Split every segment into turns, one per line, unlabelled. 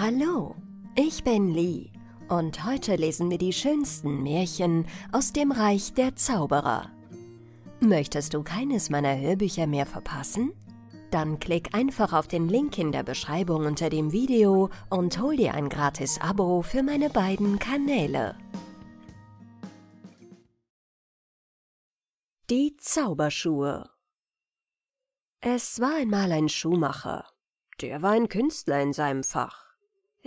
Hallo, ich bin Lee und heute lesen wir die schönsten Märchen aus dem Reich der Zauberer. Möchtest du keines meiner Hörbücher mehr verpassen? Dann klick einfach auf den Link in der Beschreibung unter dem Video und hol dir ein gratis Abo für meine beiden Kanäle. Die Zauberschuhe Es war einmal ein Schuhmacher. Der war ein Künstler in seinem Fach.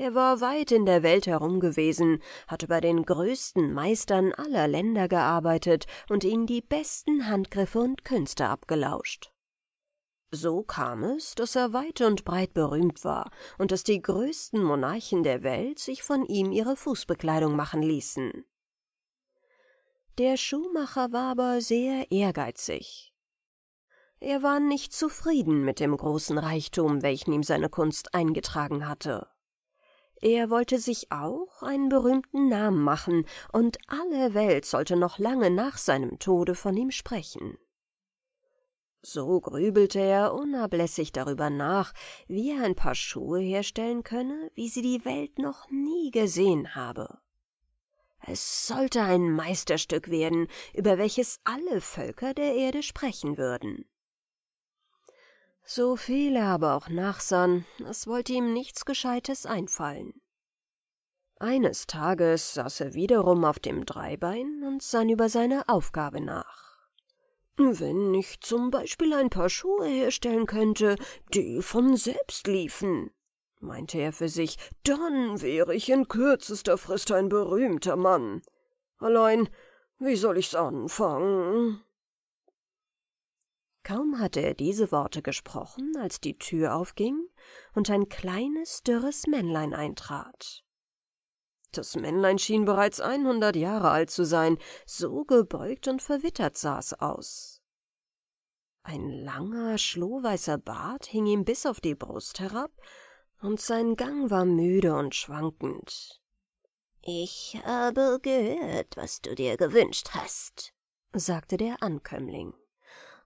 Er war weit in der Welt herum gewesen, hatte bei den größten Meistern aller Länder gearbeitet und ihnen die besten Handgriffe und Künste abgelauscht. So kam es, dass er weit und breit berühmt war und dass die größten Monarchen der Welt sich von ihm ihre Fußbekleidung machen ließen. Der Schuhmacher war aber sehr ehrgeizig. Er war nicht zufrieden mit dem großen Reichtum, welchen ihm seine Kunst eingetragen hatte er wollte sich auch einen berühmten Namen machen, und alle Welt sollte noch lange nach seinem Tode von ihm sprechen. So grübelte er unablässig darüber nach, wie er ein paar Schuhe herstellen könne, wie sie die Welt noch nie gesehen habe. Es sollte ein Meisterstück werden, über welches alle Völker der Erde sprechen würden. So viel er aber auch nachsann, es wollte ihm nichts Gescheites einfallen. Eines Tages saß er wiederum auf dem Dreibein und sann über seine Aufgabe nach. Wenn ich zum Beispiel ein paar Schuhe herstellen könnte, die von selbst liefen, meinte er für sich, dann wäre ich in kürzester Frist ein berühmter Mann. Allein, wie soll ich's anfangen? Kaum hatte er diese Worte gesprochen, als die Tür aufging und ein kleines, dürres Männlein eintrat. Das Männlein schien bereits einhundert Jahre alt zu sein, so gebeugt und verwittert sah es aus. Ein langer, schlohweißer Bart hing ihm bis auf die Brust herab, und sein Gang war müde und schwankend. »Ich habe gehört, was du dir gewünscht hast«, sagte der Ankömmling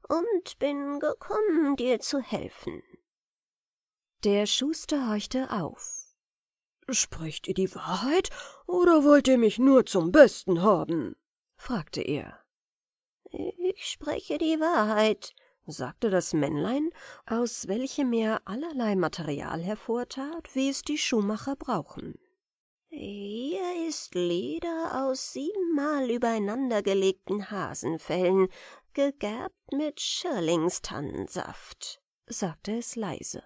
und bin gekommen, dir zu helfen. Der Schuster horchte auf. Sprecht ihr die Wahrheit, oder wollt ihr mich nur zum Besten haben? fragte er. Ich spreche die Wahrheit, sagte das Männlein, aus welchem er allerlei Material hervortat, wie es die Schuhmacher brauchen. Hier ist Leder aus siebenmal übereinandergelegten gelegten Hasenfellen, gegerbt mit Schirlingstannensaft, sagte es leise.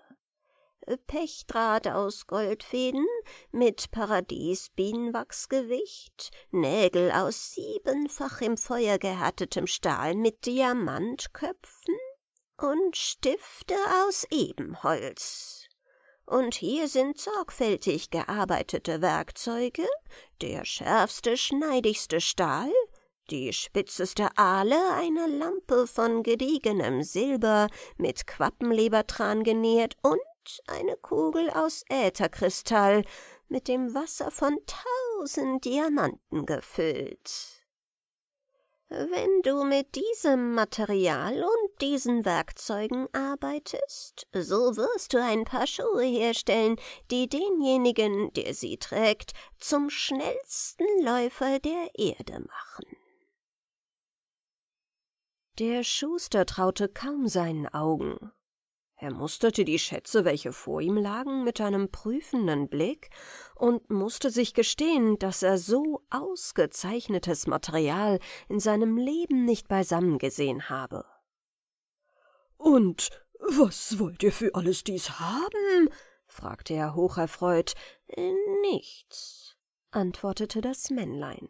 Pechdraht aus Goldfäden mit Paradiesbienenwachsgewicht, Nägel aus siebenfach im Feuer gehärtetem Stahl mit Diamantköpfen und Stifte aus Ebenholz. Und hier sind sorgfältig gearbeitete Werkzeuge, der schärfste, schneidigste Stahl, die spitzeste Ahle eine Lampe von gediegenem Silber mit Quappenlebertran genähert und eine Kugel aus Ätherkristall mit dem Wasser von tausend Diamanten gefüllt. Wenn du mit diesem Material und diesen Werkzeugen arbeitest, so wirst du ein paar Schuhe herstellen, die denjenigen, der sie trägt, zum schnellsten Läufer der Erde machen. Der Schuster traute kaum seinen Augen. Er musterte die Schätze, welche vor ihm lagen, mit einem prüfenden Blick und musste sich gestehen, dass er so ausgezeichnetes Material in seinem Leben nicht beisammen gesehen habe. Und was wollt ihr für alles dies haben? fragte er hocherfreut. Nichts, antwortete das Männlein.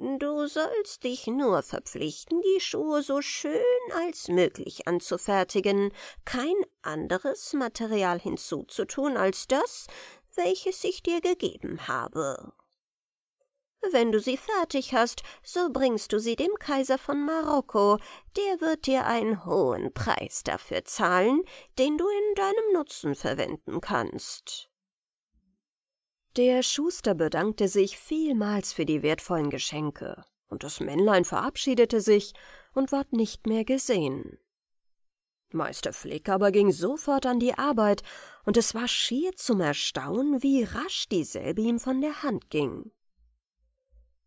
Du sollst dich nur verpflichten, die Schuhe so schön als möglich anzufertigen, kein anderes Material hinzuzutun als das, welches ich dir gegeben habe. Wenn du sie fertig hast, so bringst du sie dem Kaiser von Marokko, der wird dir einen hohen Preis dafür zahlen, den du in deinem Nutzen verwenden kannst. Der Schuster bedankte sich vielmals für die wertvollen Geschenke, und das Männlein verabschiedete sich und ward nicht mehr gesehen. Meister Flick aber ging sofort an die Arbeit, und es war schier zum Erstaunen, wie rasch dieselbe ihm von der Hand ging.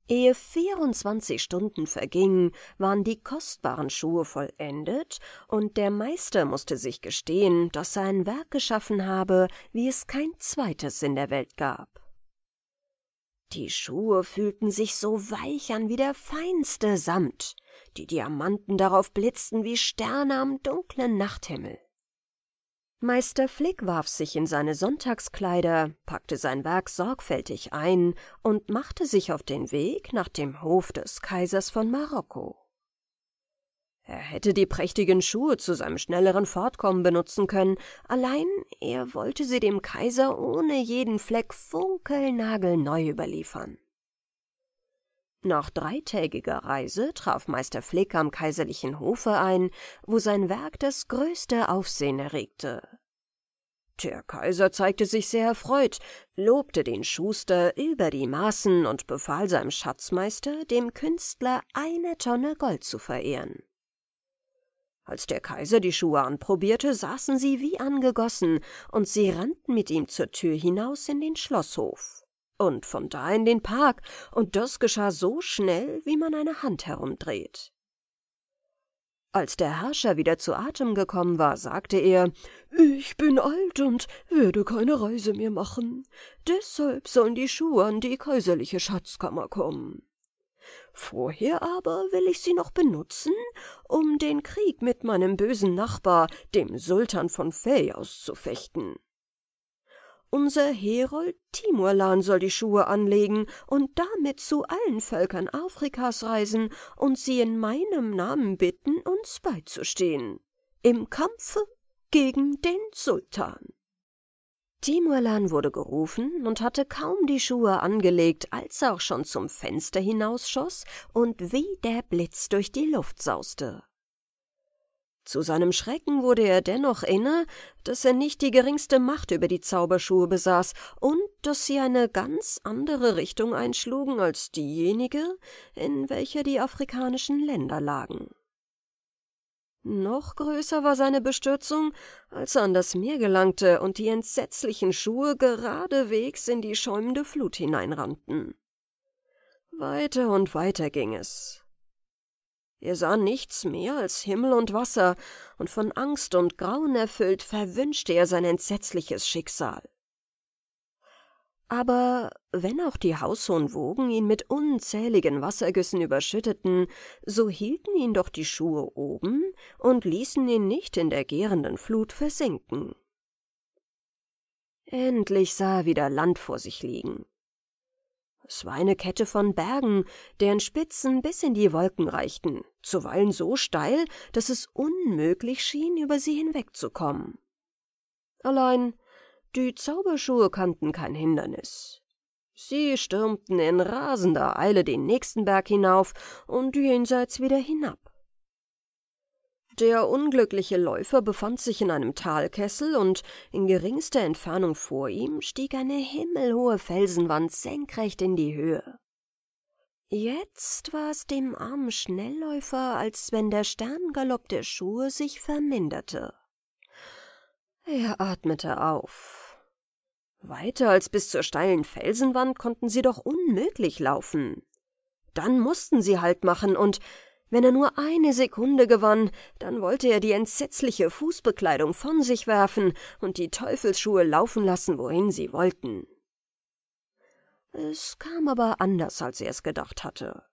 Ehe 24 Stunden vergingen, waren die kostbaren Schuhe vollendet, und der Meister musste sich gestehen, dass er ein Werk geschaffen habe, wie es kein zweites in der Welt gab. Die Schuhe fühlten sich so weich an wie der feinste Samt, die Diamanten darauf blitzten wie Sterne am dunklen Nachthimmel. Meister Flick warf sich in seine Sonntagskleider, packte sein Werk sorgfältig ein und machte sich auf den Weg nach dem Hof des Kaisers von Marokko. Er hätte die prächtigen Schuhe zu seinem schnelleren Fortkommen benutzen können, allein er wollte sie dem Kaiser ohne jeden Fleck funkelnagelneu überliefern. Nach dreitägiger Reise traf Meister Flick am kaiserlichen Hofe ein, wo sein Werk das größte Aufsehen erregte. Der Kaiser zeigte sich sehr erfreut, lobte den Schuster über die Maßen und befahl seinem Schatzmeister, dem Künstler eine Tonne Gold zu verehren. Als der Kaiser die Schuhe anprobierte, saßen sie wie angegossen, und sie rannten mit ihm zur Tür hinaus in den Schlosshof und von da in den Park, und das geschah so schnell, wie man eine Hand herumdreht. Als der Herrscher wieder zu Atem gekommen war, sagte er Ich bin alt und werde keine Reise mehr machen. Deshalb sollen die Schuhe an die kaiserliche Schatzkammer kommen. Vorher aber will ich sie noch benutzen, um den Krieg mit meinem bösen Nachbar, dem Sultan von Fay, auszufechten unser Herold Timurlan soll die Schuhe anlegen und damit zu allen Völkern Afrikas reisen und sie in meinem Namen bitten, uns beizustehen. Im Kampfe gegen den Sultan. Timurlan wurde gerufen und hatte kaum die Schuhe angelegt, als er auch schon zum Fenster hinausschoss und wie der Blitz durch die Luft sauste. Zu seinem Schrecken wurde er dennoch inne, dass er nicht die geringste Macht über die Zauberschuhe besaß und dass sie eine ganz andere Richtung einschlugen als diejenige, in welcher die afrikanischen Länder lagen. Noch größer war seine Bestürzung, als er an das Meer gelangte und die entsetzlichen Schuhe geradewegs in die schäumende Flut hineinrannten. Weiter und weiter ging es. Er sah nichts mehr als Himmel und Wasser, und von Angst und Grauen erfüllt verwünschte er sein entsetzliches Schicksal. Aber wenn auch die haushohen Wogen ihn mit unzähligen Wassergüssen überschütteten, so hielten ihn doch die Schuhe oben und ließen ihn nicht in der gärenden Flut versinken. Endlich sah er wieder Land vor sich liegen. Es war eine Kette von Bergen, deren Spitzen bis in die Wolken reichten, zuweilen so steil, dass es unmöglich schien, über sie hinwegzukommen. Allein die Zauberschuhe kannten kein Hindernis. Sie stürmten in rasender Eile den nächsten Berg hinauf und jenseits wieder hinab. Der unglückliche Läufer befand sich in einem Talkessel und in geringster Entfernung vor ihm stieg eine himmelhohe Felsenwand senkrecht in die Höhe. Jetzt war es dem armen Schnellläufer, als wenn der Sterngalopp der Schuhe sich verminderte. Er atmete auf. Weiter als bis zur steilen Felsenwand konnten sie doch unmöglich laufen. Dann mussten sie Halt machen und wenn er nur eine Sekunde gewann, dann wollte er die entsetzliche Fußbekleidung von sich werfen und die Teufelsschuhe laufen lassen, wohin sie wollten. Es kam aber anders, als er es gedacht hatte.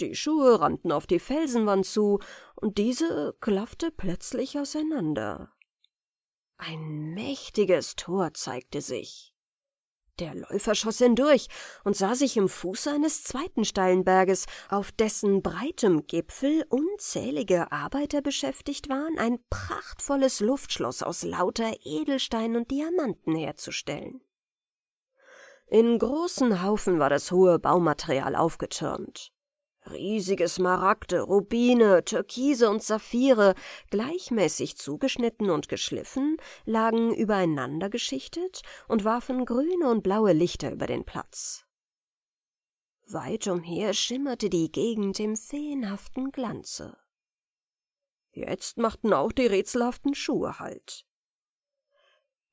Die Schuhe rannten auf die Felsenwand zu, und diese klaffte plötzlich auseinander. Ein mächtiges Tor zeigte sich. Der Läufer schoß hindurch und sah sich im Fuße eines zweiten steilen Berges, auf dessen breitem Gipfel unzählige Arbeiter beschäftigt waren, ein prachtvolles Luftschloss aus lauter Edelsteinen und Diamanten herzustellen. In großen Haufen war das hohe Baumaterial aufgetürmt. Riesige Smaragde, Rubine, Türkise und Saphire, gleichmäßig zugeschnitten und geschliffen, lagen übereinander geschichtet und warfen grüne und blaue Lichter über den Platz. Weit umher schimmerte die Gegend im feenhaften Glanze. Jetzt machten auch die rätselhaften Schuhe Halt.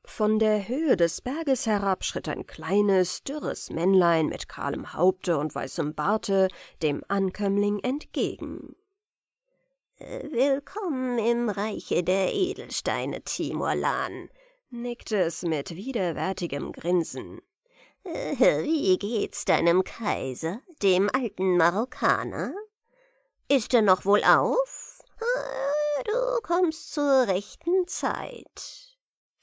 Von der Höhe des Berges herab schritt ein kleines, dürres Männlein mit kahlem Haupte und weißem Barte dem Ankömmling entgegen. Willkommen im Reiche der Edelsteine, Timurlan, nickte es mit widerwärtigem Grinsen. Äh, wie geht's deinem Kaiser, dem alten Marokkaner? Ist er noch wohl auf? Äh, du kommst zur rechten Zeit.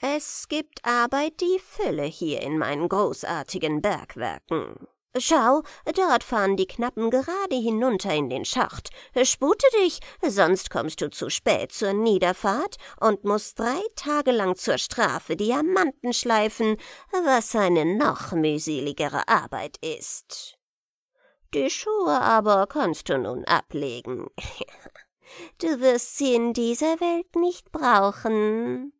Es gibt Arbeit die Fülle hier in meinen großartigen Bergwerken. Schau, dort fahren die Knappen gerade hinunter in den Schacht. Spute dich, sonst kommst du zu spät zur Niederfahrt und musst drei Tage lang zur Strafe Diamanten schleifen, was eine noch mühseligere Arbeit ist. Die Schuhe aber kannst du nun ablegen. Du wirst sie in dieser Welt nicht brauchen.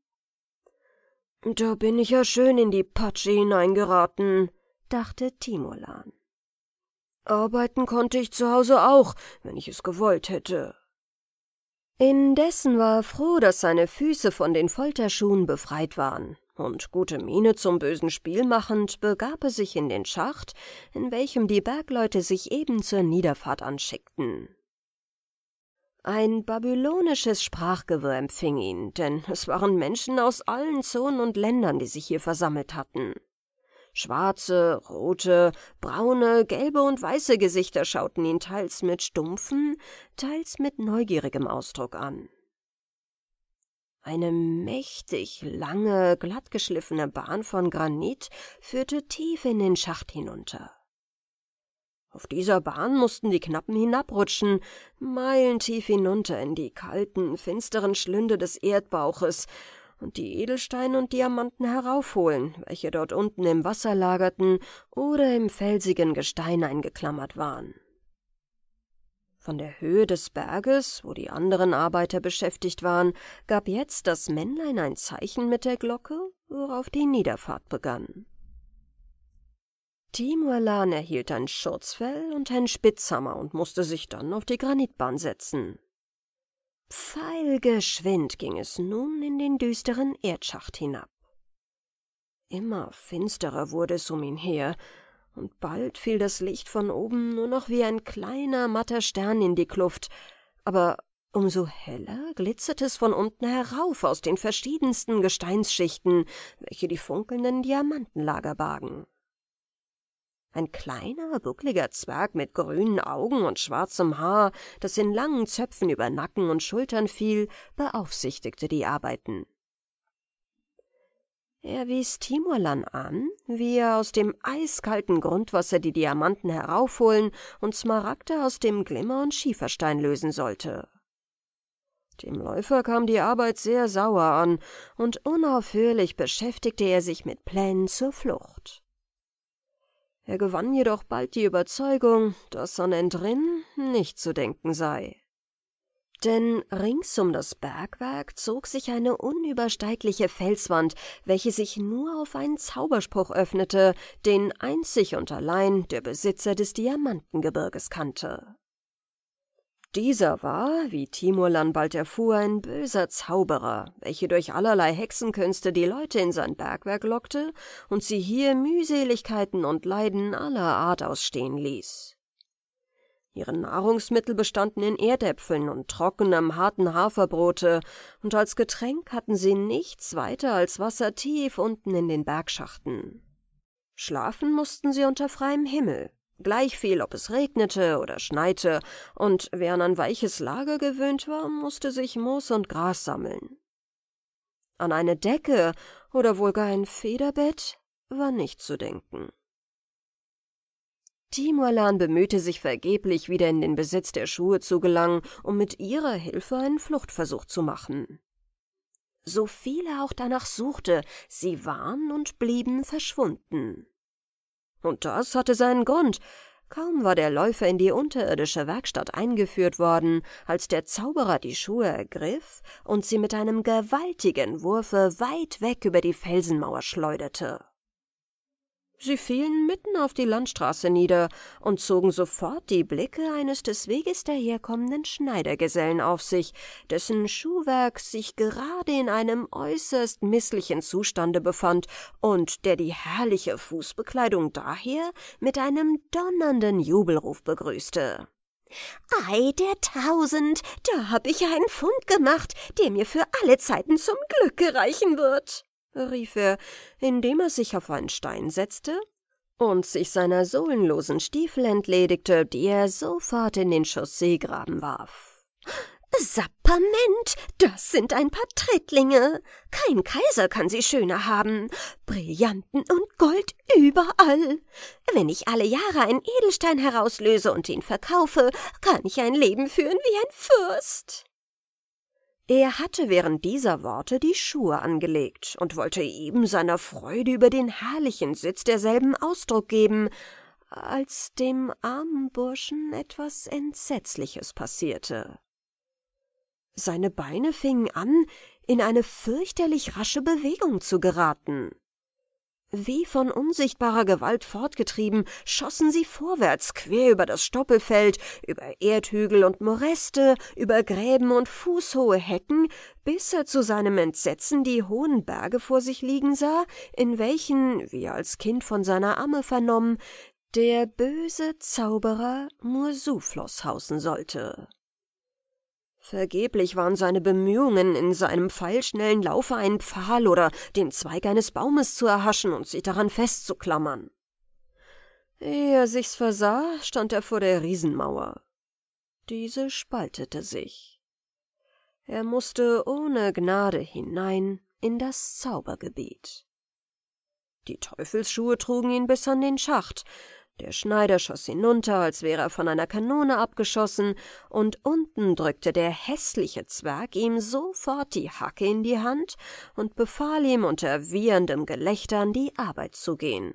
Da bin ich ja schön in die Patsche hineingeraten, dachte Timolan. Arbeiten konnte ich zu Hause auch, wenn ich es gewollt hätte. Indessen war er froh, dass seine Füße von den Folterschuhen befreit waren, und gute Miene zum bösen Spiel machend begab er sich in den Schacht, in welchem die Bergleute sich eben zur Niederfahrt anschickten. Ein babylonisches Sprachgewirr empfing ihn, denn es waren Menschen aus allen Zonen und Ländern, die sich hier versammelt hatten. Schwarze, rote, braune, gelbe und weiße Gesichter schauten ihn teils mit stumpfen, teils mit neugierigem Ausdruck an. Eine mächtig lange, glattgeschliffene Bahn von Granit führte tief in den Schacht hinunter. Auf dieser Bahn mussten die Knappen hinabrutschen, meilentief hinunter in die kalten, finsteren Schlünde des Erdbauches und die Edelsteine und Diamanten heraufholen, welche dort unten im Wasser lagerten oder im felsigen Gestein eingeklammert waren. Von der Höhe des Berges, wo die anderen Arbeiter beschäftigt waren, gab jetzt das Männlein ein Zeichen mit der Glocke, worauf die Niederfahrt begann. Timurlan erhielt ein Schurzfell und ein Spitzhammer und musste sich dann auf die Granitbahn setzen. Pfeilgeschwind ging es nun in den düsteren Erdschacht hinab. Immer finsterer wurde es um ihn her, und bald fiel das Licht von oben nur noch wie ein kleiner, matter Stern in die Kluft, aber umso heller glitzerte es von unten herauf aus den verschiedensten Gesteinsschichten, welche die funkelnden Diamantenlager bargen. Ein kleiner, buckliger Zwerg mit grünen Augen und schwarzem Haar, das in langen Zöpfen über Nacken und Schultern fiel, beaufsichtigte die Arbeiten. Er wies Timurlan an, wie er aus dem eiskalten Grundwasser die Diamanten heraufholen und Smaragde aus dem Glimmer und Schieferstein lösen sollte. Dem Läufer kam die Arbeit sehr sauer an, und unaufhörlich beschäftigte er sich mit Plänen zur Flucht. Er gewann jedoch bald die Überzeugung, dass an Entrinnen nicht zu denken sei. Denn rings um das Bergwerk zog sich eine unübersteigliche Felswand, welche sich nur auf einen Zauberspruch öffnete, den einzig und allein der Besitzer des Diamantengebirges kannte. Dieser war, wie Timurlan bald erfuhr, ein böser Zauberer, welcher durch allerlei Hexenkünste die Leute in sein Bergwerk lockte und sie hier Mühseligkeiten und Leiden aller Art ausstehen ließ. Ihre Nahrungsmittel bestanden in Erdäpfeln und trockenem, harten Haferbrote, und als Getränk hatten sie nichts weiter als Wasser tief unten in den Bergschachten. Schlafen mussten sie unter freiem Himmel, Gleich viel, ob es regnete oder schneite, und wer an ein weiches Lager gewöhnt war, musste sich Moos und Gras sammeln. An eine Decke oder wohl gar ein Federbett war nicht zu denken. Timurlan bemühte sich vergeblich, wieder in den Besitz der Schuhe zu gelangen, um mit ihrer Hilfe einen Fluchtversuch zu machen. So viel er auch danach suchte, sie waren und blieben verschwunden. Und das hatte seinen Grund. Kaum war der Läufer in die unterirdische Werkstatt eingeführt worden, als der Zauberer die Schuhe ergriff und sie mit einem gewaltigen Wurfe weit weg über die Felsenmauer schleuderte. Sie fielen mitten auf die Landstraße nieder und zogen sofort die Blicke eines des Weges daherkommenden Schneidergesellen auf sich, dessen Schuhwerk sich gerade in einem äußerst misslichen Zustande befand und der die herrliche Fußbekleidung daher mit einem donnernden Jubelruf begrüßte. Ei der Tausend, da hab ich einen Fund gemacht, der mir für alle Zeiten zum Glück gereichen wird rief er, indem er sich auf einen Stein setzte und sich seiner sohlenlosen Stiefel entledigte, die er sofort in den Chausseegraben warf. Sapperment, das sind ein paar Trittlinge. Kein Kaiser kann sie schöner haben. Brillanten und Gold überall. Wenn ich alle Jahre einen Edelstein herauslöse und ihn verkaufe, kann ich ein Leben führen wie ein Fürst. Er hatte während dieser Worte die Schuhe angelegt und wollte eben seiner Freude über den herrlichen Sitz derselben Ausdruck geben, als dem armen Burschen etwas Entsetzliches passierte. Seine Beine fingen an, in eine fürchterlich rasche Bewegung zu geraten. Wie von unsichtbarer Gewalt fortgetrieben, schossen sie vorwärts, quer über das Stoppelfeld, über Erdhügel und Moräste, über Gräben und fußhohe Hecken, bis er zu seinem Entsetzen die hohen Berge vor sich liegen sah, in welchen, wie er als Kind von seiner Amme vernommen, der böse Zauberer Mursuflos hausen sollte. Vergeblich waren seine Bemühungen, in seinem pfeilschnellen Laufe einen Pfahl oder den Zweig eines Baumes zu erhaschen und sich daran festzuklammern. Ehe er sich's versah, stand er vor der Riesenmauer. Diese spaltete sich. Er musste ohne Gnade hinein in das Zaubergebiet. Die Teufelsschuhe trugen ihn bis an den Schacht, der Schneider schoss hinunter, als wäre er von einer Kanone abgeschossen, und unten drückte der hässliche Zwerg ihm sofort die Hacke in die Hand und befahl ihm unter wieherndem Gelächter an die Arbeit zu gehen.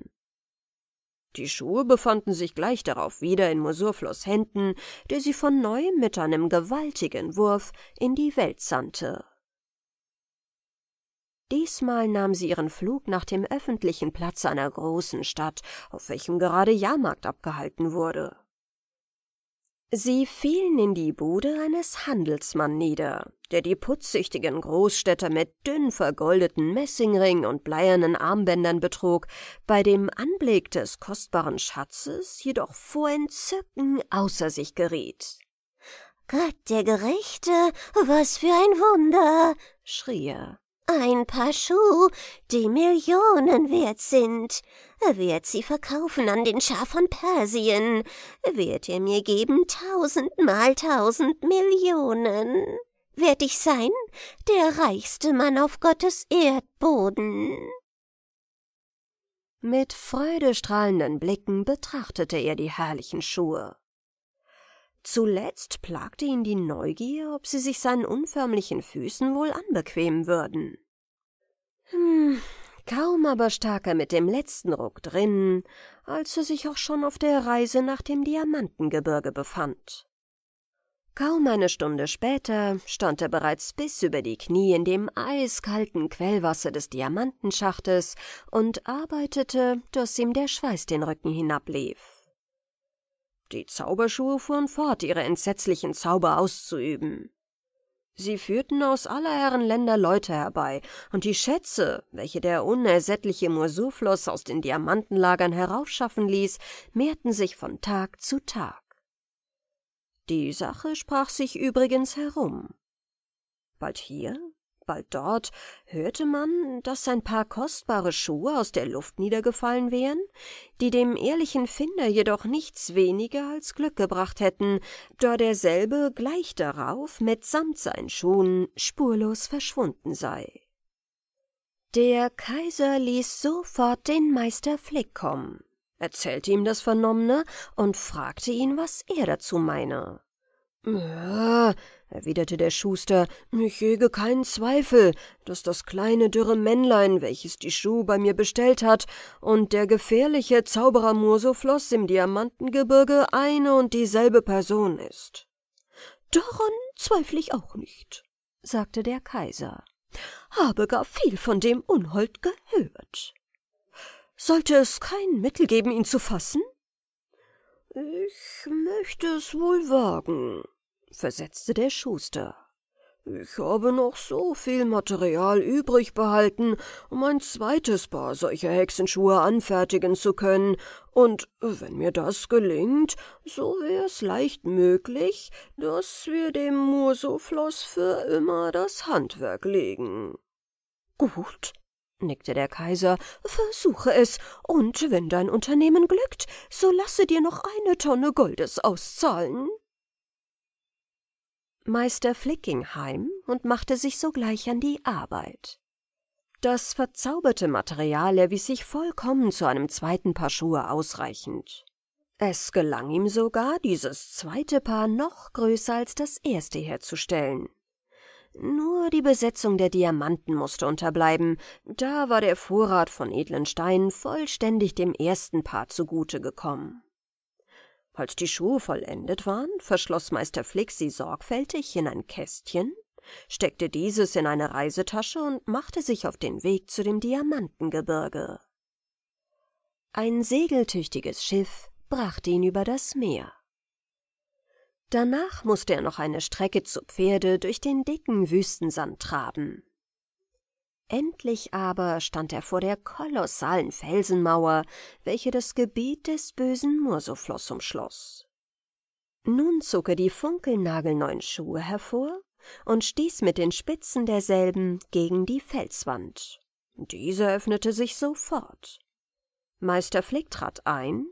Die Schuhe befanden sich gleich darauf wieder in Musurflos Händen, der sie von neuem mit einem gewaltigen Wurf in die Welt sandte. Diesmal nahm sie ihren Flug nach dem öffentlichen Platz einer großen Stadt, auf welchem gerade Jahrmarkt abgehalten wurde. Sie fielen in die Bude eines Handelsmann nieder, der die putzsüchtigen Großstädter mit dünn vergoldeten Messingring und bleiernen Armbändern betrug, bei dem Anblick des kostbaren Schatzes jedoch vor Entzücken außer sich geriet. Gott der Gerechte, was für ein Wunder! schrie er. Ein Paar Schuh, die Millionen wert sind. Wird sie verkaufen an den Schah von Persien. Wird er mir geben tausendmal tausend Millionen. Werd ich sein, der reichste Mann auf Gottes Erdboden. Mit freudestrahlenden Blicken betrachtete er die herrlichen Schuhe. Zuletzt plagte ihn die Neugier, ob sie sich seinen unförmlichen Füßen wohl anbequemen würden. Hm, kaum aber stak er mit dem letzten Ruck drin, als er sich auch schon auf der Reise nach dem Diamantengebirge befand. Kaum eine Stunde später stand er bereits bis über die Knie in dem eiskalten Quellwasser des Diamantenschachtes und arbeitete, dass ihm der Schweiß den Rücken hinablief. Die Zauberschuhe fuhren fort, ihre entsetzlichen Zauber auszuüben. Sie führten aus aller Herren Länder Leute herbei, und die Schätze, welche der unersättliche Mursuflos aus den Diamantenlagern heraufschaffen ließ, mehrten sich von Tag zu Tag. Die Sache sprach sich übrigens herum. Bald hier, Bald dort hörte man, dass ein paar kostbare Schuhe aus der Luft niedergefallen wären, die dem ehrlichen Finder jedoch nichts weniger als Glück gebracht hätten, da derselbe gleich darauf mitsamt seinen Schuhen spurlos verschwunden sei. Der Kaiser ließ sofort den Meister Flick kommen, erzählte ihm das Vernommene und fragte ihn, was er dazu meine. Ja, erwiderte der Schuster, ich hege keinen Zweifel, dass das kleine dürre Männlein, welches die Schuh bei mir bestellt hat, und der gefährliche Zauberer Mursofloss im Diamantengebirge eine und dieselbe Person ist. Daran zweifle ich auch nicht, sagte der Kaiser. Habe gar viel von dem Unhold gehört. Sollte es kein Mittel geben, ihn zu fassen? Ich möchte es wohl wagen, versetzte der Schuster. Ich habe noch so viel Material übrig behalten, um ein zweites Paar solcher Hexenschuhe anfertigen zu können, und wenn mir das gelingt, so wäre es leicht möglich, dass wir dem Mursofloss für immer das Handwerk legen. Gut, nickte der Kaiser, versuche es, und wenn dein Unternehmen glückt, so lasse dir noch eine Tonne Goldes auszahlen. Meister Flickingheim und machte sich sogleich an die Arbeit. Das verzauberte Material erwies sich vollkommen zu einem zweiten Paar Schuhe ausreichend. Es gelang ihm sogar, dieses zweite Paar noch größer als das erste herzustellen. Nur die Besetzung der Diamanten musste unterbleiben, da war der Vorrat von edlen Steinen vollständig dem ersten Paar zugute gekommen. Als die Schuhe vollendet waren, verschloss Meister Flick sie sorgfältig in ein Kästchen, steckte dieses in eine Reisetasche und machte sich auf den Weg zu dem Diamantengebirge. Ein segeltüchtiges Schiff brachte ihn über das Meer. Danach musste er noch eine Strecke zu Pferde durch den dicken Wüstensand traben. Endlich aber stand er vor der kolossalen Felsenmauer, welche das Gebiet des bösen Mursofloss umschloss. Nun zog er die funkelnagelneuen Schuhe hervor und stieß mit den Spitzen derselben gegen die Felswand. Diese öffnete sich sofort. Meister Flick trat ein,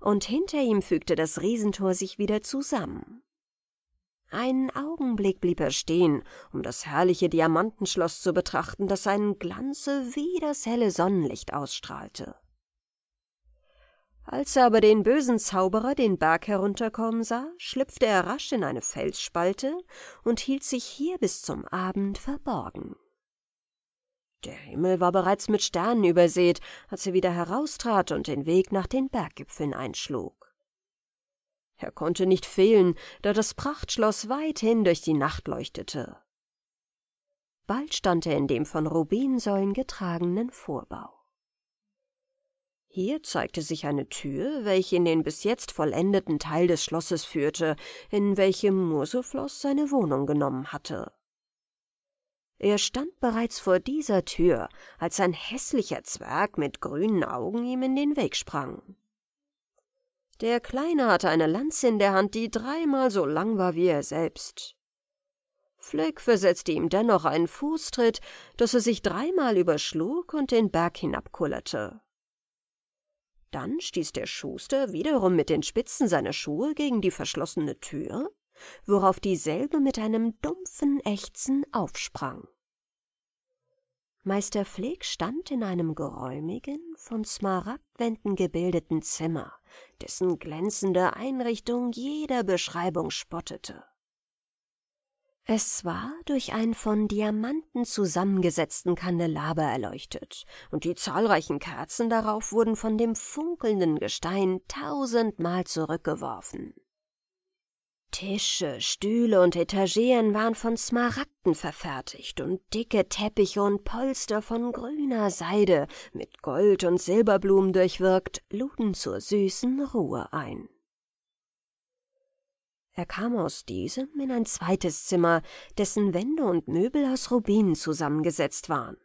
und hinter ihm fügte das Riesentor sich wieder zusammen. Einen Augenblick blieb er stehen, um das herrliche Diamantenschloss zu betrachten, das seinen Glanze wie das helle Sonnenlicht ausstrahlte. Als er aber den bösen Zauberer den Berg herunterkommen sah, schlüpfte er rasch in eine Felsspalte und hielt sich hier bis zum Abend verborgen. Der Himmel war bereits mit Sternen übersät, als er wieder heraustrat und den Weg nach den Berggipfeln einschlug. Er konnte nicht fehlen, da das Prachtschloss weithin durch die Nacht leuchtete. Bald stand er in dem von Rubinsäulen getragenen Vorbau. Hier zeigte sich eine Tür, welche in den bis jetzt vollendeten Teil des Schlosses führte, in welchem Mursufloss seine Wohnung genommen hatte. Er stand bereits vor dieser Tür, als ein hässlicher Zwerg mit grünen Augen ihm in den Weg sprang. Der Kleine hatte eine Lanze in der Hand, die dreimal so lang war wie er selbst. Fleck versetzte ihm dennoch einen Fußtritt, dass er sich dreimal überschlug und den Berg hinabkullerte. Dann stieß der Schuster wiederum mit den Spitzen seiner Schuhe gegen die verschlossene Tür, worauf dieselbe mit einem dumpfen Ächzen aufsprang. Meister Flick stand in einem geräumigen, von Smaragdwänden gebildeten Zimmer, dessen glänzende Einrichtung jeder Beschreibung spottete. Es war durch einen von Diamanten zusammengesetzten Kandelaber erleuchtet, und die zahlreichen Kerzen darauf wurden von dem funkelnden Gestein tausendmal zurückgeworfen. Tische, Stühle und Etageren waren von Smaragden verfertigt und dicke Teppiche und Polster von grüner Seide mit Gold und Silberblumen durchwirkt luden zur süßen Ruhe ein. Er kam aus diesem in ein zweites Zimmer, dessen Wände und Möbel aus Rubinen zusammengesetzt waren.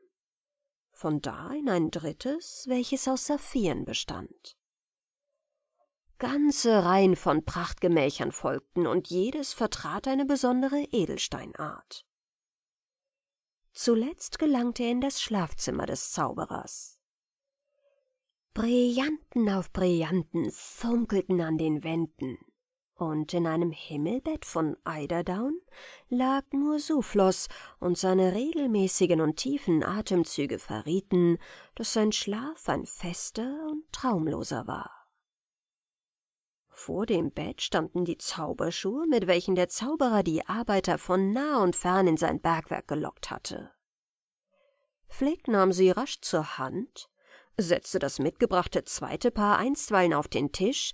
Von da in ein drittes, welches aus Saphiren bestand. Ganze Reihen von Prachtgemächern folgten und jedes vertrat eine besondere Edelsteinart. Zuletzt gelangte er in das Schlafzimmer des Zauberers. Brillanten auf Brillanten funkelten an den Wänden, und in einem Himmelbett von Eiderdaun lag nur Suflos, und seine regelmäßigen und tiefen Atemzüge verrieten, dass sein Schlaf ein fester und traumloser war. Vor dem Bett standen die Zauberschuhe, mit welchen der Zauberer die Arbeiter von nah und fern in sein Bergwerk gelockt hatte. Flick nahm sie rasch zur Hand, setzte das mitgebrachte zweite Paar einstweilen auf den Tisch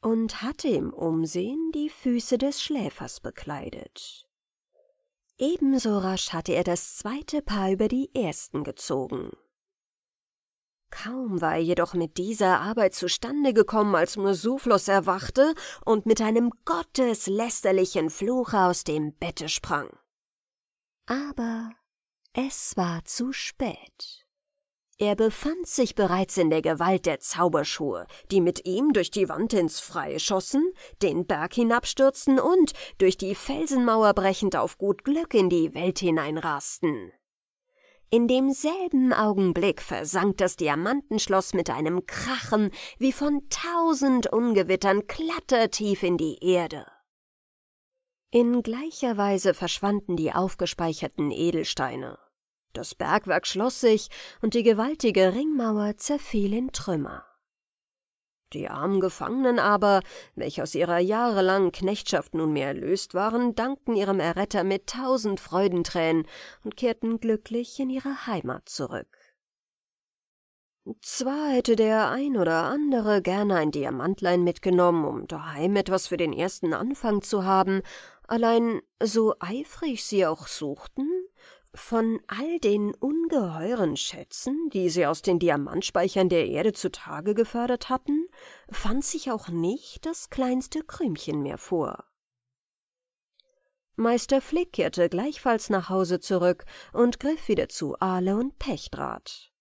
und hatte im Umsehen die Füße des Schläfers bekleidet. Ebenso rasch hatte er das zweite Paar über die ersten gezogen. Kaum war er jedoch mit dieser Arbeit zustande gekommen, als Musuflos erwachte und mit einem gotteslästerlichen Fluch aus dem Bette sprang. Aber es war zu spät. Er befand sich bereits in der Gewalt der Zauberschuhe, die mit ihm durch die Wand ins Freie schossen, den Berg hinabstürzten und, durch die Felsenmauer brechend auf gut Glück in die Welt hineinrasten. In demselben Augenblick versank das Diamantenschloss mit einem Krachen wie von tausend Ungewittern klattertief in die Erde. In gleicher Weise verschwanden die aufgespeicherten Edelsteine. Das Bergwerk schloss sich und die gewaltige Ringmauer zerfiel in Trümmer. Die armen Gefangenen aber, welche aus ihrer jahrelangen Knechtschaft nunmehr erlöst waren, dankten ihrem Erretter mit tausend Freudentränen und kehrten glücklich in ihre Heimat zurück. Zwar hätte der ein oder andere gerne ein Diamantlein mitgenommen, um daheim etwas für den ersten Anfang zu haben, allein so eifrig sie auch suchten, von all den ungeheuren Schätzen, die sie aus den Diamantspeichern der Erde zutage gefördert hatten, fand sich auch nicht das kleinste Krümchen mehr vor. Meister Flick kehrte gleichfalls nach Hause zurück und griff wieder zu Ahle und Pechdraht.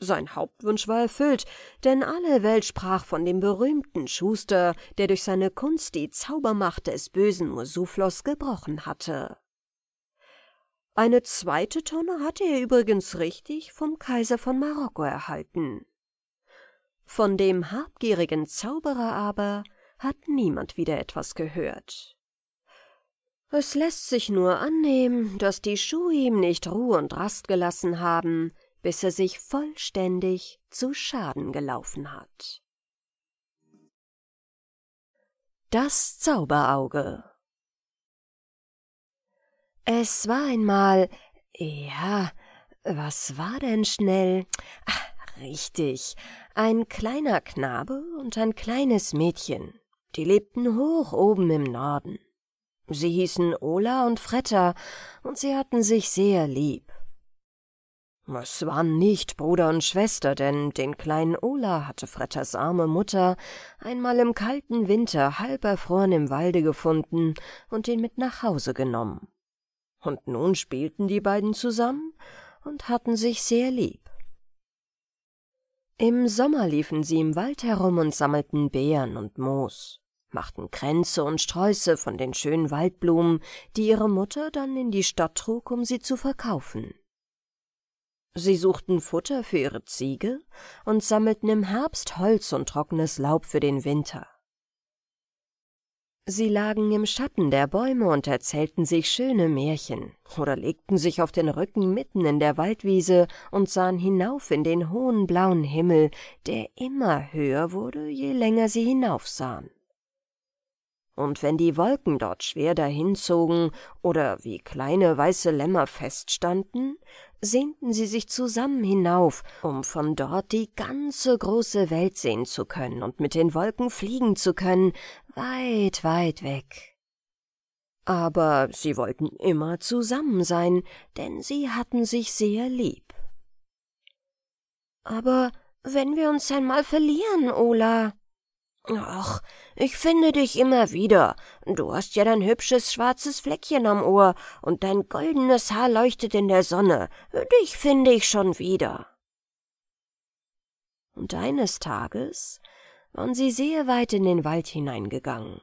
Sein Hauptwunsch war erfüllt, denn alle Welt sprach von dem berühmten Schuster, der durch seine Kunst die Zaubermacht des bösen Musuflos gebrochen hatte. Eine zweite Tonne hatte er übrigens richtig vom Kaiser von Marokko erhalten. Von dem habgierigen Zauberer aber hat niemand wieder etwas gehört. Es lässt sich nur annehmen, dass die Schuhe ihm nicht Ruhe und Rast gelassen haben, bis er sich vollständig zu Schaden gelaufen hat. Das Zauberauge es war einmal. Ja, was war denn schnell? Ach, richtig. Ein kleiner Knabe und ein kleines Mädchen. Die lebten hoch oben im Norden. Sie hießen Ola und Fretta, und sie hatten sich sehr lieb. Es waren nicht Bruder und Schwester, denn den kleinen Ola hatte Fretters arme Mutter einmal im kalten Winter halb erfroren im Walde gefunden und ihn mit nach Hause genommen und nun spielten die beiden zusammen und hatten sich sehr lieb. Im Sommer liefen sie im Wald herum und sammelten Beeren und Moos, machten Kränze und Sträuße von den schönen Waldblumen, die ihre Mutter dann in die Stadt trug, um sie zu verkaufen. Sie suchten Futter für ihre Ziege und sammelten im Herbst Holz und trockenes Laub für den Winter. Sie lagen im Schatten der Bäume und erzählten sich schöne Märchen oder legten sich auf den Rücken mitten in der Waldwiese und sahen hinauf in den hohen blauen Himmel, der immer höher wurde, je länger sie hinaufsahen. Und wenn die Wolken dort schwer dahinzogen oder wie kleine weiße Lämmer feststanden, sehnten sie sich zusammen hinauf, um von dort die ganze große Welt sehen zu können und mit den Wolken fliegen zu können, weit, weit weg. Aber sie wollten immer zusammen sein, denn sie hatten sich sehr lieb. Aber wenn wir uns einmal verlieren, Ola. Ach, ich finde dich immer wieder. Du hast ja dein hübsches schwarzes Fleckchen am Ohr und dein goldenes Haar leuchtet in der Sonne. Dich finde ich schon wieder. Und eines Tages waren sie sehr weit in den Wald hineingegangen.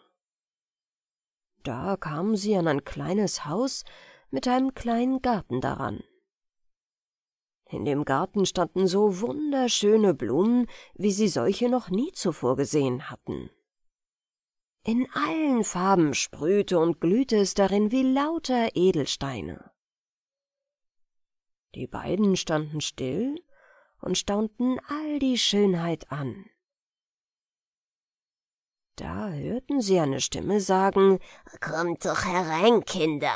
Da kamen sie an ein kleines Haus mit einem kleinen Garten daran. In dem Garten standen so wunderschöne Blumen, wie sie solche noch nie zuvor gesehen hatten. In allen Farben sprühte und glühte es darin wie lauter Edelsteine. Die beiden standen still und staunten all die Schönheit an. Da hörten sie eine Stimme sagen, »Kommt doch herein, Kinder!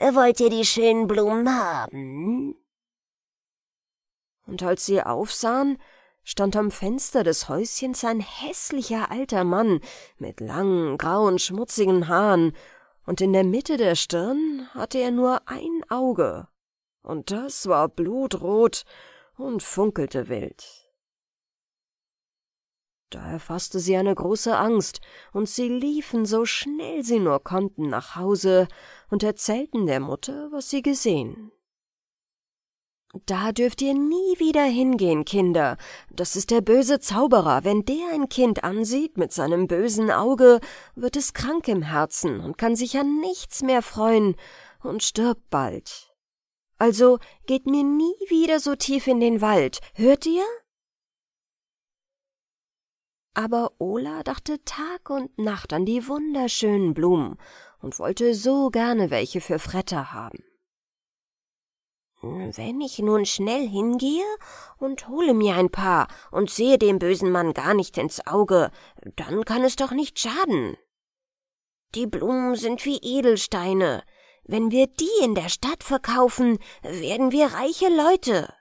Wollt ihr die schönen Blumen haben?« Und als sie aufsahen, stand am Fenster des Häuschens ein hässlicher alter Mann mit langen, grauen, schmutzigen Haaren, und in der Mitte der Stirn hatte er nur ein Auge, und das war blutrot und funkelte wild. Da erfaßte sie eine große Angst, und sie liefen so schnell sie nur konnten nach Hause und erzählten der Mutter, was sie gesehen. Da dürft ihr nie wieder hingehen, Kinder. Das ist der böse Zauberer. Wenn der ein Kind ansieht mit seinem bösen Auge, wird es krank im Herzen und kann sich an nichts mehr freuen und stirbt bald. Also geht mir nie wieder so tief in den Wald, hört ihr? Aber Ola dachte Tag und Nacht an die wunderschönen Blumen und wollte so gerne welche für Fretter haben. Wenn ich nun schnell hingehe und hole mir ein paar und sehe dem bösen Mann gar nicht ins Auge, dann kann es doch nicht schaden. Die Blumen sind wie Edelsteine. Wenn wir die in der Stadt verkaufen, werden wir reiche Leute.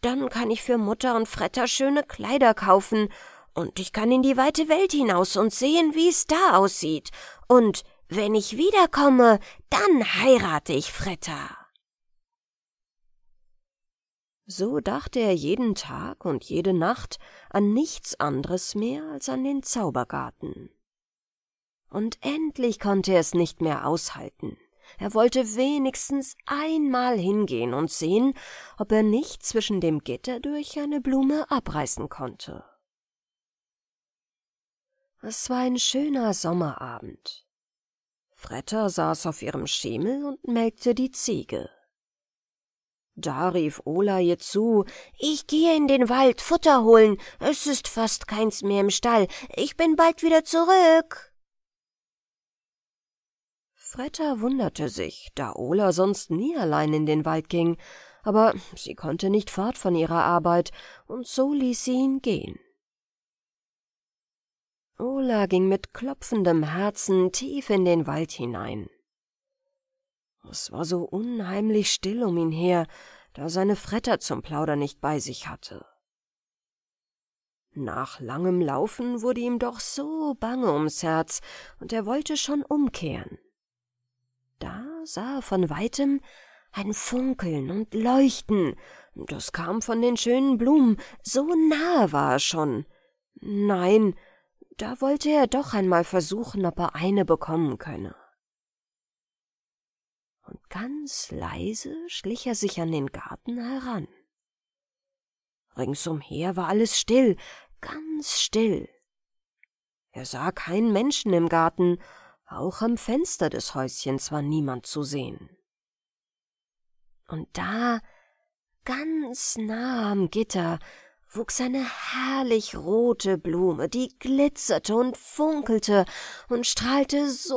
Dann kann ich für Mutter und Fretter schöne Kleider kaufen und ich kann in die weite Welt hinaus und sehen, wie es da aussieht. Und wenn ich wiederkomme, dann heirate ich Fretta. So dachte er jeden Tag und jede Nacht an nichts anderes mehr als an den Zaubergarten. Und endlich konnte er es nicht mehr aushalten. Er wollte wenigstens einmal hingehen und sehen, ob er nicht zwischen dem Gitter durch eine Blume abreißen konnte. Es war ein schöner Sommerabend. Fretta saß auf ihrem Schemel und melkte die Ziege. Da rief Ola ihr zu, »Ich gehe in den Wald Futter holen, es ist fast keins mehr im Stall, ich bin bald wieder zurück.« Fretta wunderte sich, da Ola sonst nie allein in den Wald ging, aber sie konnte nicht fort von ihrer Arbeit, und so ließ sie ihn gehen. Ola ging mit klopfendem Herzen tief in den Wald hinein. Es war so unheimlich still um ihn her, da seine Fretter zum Plauder nicht bei sich hatte. Nach langem Laufen wurde ihm doch so bange ums Herz, und er wollte schon umkehren. Da sah er von weitem ein Funkeln und Leuchten, das kam von den schönen Blumen, so nahe war er schon. Nein, da wollte er doch einmal versuchen, ob er eine bekommen könne. Und ganz leise schlich er sich an den Garten heran. Ringsumher war alles still, ganz still. Er sah keinen Menschen im Garten, auch am Fenster des Häuschens war niemand zu sehen. Und da, ganz nah am Gitter, wuchs eine herrlich rote Blume, die glitzerte und funkelte und strahlte so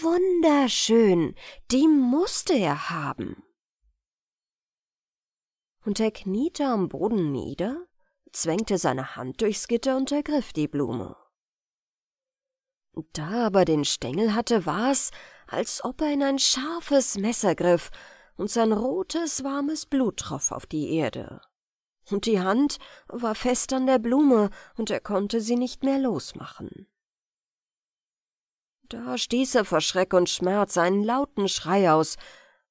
wunderschön, die musste er haben. Und er kniete am Boden nieder, zwängte seine Hand durchs Gitter und ergriff die Blume. Da aber den Stängel hatte, war's, als ob er in ein scharfes Messer griff, und sein rotes, warmes Blut troff auf die Erde und die Hand war fest an der Blume, und er konnte sie nicht mehr losmachen. Da stieß er vor Schreck und Schmerz einen lauten Schrei aus,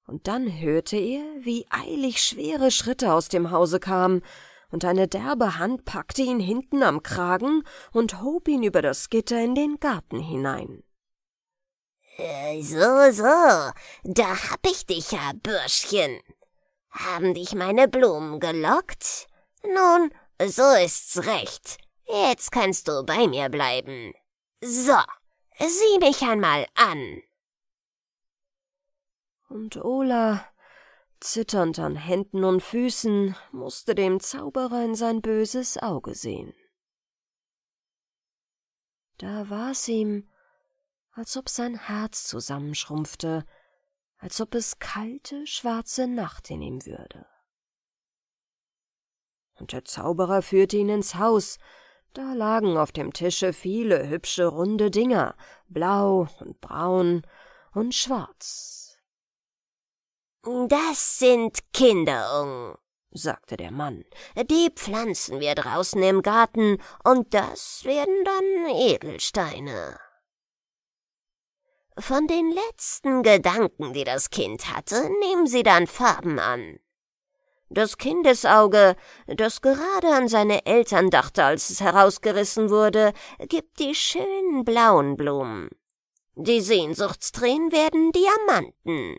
und dann hörte er, wie eilig schwere Schritte aus dem Hause kamen, und eine derbe Hand packte ihn hinten am Kragen und hob ihn über das Gitter in den Garten hinein. Äh, so, so, da hab ich dich ja, Bürschchen. Haben dich meine Blumen gelockt? Nun, so ist's recht. Jetzt kannst du bei mir bleiben. So, sieh mich einmal an. Und Ola, zitternd an Händen und Füßen, musste dem Zauberer in sein böses Auge sehen. Da war's ihm, als ob sein Herz zusammenschrumpfte, als ob es kalte, schwarze Nacht in ihm würde und der Zauberer führte ihn ins Haus. Da lagen auf dem Tische viele hübsche runde Dinger, blau und braun und schwarz. Das sind Kinderung, sagte der Mann. Die pflanzen wir draußen im Garten, und das werden dann Edelsteine. Von den letzten Gedanken, die das Kind hatte, nehmen Sie dann Farben an. Das Kindesauge, das gerade an seine Eltern dachte, als es herausgerissen wurde, gibt die schönen blauen Blumen. Die Sehnsuchtstränen werden Diamanten.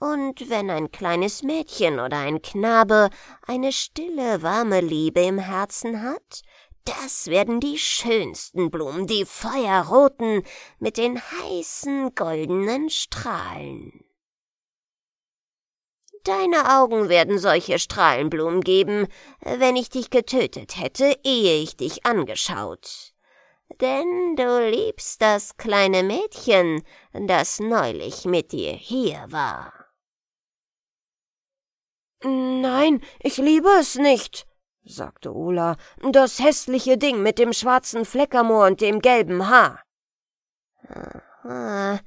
Und wenn ein kleines Mädchen oder ein Knabe eine stille, warme Liebe im Herzen hat, das werden die schönsten Blumen, die feuerroten, mit den heißen goldenen Strahlen. Deine Augen werden solche Strahlenblumen geben, wenn ich dich getötet hätte, ehe ich dich angeschaut. Denn du liebst das kleine Mädchen, das neulich mit dir hier war. Nein, ich liebe es nicht, sagte Ola, das hässliche Ding mit dem schwarzen Fleckermoor und dem gelben Haar. Aha,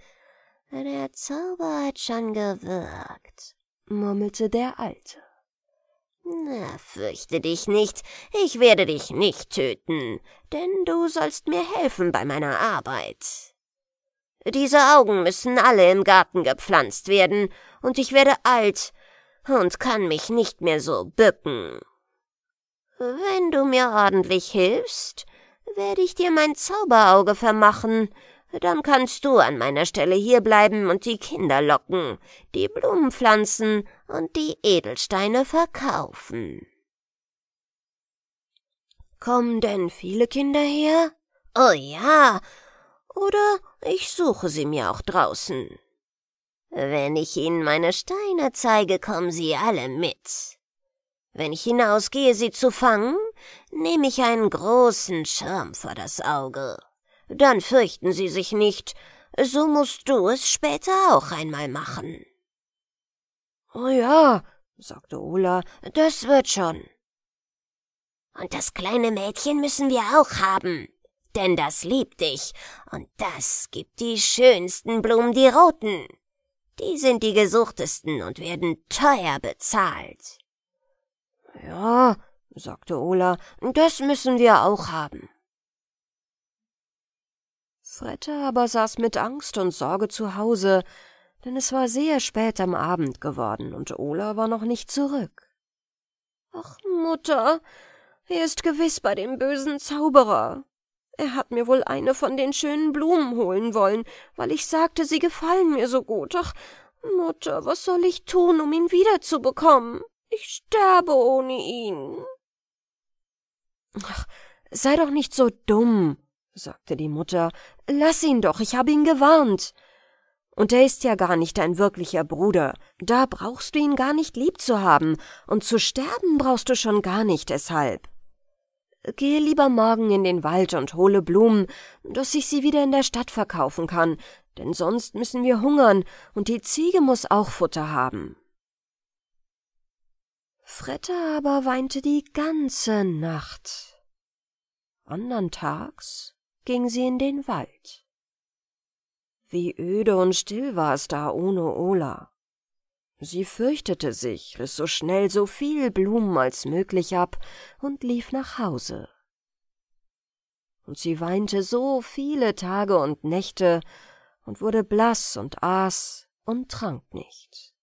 der Zauber hat schon gewirkt, murmelte der Alte. Na, fürchte dich nicht, ich werde dich nicht töten, denn du sollst mir helfen bei meiner Arbeit. Diese Augen müssen alle im Garten gepflanzt werden, und ich werde alt und kann mich nicht mehr so bücken. Wenn du mir ordentlich hilfst, werde ich dir mein Zauberauge vermachen, dann kannst du an meiner Stelle hierbleiben und die Kinder locken, die Blumen pflanzen und die Edelsteine verkaufen. Kommen denn viele Kinder her? Oh ja. Oder ich suche sie mir auch draußen. Wenn ich ihnen meine Steine zeige, kommen sie alle mit. Wenn ich hinausgehe, sie zu fangen, nehme ich einen großen Schirm vor das Auge. Dann fürchten sie sich nicht. So musst du es später auch einmal machen. Oh ja, sagte Ola, das wird schon. Und das kleine Mädchen müssen wir auch haben, denn das liebt dich, und das gibt die schönsten Blumen, die roten. Die sind die gesuchtesten und werden teuer bezahlt. Ja, sagte Ola, das müssen wir auch haben. Fretter aber saß mit Angst und Sorge zu Hause, denn es war sehr spät am Abend geworden und Ola war noch nicht zurück. Ach, Mutter, er ist gewiss bei dem bösen Zauberer. Er hat mir wohl eine von den schönen Blumen holen wollen, weil ich sagte, sie gefallen mir so gut. Ach, Mutter, was soll ich tun, um ihn wiederzubekommen? Ich sterbe ohne ihn. Ach, sei doch nicht so dumm, sagte die Mutter, lass ihn doch, ich habe ihn gewarnt. Und er ist ja gar nicht dein wirklicher Bruder. Da brauchst du ihn gar nicht lieb zu haben, und zu sterben brauchst du schon gar nicht deshalb. Gehe lieber morgen in den Wald und hole Blumen, dass ich sie wieder in der Stadt verkaufen kann, denn sonst müssen wir hungern, und die Ziege muss auch Futter haben. Fretter aber weinte die ganze Nacht. Andern Tags ging sie in den Wald. Wie öde und still war es da ohne Ola. Sie fürchtete sich, riss so schnell so viel Blumen als möglich ab und lief nach Hause. Und sie weinte so viele Tage und Nächte und wurde blass und aß und trank nicht.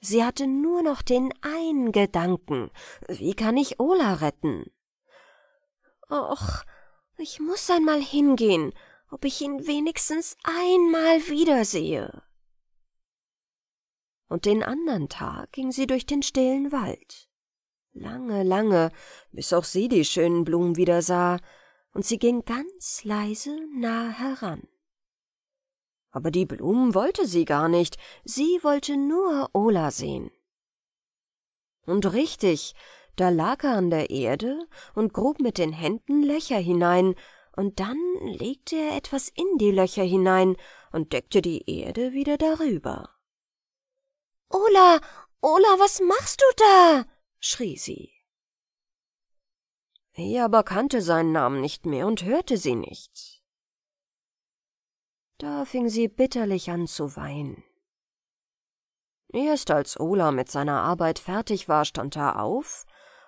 Sie hatte nur noch den einen Gedanken, wie kann ich Ola retten? Och, ich muss einmal hingehen, ob ich ihn wenigstens einmal wiedersehe. Und den andern Tag ging sie durch den stillen Wald. Lange, lange, bis auch sie die schönen Blumen wieder sah, und sie ging ganz leise nah heran. Aber die Blumen wollte sie gar nicht, sie wollte nur Ola sehen. Und richtig, da lag er an der Erde und grub mit den Händen Löcher hinein, und dann legte er etwas in die Löcher hinein und deckte die Erde wieder darüber. Ola, Ola, was machst du da? schrie sie. Er aber kannte seinen Namen nicht mehr und hörte sie nicht. Da fing sie bitterlich an zu weinen. Erst als Ola mit seiner Arbeit fertig war, stand er auf,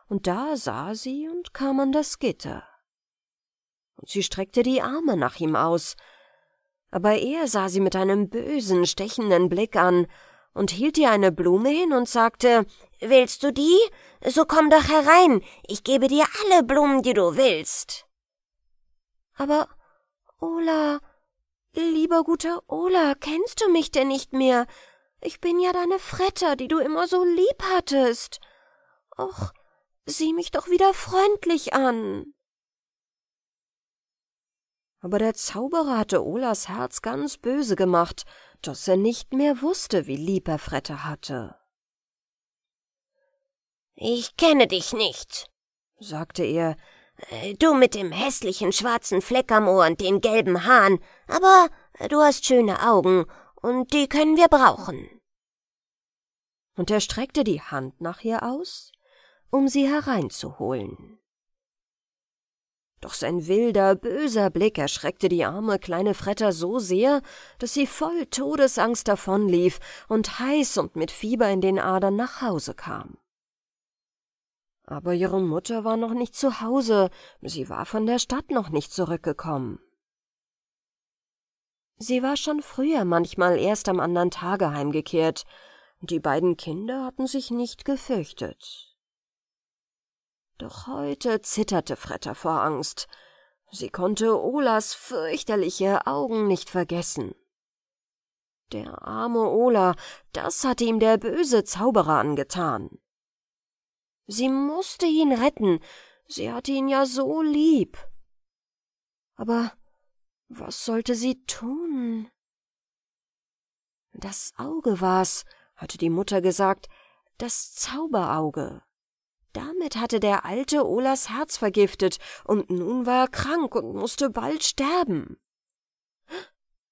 und da sah sie und kam an das Gitter. Und sie streckte die Arme nach ihm aus, aber er sah sie mit einem bösen, stechenden Blick an und hielt ihr eine Blume hin und sagte Willst du die? So komm doch herein, ich gebe dir alle Blumen, die du willst. Aber Ola, lieber guter Ola, kennst du mich denn nicht mehr? Ich bin ja deine Fretter, die du immer so lieb hattest. Och, Sieh mich doch wieder freundlich an. Aber der Zauberer hatte Olas Herz ganz böse gemacht, dass er nicht mehr wusste, wie lieb er Frette hatte. Ich kenne dich nicht, sagte er. Äh, du mit dem hässlichen schwarzen Fleck am Ohr und den gelben Haaren, aber du hast schöne Augen und die können wir brauchen. Und er streckte die Hand nach ihr aus, um sie hereinzuholen. Doch sein wilder, böser Blick erschreckte die arme kleine Fretter so sehr, dass sie voll Todesangst davonlief und heiß und mit Fieber in den Adern nach Hause kam. Aber ihre Mutter war noch nicht zu Hause, sie war von der Stadt noch nicht zurückgekommen. Sie war schon früher manchmal erst am anderen Tage heimgekehrt, und die beiden Kinder hatten sich nicht gefürchtet. Doch heute zitterte Fretter vor Angst. Sie konnte Olas fürchterliche Augen nicht vergessen. Der arme Ola, das hatte ihm der böse Zauberer angetan. Sie musste ihn retten, sie hatte ihn ja so lieb. Aber was sollte sie tun? Das Auge war's, hatte die Mutter gesagt, das Zauberauge. Damit hatte der alte Olas Herz vergiftet, und nun war er krank und musste bald sterben.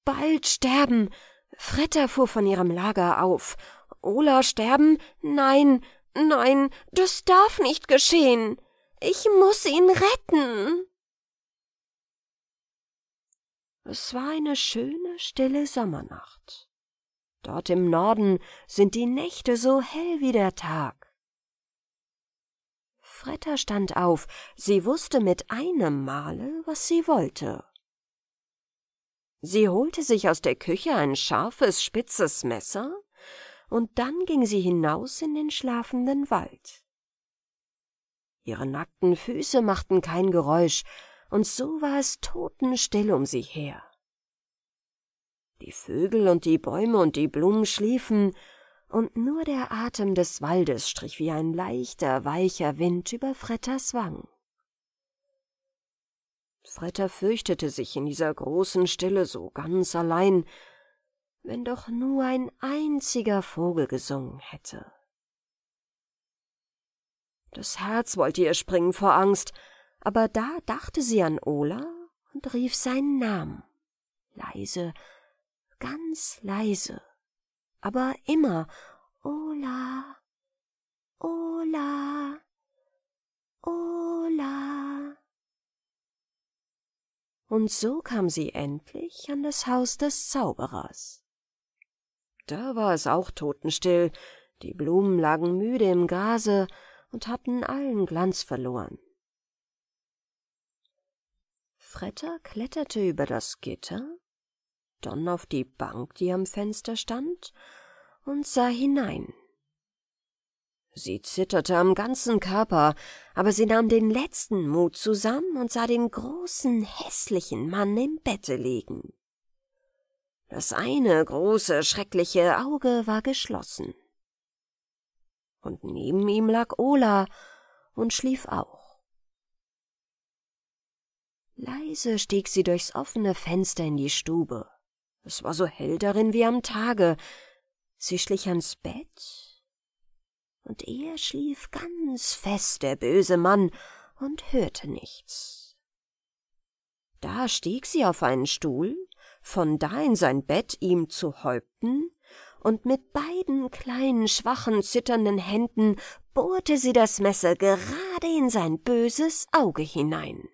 Bald sterben. Fritter fuhr von ihrem Lager auf. Ola sterben? Nein, nein, das darf nicht geschehen. Ich muss ihn retten. Es war eine schöne, stille Sommernacht. Dort im Norden sind die Nächte so hell wie der Tag. Fretta stand auf, sie wusste mit einem Male, was sie wollte. Sie holte sich aus der Küche ein scharfes, spitzes Messer, und dann ging sie hinaus in den schlafenden Wald. Ihre nackten Füße machten kein Geräusch, und so war es totenstill um sie her. Die Vögel und die Bäume und die Blumen schliefen, und nur der Atem des Waldes strich wie ein leichter, weicher Wind über Fretters Wang. Fretter fürchtete sich in dieser großen Stille so ganz allein, wenn doch nur ein einziger Vogel gesungen hätte. Das Herz wollte ihr springen vor Angst, aber da dachte sie an Ola und rief seinen Namen, leise, ganz leise aber immer Ola, Ola, Ola. Und so kam sie endlich an das Haus des Zauberers. Da war es auch totenstill, die Blumen lagen müde im Gase und hatten allen Glanz verloren. Fretter kletterte über das Gitter dann auf die Bank, die am Fenster stand, und sah hinein. Sie zitterte am ganzen Körper, aber sie nahm den letzten Mut zusammen und sah den großen, hässlichen Mann im Bette liegen. Das eine große, schreckliche Auge war geschlossen. Und neben ihm lag Ola und schlief auch. Leise stieg sie durchs offene Fenster in die Stube. Es war so hell darin wie am Tage. Sie schlich ans Bett, und er schlief ganz fest, der böse Mann, und hörte nichts. Da stieg sie auf einen Stuhl, von da in sein Bett ihm zu Häupten, und mit beiden kleinen, schwachen, zitternden Händen bohrte sie das Messer gerade in sein böses Auge hinein.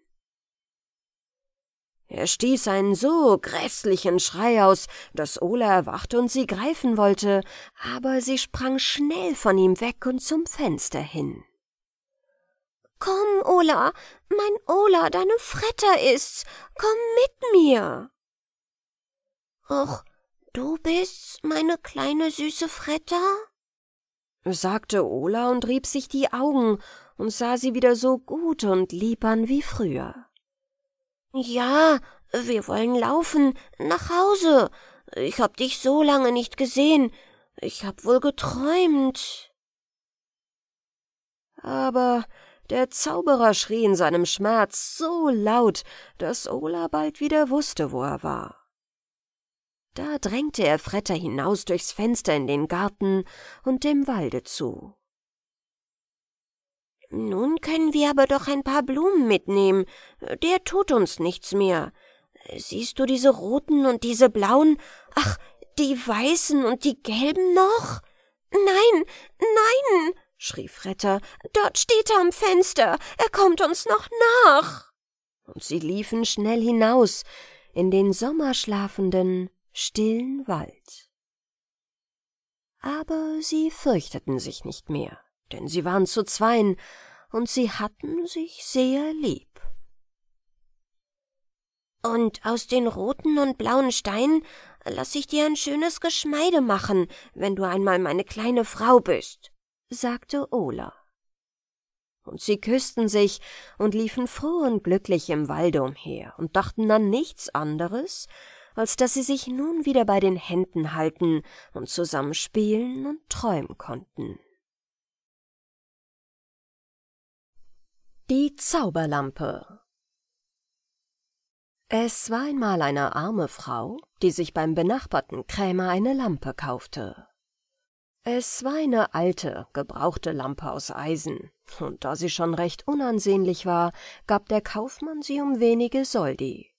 Er stieß einen so grässlichen Schrei aus, dass Ola erwachte und sie greifen wollte, aber sie sprang schnell von ihm weg und zum Fenster hin. Komm, Ola, mein Ola, deine Fretter ist's, komm mit mir. Och, du bist's, meine kleine süße Fretter? sagte Ola und rieb sich die Augen und sah sie wieder so gut und lieb an wie früher. Ja, wir wollen laufen, nach Hause. Ich hab dich so lange nicht gesehen. Ich hab wohl geträumt. Aber der Zauberer schrie in seinem Schmerz so laut, dass Ola bald wieder wusste, wo er war. Da drängte er Fretter hinaus durchs Fenster in den Garten und dem Walde zu. Nun können wir aber doch ein paar Blumen mitnehmen. Der tut uns nichts mehr. Siehst du diese roten und diese blauen? Ach, die weißen und die gelben noch? Nein, nein, schrie Fretter. Dort steht er am Fenster. Er kommt uns noch nach. Und sie liefen schnell hinaus in den sommerschlafenden, stillen Wald. Aber sie fürchteten sich nicht mehr denn sie waren zu zweien, und sie hatten sich sehr lieb. Und aus den roten und blauen Steinen lass ich dir ein schönes Geschmeide machen, wenn du einmal meine kleine Frau bist, sagte Ola. Und sie küssten sich und liefen froh und glücklich im Walde umher und dachten an nichts anderes, als dass sie sich nun wieder bei den Händen halten und zusammen spielen und träumen konnten. Die Zauberlampe Es war einmal eine arme Frau, die sich beim benachbarten Krämer eine Lampe kaufte. Es war eine alte, gebrauchte Lampe aus Eisen, und da sie schon recht unansehnlich war, gab der Kaufmann sie um wenige Soldi.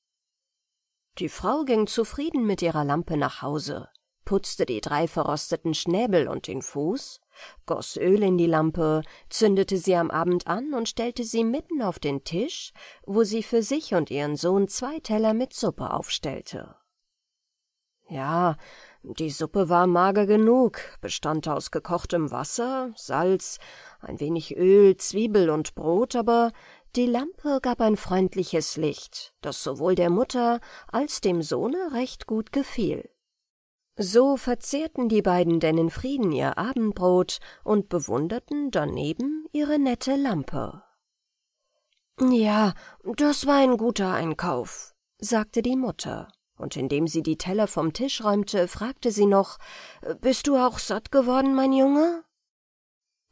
Die Frau ging zufrieden mit ihrer Lampe nach Hause, putzte die drei verrosteten Schnäbel und den Fuß, goß Öl in die Lampe, zündete sie am Abend an und stellte sie mitten auf den Tisch, wo sie für sich und ihren Sohn zwei Teller mit Suppe aufstellte. Ja, die Suppe war mager genug, bestand aus gekochtem Wasser, Salz, ein wenig Öl, Zwiebel und Brot, aber die Lampe gab ein freundliches Licht, das sowohl der Mutter als dem Sohne recht gut gefiel. So verzehrten die beiden denn in Frieden ihr Abendbrot und bewunderten daneben ihre nette Lampe. Ja, das war ein guter Einkauf, sagte die Mutter, und indem sie die Teller vom Tisch räumte, fragte sie noch Bist du auch satt geworden, mein Junge?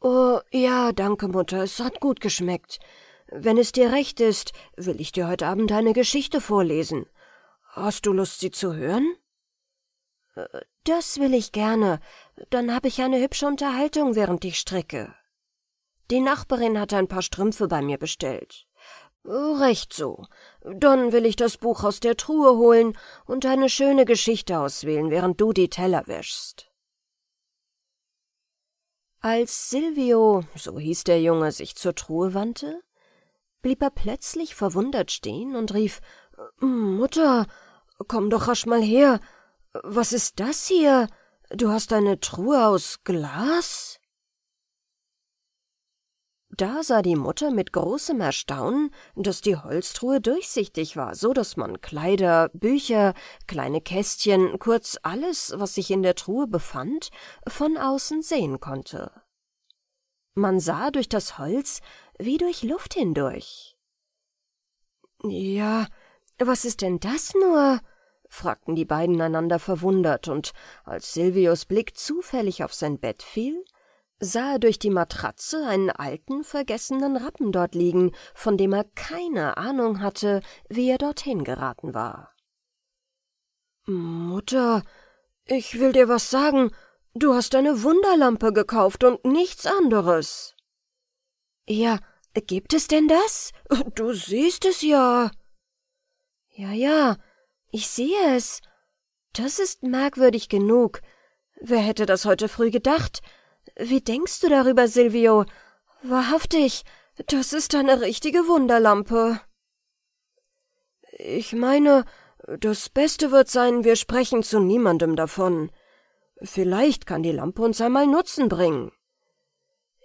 Oh, ja, danke, Mutter, es hat gut geschmeckt. Wenn es dir recht ist, will ich dir heute Abend eine Geschichte vorlesen. Hast du Lust, sie zu hören? Das will ich gerne. Dann habe ich eine hübsche Unterhaltung, während ich stricke. Die Nachbarin hat ein paar Strümpfe bei mir bestellt. Recht so. Dann will ich das Buch aus der Truhe holen und eine schöne Geschichte auswählen, während du die Teller wäschst. Als Silvio, so hieß der Junge, sich zur Truhe wandte, blieb er plötzlich verwundert stehen und rief Mutter, komm doch rasch mal her, was ist das hier? Du hast eine Truhe aus Glas? Da sah die Mutter mit großem Erstaunen, dass die Holztruhe durchsichtig war, so dass man Kleider, Bücher, kleine Kästchen, kurz alles, was sich in der Truhe befand, von außen sehen konnte. Man sah durch das Holz wie durch Luft hindurch. Ja, was ist denn das nur? fragten die beiden einander verwundert, und als Silvios Blick zufällig auf sein Bett fiel, sah er durch die Matratze einen alten, vergessenen Rappen dort liegen, von dem er keine Ahnung hatte, wie er dorthin geraten war. Mutter, ich will dir was sagen. Du hast eine Wunderlampe gekauft und nichts anderes. Ja, gibt es denn das? Du siehst es ja. Ja, ja, ich sehe es. Das ist merkwürdig genug. Wer hätte das heute früh gedacht? Wie denkst du darüber, Silvio? Wahrhaftig, das ist eine richtige Wunderlampe. Ich meine, das Beste wird sein, wir sprechen zu niemandem davon. Vielleicht kann die Lampe uns einmal Nutzen bringen.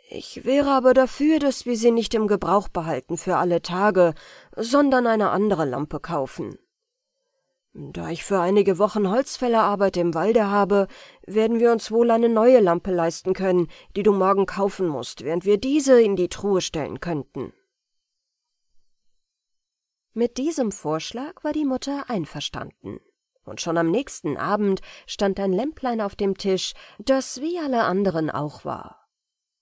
Ich wäre aber dafür, dass wir sie nicht im Gebrauch behalten für alle Tage, sondern eine andere Lampe kaufen. Da ich für einige Wochen Holzfällerarbeit im Walde habe, werden wir uns wohl eine neue Lampe leisten können, die du morgen kaufen musst, während wir diese in die Truhe stellen könnten. Mit diesem Vorschlag war die Mutter einverstanden. Und schon am nächsten Abend stand ein Lämplein auf dem Tisch, das wie alle anderen auch war.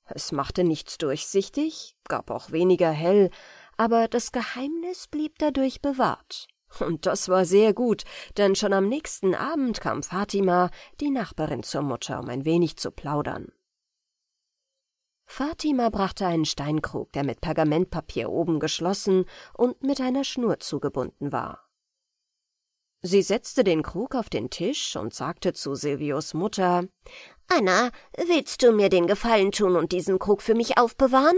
Es machte nichts durchsichtig, gab auch weniger hell, aber das Geheimnis blieb dadurch bewahrt. Und das war sehr gut, denn schon am nächsten Abend kam Fatima, die Nachbarin zur Mutter, um ein wenig zu plaudern. Fatima brachte einen Steinkrug, der mit Pergamentpapier oben geschlossen und mit einer Schnur zugebunden war. Sie setzte den Krug auf den Tisch und sagte zu Silvios Mutter Anna, willst du mir den Gefallen tun und diesen Krug für mich aufbewahren?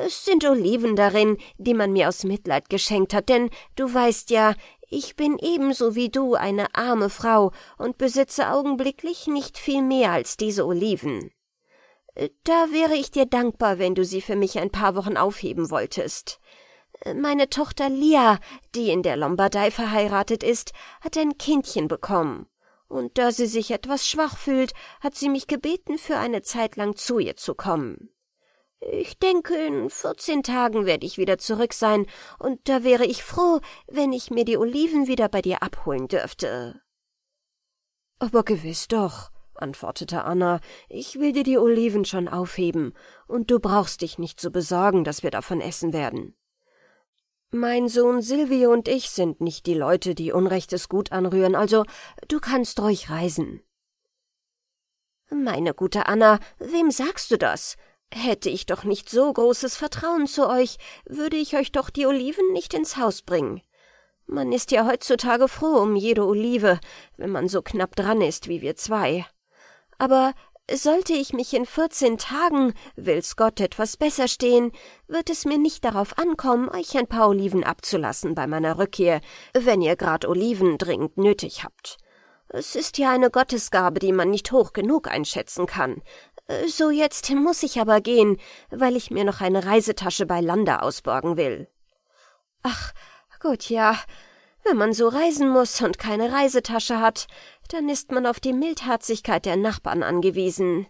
Es sind Oliven darin, die man mir aus Mitleid geschenkt hat, denn du weißt ja, ich bin ebenso wie du eine arme Frau und besitze augenblicklich nicht viel mehr als diese Oliven. Da wäre ich dir dankbar, wenn du sie für mich ein paar Wochen aufheben wolltest. Meine Tochter Lia, die in der Lombardei verheiratet ist, hat ein Kindchen bekommen. Und da sie sich etwas schwach fühlt, hat sie mich gebeten, für eine Zeit lang zu ihr zu kommen. Ich denke, in vierzehn Tagen werde ich wieder zurück sein, und da wäre ich froh, wenn ich mir die Oliven wieder bei dir abholen dürfte. Aber gewiß doch, antwortete Anna, ich will dir die Oliven schon aufheben, und du brauchst dich nicht zu besorgen, dass wir davon essen werden. Mein Sohn Silvio und ich sind nicht die Leute, die Unrechtes gut anrühren, also du kannst ruhig reisen. Meine gute Anna, wem sagst du das? Hätte ich doch nicht so großes Vertrauen zu euch, würde ich euch doch die Oliven nicht ins Haus bringen. Man ist ja heutzutage froh um jede Olive, wenn man so knapp dran ist wie wir zwei. Aber sollte ich mich in vierzehn Tagen, will's Gott, etwas besser stehen, wird es mir nicht darauf ankommen, euch ein paar Oliven abzulassen bei meiner Rückkehr, wenn ihr grad Oliven dringend nötig habt. Es ist ja eine Gottesgabe, die man nicht hoch genug einschätzen kann. So jetzt muss ich aber gehen, weil ich mir noch eine Reisetasche bei Lande ausborgen will. Ach, gut, ja. Wenn man so reisen muss und keine Reisetasche hat, dann ist man auf die Mildherzigkeit der Nachbarn angewiesen.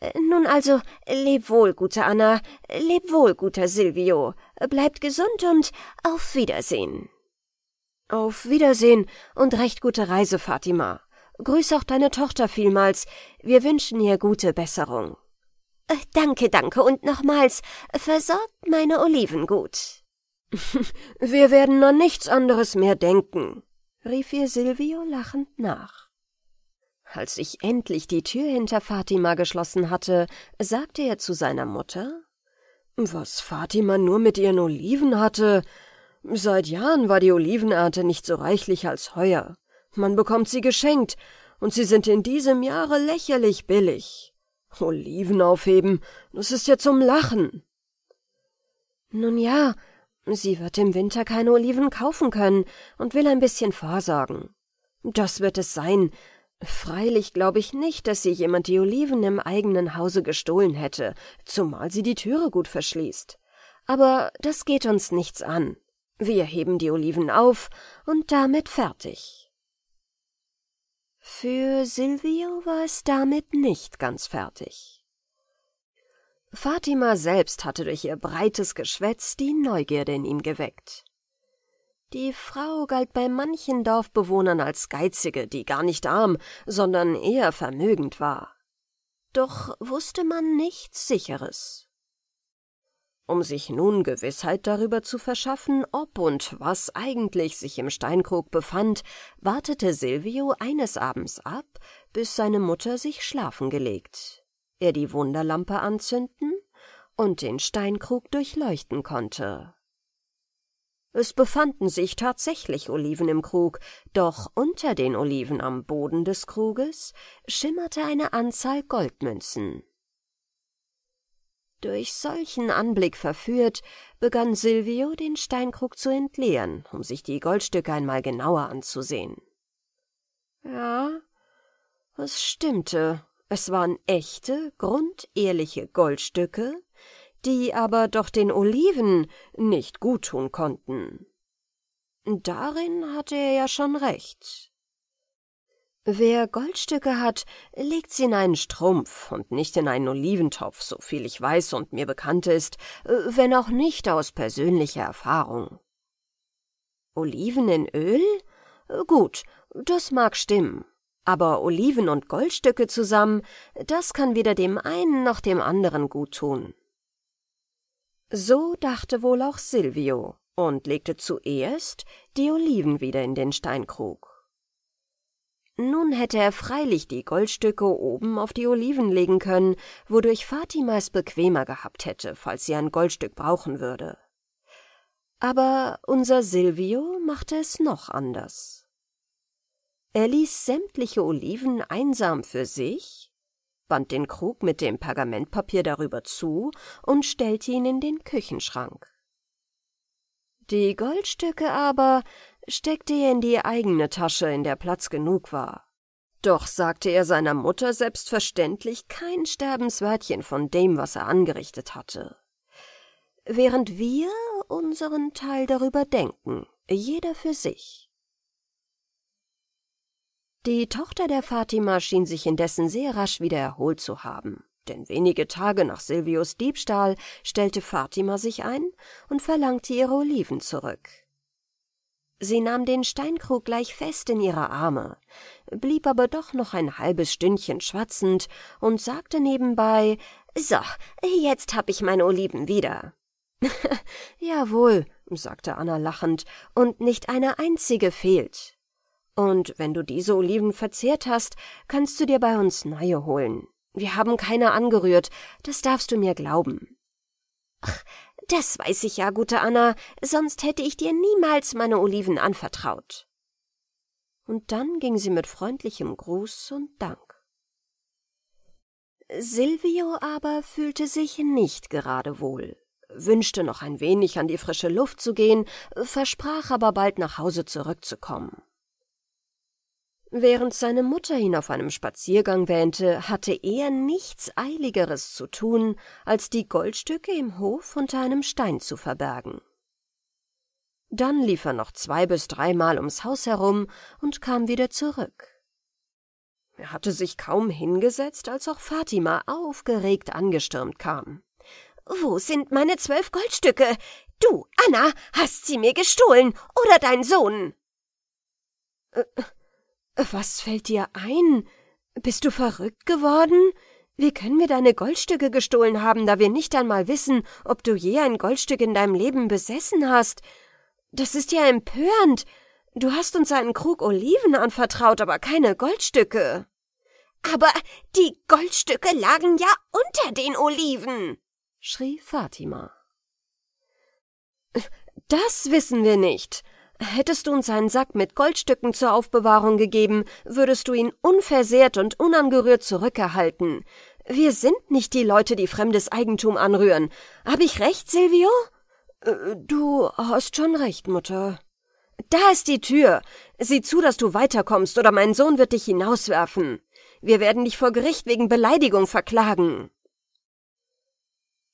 Äh, nun also, leb wohl, gute Anna, leb wohl, guter Silvio, bleibt gesund und auf Wiedersehen. Auf Wiedersehen und recht gute Reise, Fatima. Grüß auch deine Tochter vielmals. Wir wünschen ihr gute Besserung. Äh, danke, danke und nochmals, versorgt meine Oliven gut. Wir werden an nichts anderes mehr denken rief ihr Silvio lachend nach. Als ich endlich die Tür hinter Fatima geschlossen hatte, sagte er zu seiner Mutter Was Fatima nur mit ihren Oliven hatte. Seit Jahren war die Olivenernte nicht so reichlich als heuer. Man bekommt sie geschenkt, und sie sind in diesem Jahre lächerlich billig. Oliven aufheben, das ist ja zum Lachen. Nun ja, Sie wird im Winter keine Oliven kaufen können und will ein bisschen vorsorgen. Das wird es sein. Freilich glaube ich nicht, dass sie jemand die Oliven im eigenen Hause gestohlen hätte, zumal sie die Türe gut verschließt. Aber das geht uns nichts an. Wir heben die Oliven auf und damit fertig. Für Silvio war es damit nicht ganz fertig. Fatima selbst hatte durch ihr breites Geschwätz die Neugierde in ihm geweckt. Die Frau galt bei manchen Dorfbewohnern als Geizige, die gar nicht arm, sondern eher vermögend war. Doch wusste man nichts Sicheres. Um sich nun Gewissheit darüber zu verschaffen, ob und was eigentlich sich im Steinkrug befand, wartete Silvio eines Abends ab, bis seine Mutter sich schlafen gelegt er die Wunderlampe anzünden und den Steinkrug durchleuchten konnte. Es befanden sich tatsächlich Oliven im Krug, doch unter den Oliven am Boden des Kruges schimmerte eine Anzahl Goldmünzen. Durch solchen Anblick verführt, begann Silvio, den Steinkrug zu entleeren, um sich die Goldstücke einmal genauer anzusehen. Ja, es stimmte. Es waren echte, grundehrliche Goldstücke, die aber doch den Oliven nicht guttun konnten. Darin hatte er ja schon recht. Wer Goldstücke hat, legt sie in einen Strumpf und nicht in einen Oliventopf, so viel ich weiß und mir bekannt ist, wenn auch nicht aus persönlicher Erfahrung. Oliven in Öl? Gut, das mag stimmen. Aber Oliven und Goldstücke zusammen, das kann weder dem einen noch dem anderen gut tun. So dachte wohl auch Silvio und legte zuerst die Oliven wieder in den Steinkrug. Nun hätte er freilich die Goldstücke oben auf die Oliven legen können, wodurch Fatima es bequemer gehabt hätte, falls sie ein Goldstück brauchen würde. Aber unser Silvio machte es noch anders. Er ließ sämtliche Oliven einsam für sich, band den Krug mit dem Pergamentpapier darüber zu und stellte ihn in den Küchenschrank. Die Goldstücke aber steckte er in die eigene Tasche, in der Platz genug war. Doch sagte er seiner Mutter selbstverständlich kein Sterbenswörtchen von dem, was er angerichtet hatte. Während wir unseren Teil darüber denken, jeder für sich. Die Tochter der Fatima schien sich indessen sehr rasch wieder erholt zu haben, denn wenige Tage nach Silvios Diebstahl stellte Fatima sich ein und verlangte ihre Oliven zurück. Sie nahm den Steinkrug gleich fest in ihre Arme, blieb aber doch noch ein halbes Stündchen schwatzend und sagte nebenbei So, jetzt hab ich meine Oliven wieder. Jawohl, sagte Anna lachend, und nicht eine einzige fehlt. Und wenn du diese Oliven verzehrt hast, kannst du dir bei uns neue holen. Wir haben keine angerührt, das darfst du mir glauben. Ach, das weiß ich ja, gute Anna, sonst hätte ich dir niemals meine Oliven anvertraut. Und dann ging sie mit freundlichem Gruß und Dank. Silvio aber fühlte sich nicht gerade wohl, wünschte noch ein wenig an die frische Luft zu gehen, versprach aber bald nach Hause zurückzukommen. Während seine Mutter ihn auf einem Spaziergang wähnte, hatte er nichts Eiligeres zu tun, als die Goldstücke im Hof unter einem Stein zu verbergen. Dann lief er noch zwei bis dreimal ums Haus herum und kam wieder zurück. Er hatte sich kaum hingesetzt, als auch Fatima aufgeregt angestürmt kam. Wo sind meine zwölf Goldstücke? Du, Anna, hast sie mir gestohlen oder dein Sohn? Äh, was fällt dir ein? Bist du verrückt geworden? Wie können wir deine Goldstücke gestohlen haben, da wir nicht einmal wissen, ob du je ein Goldstück in deinem Leben besessen hast? Das ist ja empörend. Du hast uns einen Krug Oliven anvertraut, aber keine Goldstücke. Aber die Goldstücke lagen ja unter den Oliven, schrie Fatima. Das wissen wir nicht. Hättest du uns einen Sack mit Goldstücken zur Aufbewahrung gegeben, würdest du ihn unversehrt und unangerührt zurückerhalten. Wir sind nicht die Leute, die fremdes Eigentum anrühren. Hab ich recht, Silvio? Äh, du hast schon recht, Mutter. Da ist die Tür. Sieh zu, dass du weiterkommst, oder mein Sohn wird dich hinauswerfen. Wir werden dich vor Gericht wegen Beleidigung verklagen.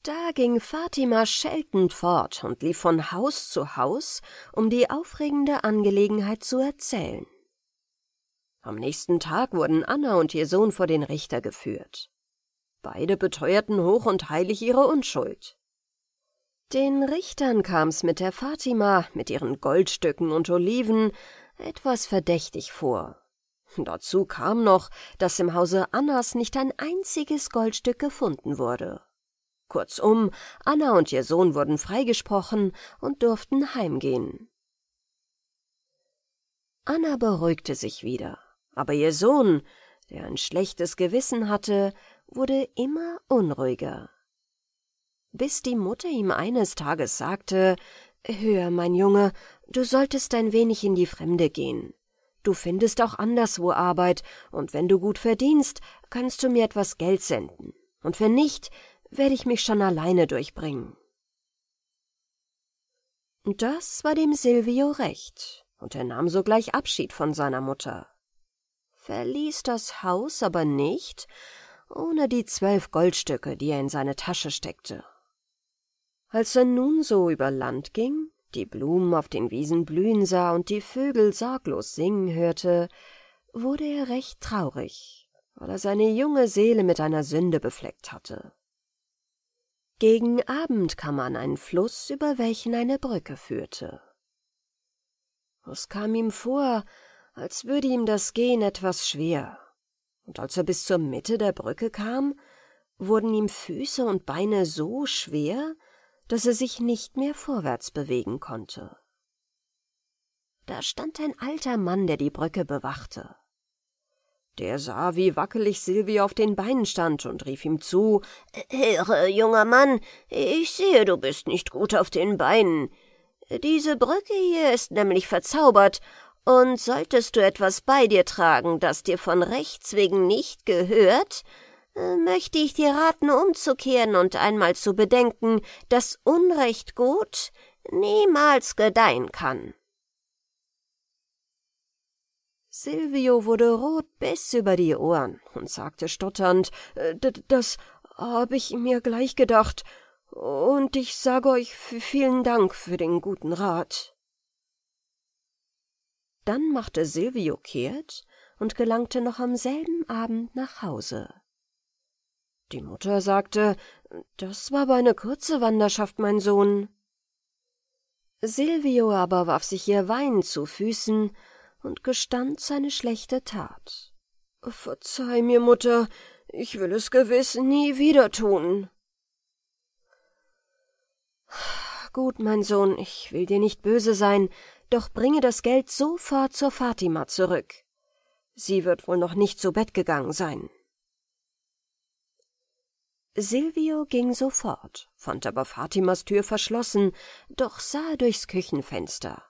Da ging Fatima scheltend fort und lief von Haus zu Haus, um die aufregende Angelegenheit zu erzählen. Am nächsten Tag wurden Anna und ihr Sohn vor den Richter geführt. Beide beteuerten hoch und heilig ihre Unschuld. Den Richtern kam's mit der Fatima, mit ihren Goldstücken und Oliven, etwas verdächtig vor. Dazu kam noch, dass im Hause Annas nicht ein einziges Goldstück gefunden wurde. Kurzum, Anna und ihr Sohn wurden freigesprochen und durften heimgehen. Anna beruhigte sich wieder, aber ihr Sohn, der ein schlechtes Gewissen hatte, wurde immer unruhiger. Bis die Mutter ihm eines Tages sagte, Hör, mein Junge, du solltest ein wenig in die Fremde gehen. Du findest auch anderswo Arbeit, und wenn du gut verdienst, kannst du mir etwas Geld senden. Und wenn nicht, werde ich mich schon alleine durchbringen. Das war dem Silvio recht, und er nahm sogleich Abschied von seiner Mutter, verließ das Haus aber nicht, ohne die zwölf Goldstücke, die er in seine Tasche steckte. Als er nun so über Land ging, die Blumen auf den Wiesen blühen sah und die Vögel sorglos singen hörte, wurde er recht traurig, weil er seine junge Seele mit einer Sünde befleckt hatte. Gegen Abend kam an einen Fluss, über welchen eine Brücke führte. Es kam ihm vor, als würde ihm das Gehen etwas schwer, und als er bis zur Mitte der Brücke kam, wurden ihm Füße und Beine so schwer, dass er sich nicht mehr vorwärts bewegen konnte. Da stand ein alter Mann, der die Brücke bewachte. Der sah, wie wackelig Silvio auf den Beinen stand und rief ihm zu: Höre, äh, junger Mann, ich sehe, du bist nicht gut auf den Beinen. Diese Brücke hier ist nämlich verzaubert, und solltest du etwas bei dir tragen, das dir von rechts wegen nicht gehört, äh, möchte ich dir raten, umzukehren und einmal zu bedenken, dass Unrecht gut niemals gedeihen kann. Silvio wurde rot bis über die Ohren und sagte stotternd, äh, das habe ich mir gleich gedacht, und ich sage euch vielen Dank für den guten Rat. Dann machte Silvio kehrt und gelangte noch am selben Abend nach Hause. Die Mutter sagte, das war aber eine kurze Wanderschaft, mein Sohn. Silvio aber warf sich ihr Wein zu Füßen und gestand seine schlechte Tat. Verzeih mir, Mutter, ich will es gewiss nie wieder tun. Gut, mein Sohn, ich will dir nicht böse sein, doch bringe das Geld sofort zur Fatima zurück. Sie wird wohl noch nicht zu Bett gegangen sein. Silvio ging sofort, fand aber Fatimas Tür verschlossen, doch sah durchs Küchenfenster.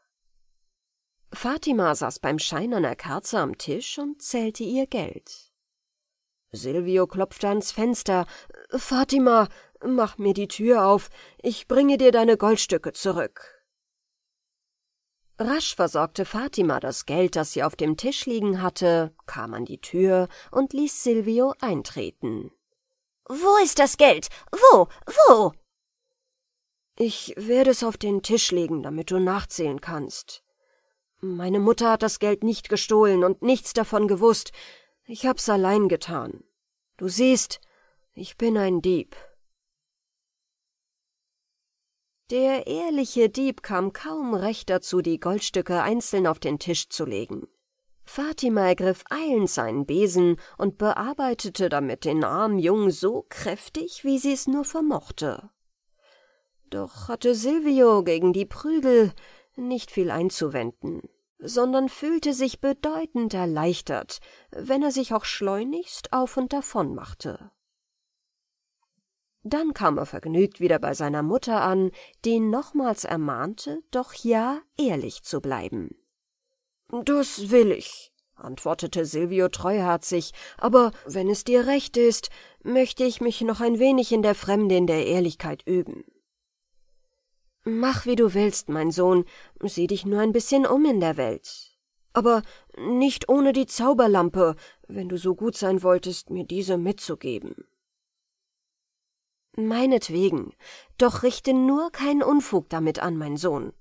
Fatima saß beim Schein einer Kerze am Tisch und zählte ihr Geld. Silvio klopfte ans Fenster. Fatima, mach mir die Tür auf, ich bringe dir deine Goldstücke zurück. Rasch versorgte Fatima das Geld, das sie auf dem Tisch liegen hatte, kam an die Tür und ließ Silvio eintreten. Wo ist das Geld? Wo? Wo? Ich werde es auf den Tisch legen, damit du nachzählen kannst. Meine Mutter hat das Geld nicht gestohlen und nichts davon gewusst. Ich hab's allein getan. Du siehst, ich bin ein Dieb. Der ehrliche Dieb kam kaum recht dazu, die Goldstücke einzeln auf den Tisch zu legen. Fatima ergriff eilends seinen Besen und bearbeitete damit den armen Jungen so kräftig, wie sie es nur vermochte. Doch hatte Silvio gegen die Prügel nicht viel einzuwenden, sondern fühlte sich bedeutend erleichtert, wenn er sich auch schleunigst auf und davon machte. Dann kam er vergnügt wieder bei seiner Mutter an, die ihn nochmals ermahnte, doch ja ehrlich zu bleiben. Das will ich, antwortete Silvio treuherzig, aber wenn es dir recht ist, möchte ich mich noch ein wenig in der Fremde in der Ehrlichkeit üben. Mach, wie du willst, mein Sohn, sieh dich nur ein bisschen um in der Welt. Aber nicht ohne die Zauberlampe, wenn du so gut sein wolltest, mir diese mitzugeben. Meinetwegen, doch richte nur keinen Unfug damit an, mein Sohn.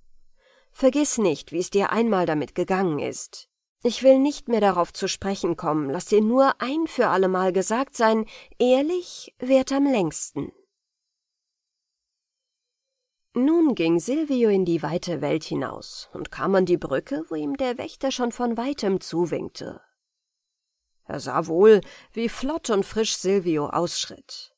Vergiss nicht, wie es dir einmal damit gegangen ist. Ich will nicht mehr darauf zu sprechen kommen, lass dir nur ein für allemal gesagt sein, ehrlich währt am längsten. Nun ging Silvio in die weite Welt hinaus und kam an die Brücke, wo ihm der Wächter schon von weitem zuwinkte. Er sah wohl, wie flott und frisch Silvio ausschritt.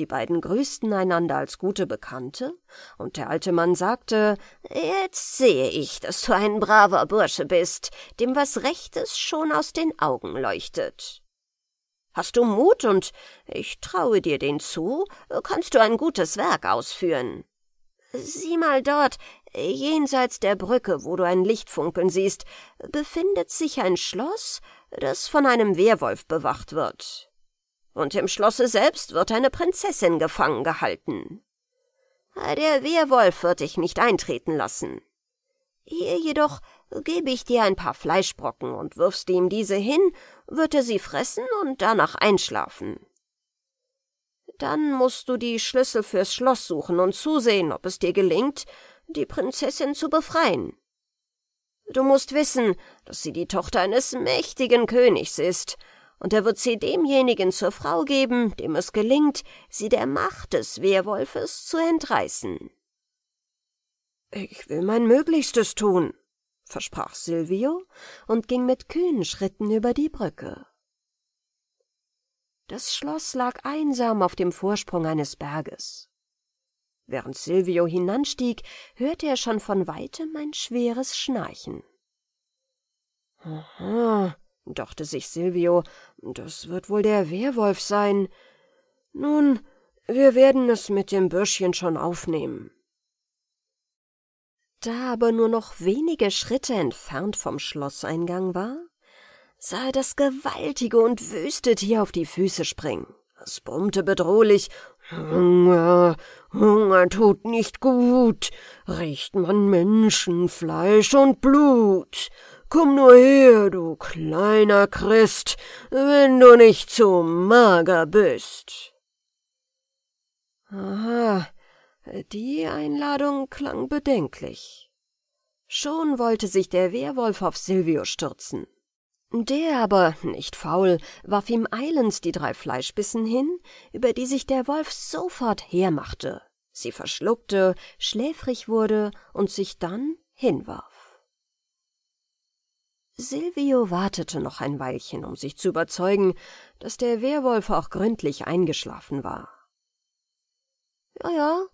Die beiden grüßten einander als gute Bekannte, und der alte Mann sagte Jetzt sehe ich, dass du ein braver Bursche bist, dem was Rechtes schon aus den Augen leuchtet. Hast du Mut und ich traue dir den zu, kannst du ein gutes Werk ausführen. Sieh mal dort, jenseits der Brücke, wo du ein Lichtfunkeln siehst, befindet sich ein Schloss, das von einem Wehrwolf bewacht wird. Und im Schlosse selbst wird eine Prinzessin gefangen gehalten. Der Wehrwolf wird dich nicht eintreten lassen. Hier jedoch gebe ich dir ein paar Fleischbrocken und wirfst ihm diese hin, wird er sie fressen und danach einschlafen. Dann musst du die Schlüssel fürs Schloss suchen und zusehen, ob es dir gelingt, die Prinzessin zu befreien. Du musst wissen, dass sie die Tochter eines mächtigen Königs ist, und er wird sie demjenigen zur Frau geben, dem es gelingt, sie der Macht des Wehrwolfes zu entreißen. Ich will mein Möglichstes tun, versprach Silvio und ging mit kühnen Schritten über die Brücke. Das Schloss lag einsam auf dem Vorsprung eines Berges. Während Silvio hinanstieg, hörte er schon von weitem ein schweres Schnarchen. »Aha«, dachte sich Silvio, »das wird wohl der Werwolf sein. Nun, wir werden es mit dem Bürschchen schon aufnehmen.« Da aber nur noch wenige Schritte entfernt vom Schlosseingang war, sah das gewaltige und wüste Tier auf die Füße springen. Es brummte bedrohlich. Hunger, Hunger tut nicht gut. Riecht man Menschenfleisch und Blut. Komm nur her, du kleiner Christ, wenn du nicht zu mager bist. Aha, die Einladung klang bedenklich. Schon wollte sich der Wehrwolf auf Silvio stürzen, der aber, nicht faul, warf ihm eilends die drei Fleischbissen hin, über die sich der Wolf sofort hermachte, sie verschluckte, schläfrig wurde und sich dann hinwarf. Silvio wartete noch ein Weilchen, um sich zu überzeugen, dass der Wehrwolf auch gründlich eingeschlafen war. Ja, ja,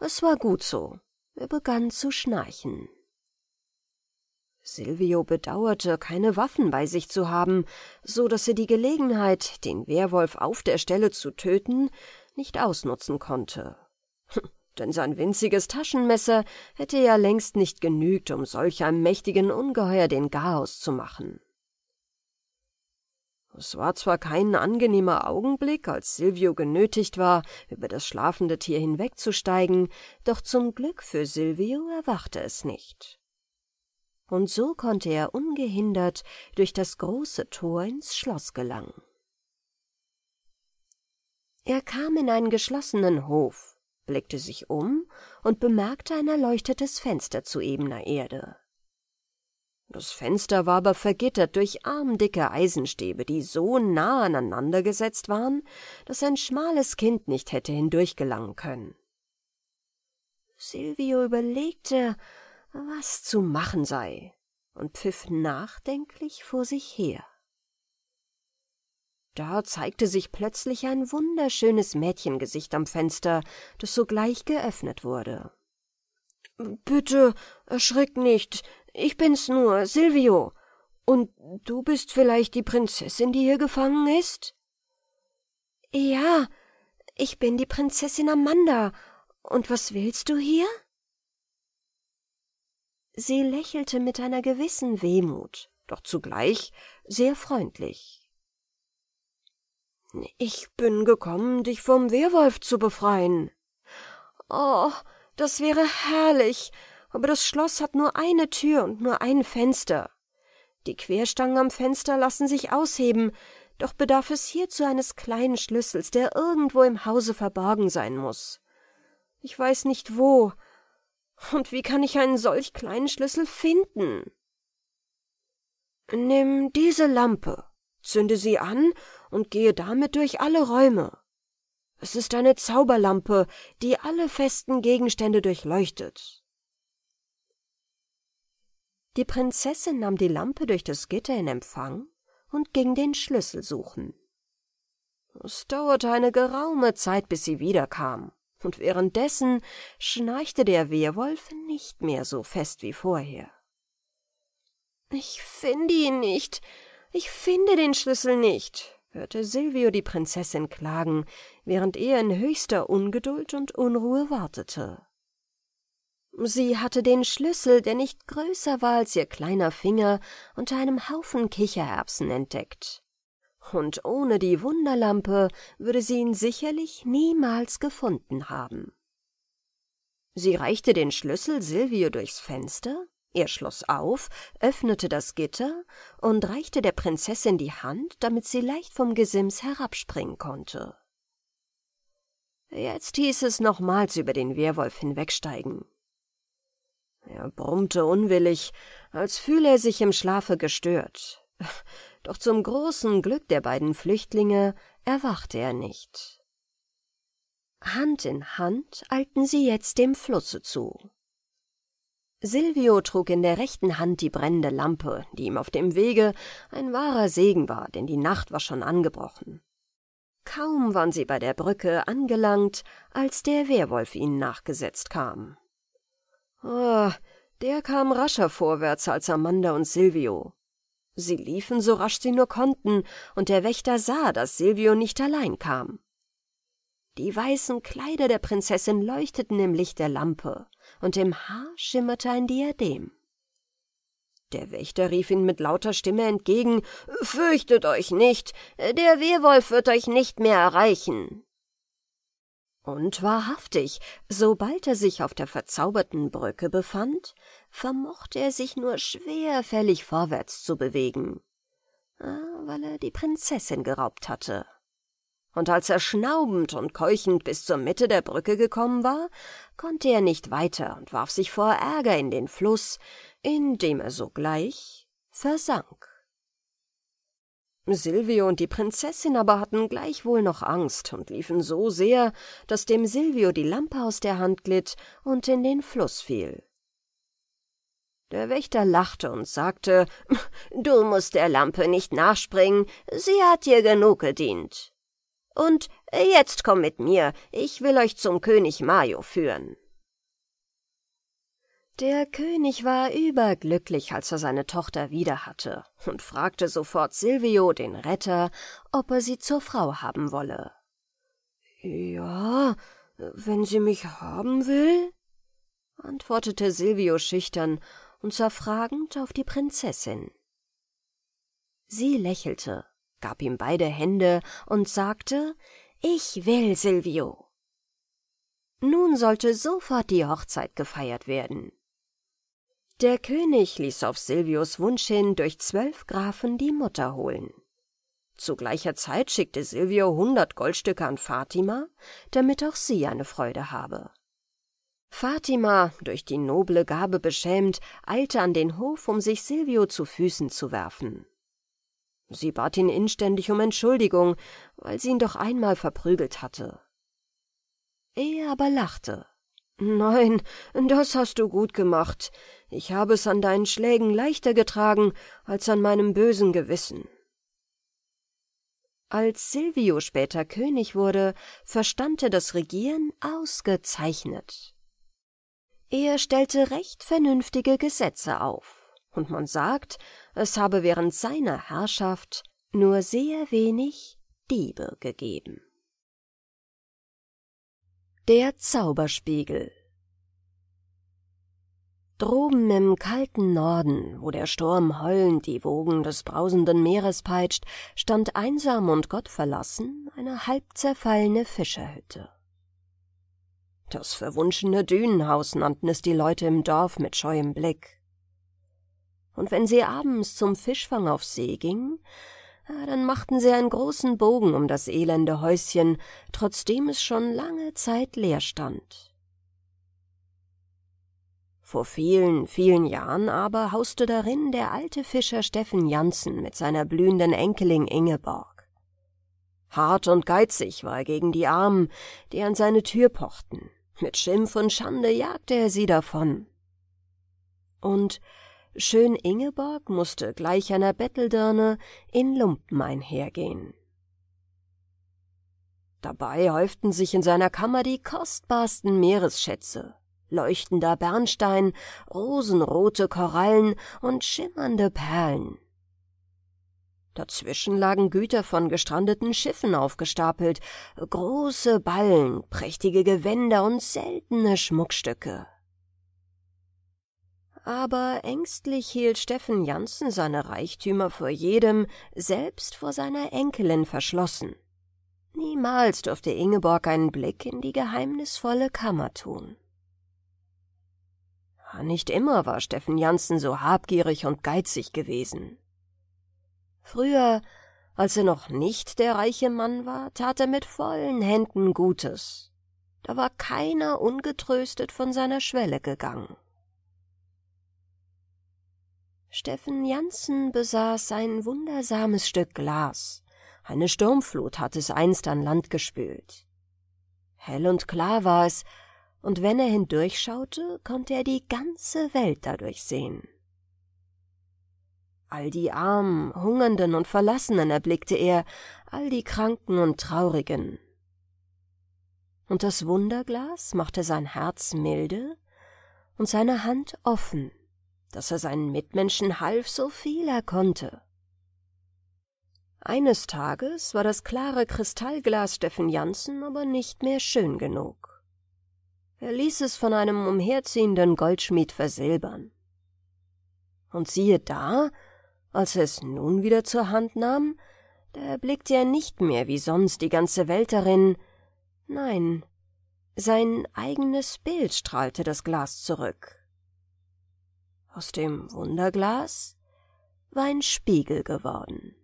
es war gut so. Er begann zu schnarchen. Silvio bedauerte, keine Waffen bei sich zu haben, so dass er die Gelegenheit, den Werwolf auf der Stelle zu töten, nicht ausnutzen konnte. Hm, denn sein winziges Taschenmesser hätte ja längst nicht genügt, um solch einem mächtigen Ungeheuer den Chaos zu machen. Es war zwar kein angenehmer Augenblick, als Silvio genötigt war, über das schlafende Tier hinwegzusteigen, doch zum Glück für Silvio erwachte es nicht und so konnte er ungehindert durch das große Tor ins Schloss gelangen. Er kam in einen geschlossenen Hof, blickte sich um und bemerkte ein erleuchtetes Fenster zu ebener Erde. Das Fenster war aber vergittert durch armdicke Eisenstäbe, die so nah aneinander gesetzt waren, dass ein schmales Kind nicht hätte hindurchgelangen können. Silvio überlegte, was zu machen sei, und pfiff nachdenklich vor sich her. Da zeigte sich plötzlich ein wunderschönes Mädchengesicht am Fenster, das sogleich geöffnet wurde. Bitte erschrick nicht, ich bin's nur, Silvio. Und du bist vielleicht die Prinzessin, die hier gefangen ist? Ja, ich bin die Prinzessin Amanda. Und was willst du hier? Sie lächelte mit einer gewissen Wehmut, doch zugleich sehr freundlich. Ich bin gekommen, dich vom Werwolf zu befreien. Oh, das wäre herrlich, aber das Schloss hat nur eine Tür und nur ein Fenster. Die Querstangen am Fenster lassen sich ausheben, doch bedarf es hierzu eines kleinen Schlüssels, der irgendwo im Hause verborgen sein muß. Ich weiß nicht wo, und wie kann ich einen solch kleinen Schlüssel finden? Nimm diese Lampe, zünde sie an und gehe damit durch alle Räume. Es ist eine Zauberlampe, die alle festen Gegenstände durchleuchtet. Die Prinzessin nahm die Lampe durch das Gitter in Empfang und ging den Schlüssel suchen. Es dauerte eine geraume Zeit, bis sie wiederkam und währenddessen schnarchte der Wehrwolf nicht mehr so fest wie vorher. Ich finde ihn nicht, ich finde den Schlüssel nicht, hörte Silvio die Prinzessin klagen, während er in höchster Ungeduld und Unruhe wartete. Sie hatte den Schlüssel, der nicht größer war als ihr kleiner Finger, unter einem Haufen Kichererbsen entdeckt und ohne die Wunderlampe würde sie ihn sicherlich niemals gefunden haben. Sie reichte den Schlüssel Silvio durchs Fenster, er schloss auf, öffnete das Gitter und reichte der Prinzessin die Hand, damit sie leicht vom Gesims herabspringen konnte. Jetzt hieß es nochmals über den Wehrwolf hinwegsteigen. Er brummte unwillig, als fühle er sich im Schlafe gestört. Doch zum großen Glück der beiden Flüchtlinge erwachte er nicht. Hand in Hand eilten sie jetzt dem Flusse zu. Silvio trug in der rechten Hand die brennende Lampe, die ihm auf dem Wege ein wahrer Segen war, denn die Nacht war schon angebrochen. Kaum waren sie bei der Brücke angelangt, als der Werwolf ihnen nachgesetzt kam. Oh, der kam rascher vorwärts als Amanda und Silvio. Sie liefen so rasch sie nur konnten, und der Wächter sah, dass Silvio nicht allein kam. Die weißen Kleider der Prinzessin leuchteten im Licht der Lampe, und im Haar schimmerte ein Diadem. Der Wächter rief ihn mit lauter Stimme entgegen Fürchtet euch nicht, der Wehrwolf wird euch nicht mehr erreichen. Und wahrhaftig, sobald er sich auf der verzauberten Brücke befand, vermochte er sich nur schwerfällig vorwärts zu bewegen, ah, weil er die Prinzessin geraubt hatte. Und als er schnaubend und keuchend bis zur Mitte der Brücke gekommen war, konnte er nicht weiter und warf sich vor Ärger in den Fluss, in dem er sogleich versank. Silvio und die Prinzessin aber hatten gleichwohl noch Angst und liefen so sehr, dass dem Silvio die Lampe aus der Hand glitt und in den Fluss fiel. Der Wächter lachte und sagte, Du musst der Lampe nicht nachspringen, sie hat dir genug gedient. Und jetzt komm mit mir, ich will euch zum König Mario führen. Der König war überglücklich, als er seine Tochter wieder hatte, und fragte sofort Silvio, den Retter, ob er sie zur Frau haben wolle. Ja, wenn sie mich haben will, antwortete Silvio schüchtern und sah fragend auf die Prinzessin. Sie lächelte, gab ihm beide Hände und sagte, »Ich will Silvio.« nun sollte sofort die Hochzeit gefeiert werden. Der König ließ auf Silvios Wunsch hin durch zwölf Grafen die Mutter holen. Zu gleicher Zeit schickte Silvio hundert Goldstücke an Fatima, damit auch sie eine Freude habe. Fatima, durch die noble Gabe beschämt, eilte an den Hof, um sich Silvio zu Füßen zu werfen. Sie bat ihn inständig um Entschuldigung, weil sie ihn doch einmal verprügelt hatte. Er aber lachte. Nein, das hast du gut gemacht. Ich habe es an deinen Schlägen leichter getragen als an meinem bösen Gewissen. Als Silvio später König wurde, verstand er das Regieren ausgezeichnet. Er stellte recht vernünftige Gesetze auf, und man sagt, es habe während seiner Herrschaft nur sehr wenig Diebe gegeben. Der Zauberspiegel Droben im kalten Norden, wo der Sturm heulend die Wogen des brausenden Meeres peitscht, stand einsam und gottverlassen eine halb zerfallene Fischerhütte. Das verwunschene Dünenhaus nannten es die Leute im Dorf mit scheuem Blick. Und wenn sie abends zum Fischfang auf See gingen, ah, dann machten sie einen großen Bogen um das elende Häuschen, trotzdem es schon lange Zeit leer stand. Vor vielen, vielen Jahren aber hauste darin der alte Fischer Steffen Jansen mit seiner blühenden Enkelin Ingeborg. Hart und geizig war er gegen die Armen, die an seine Tür pochten. Mit Schimpf und Schande jagte er sie davon. Und schön Ingeborg mußte gleich einer Betteldirne in Lumpen einhergehen. Dabei häuften sich in seiner Kammer die kostbarsten Meeresschätze, leuchtender Bernstein, rosenrote Korallen und schimmernde Perlen. Dazwischen lagen Güter von gestrandeten Schiffen aufgestapelt, große Ballen, prächtige Gewänder und seltene Schmuckstücke. Aber ängstlich hielt Steffen Jansen seine Reichtümer vor jedem, selbst vor seiner Enkelin verschlossen. Niemals durfte Ingeborg einen Blick in die geheimnisvolle Kammer tun. Nicht immer war Steffen Jansen so habgierig und geizig gewesen. Früher, als er noch nicht der reiche Mann war, tat er mit vollen Händen Gutes. Da war keiner ungetröstet von seiner Schwelle gegangen. Steffen Jansen besaß ein wundersames Stück Glas. Eine Sturmflut hatte es einst an Land gespült. Hell und klar war es, und wenn er hindurchschaute, konnte er die ganze Welt dadurch sehen. All die Armen, Hungernden und Verlassenen erblickte er, all die Kranken und Traurigen. Und das Wunderglas machte sein Herz milde und seine Hand offen, dass er seinen Mitmenschen half, so viel er konnte. Eines Tages war das klare Kristallglas Steffen Jansen aber nicht mehr schön genug. Er ließ es von einem umherziehenden Goldschmied versilbern. Und siehe da, als er es nun wieder zur Hand nahm, da erblickte er nicht mehr wie sonst die ganze Welt darin. Nein, sein eigenes Bild strahlte das Glas zurück. Aus dem Wunderglas war ein Spiegel geworden.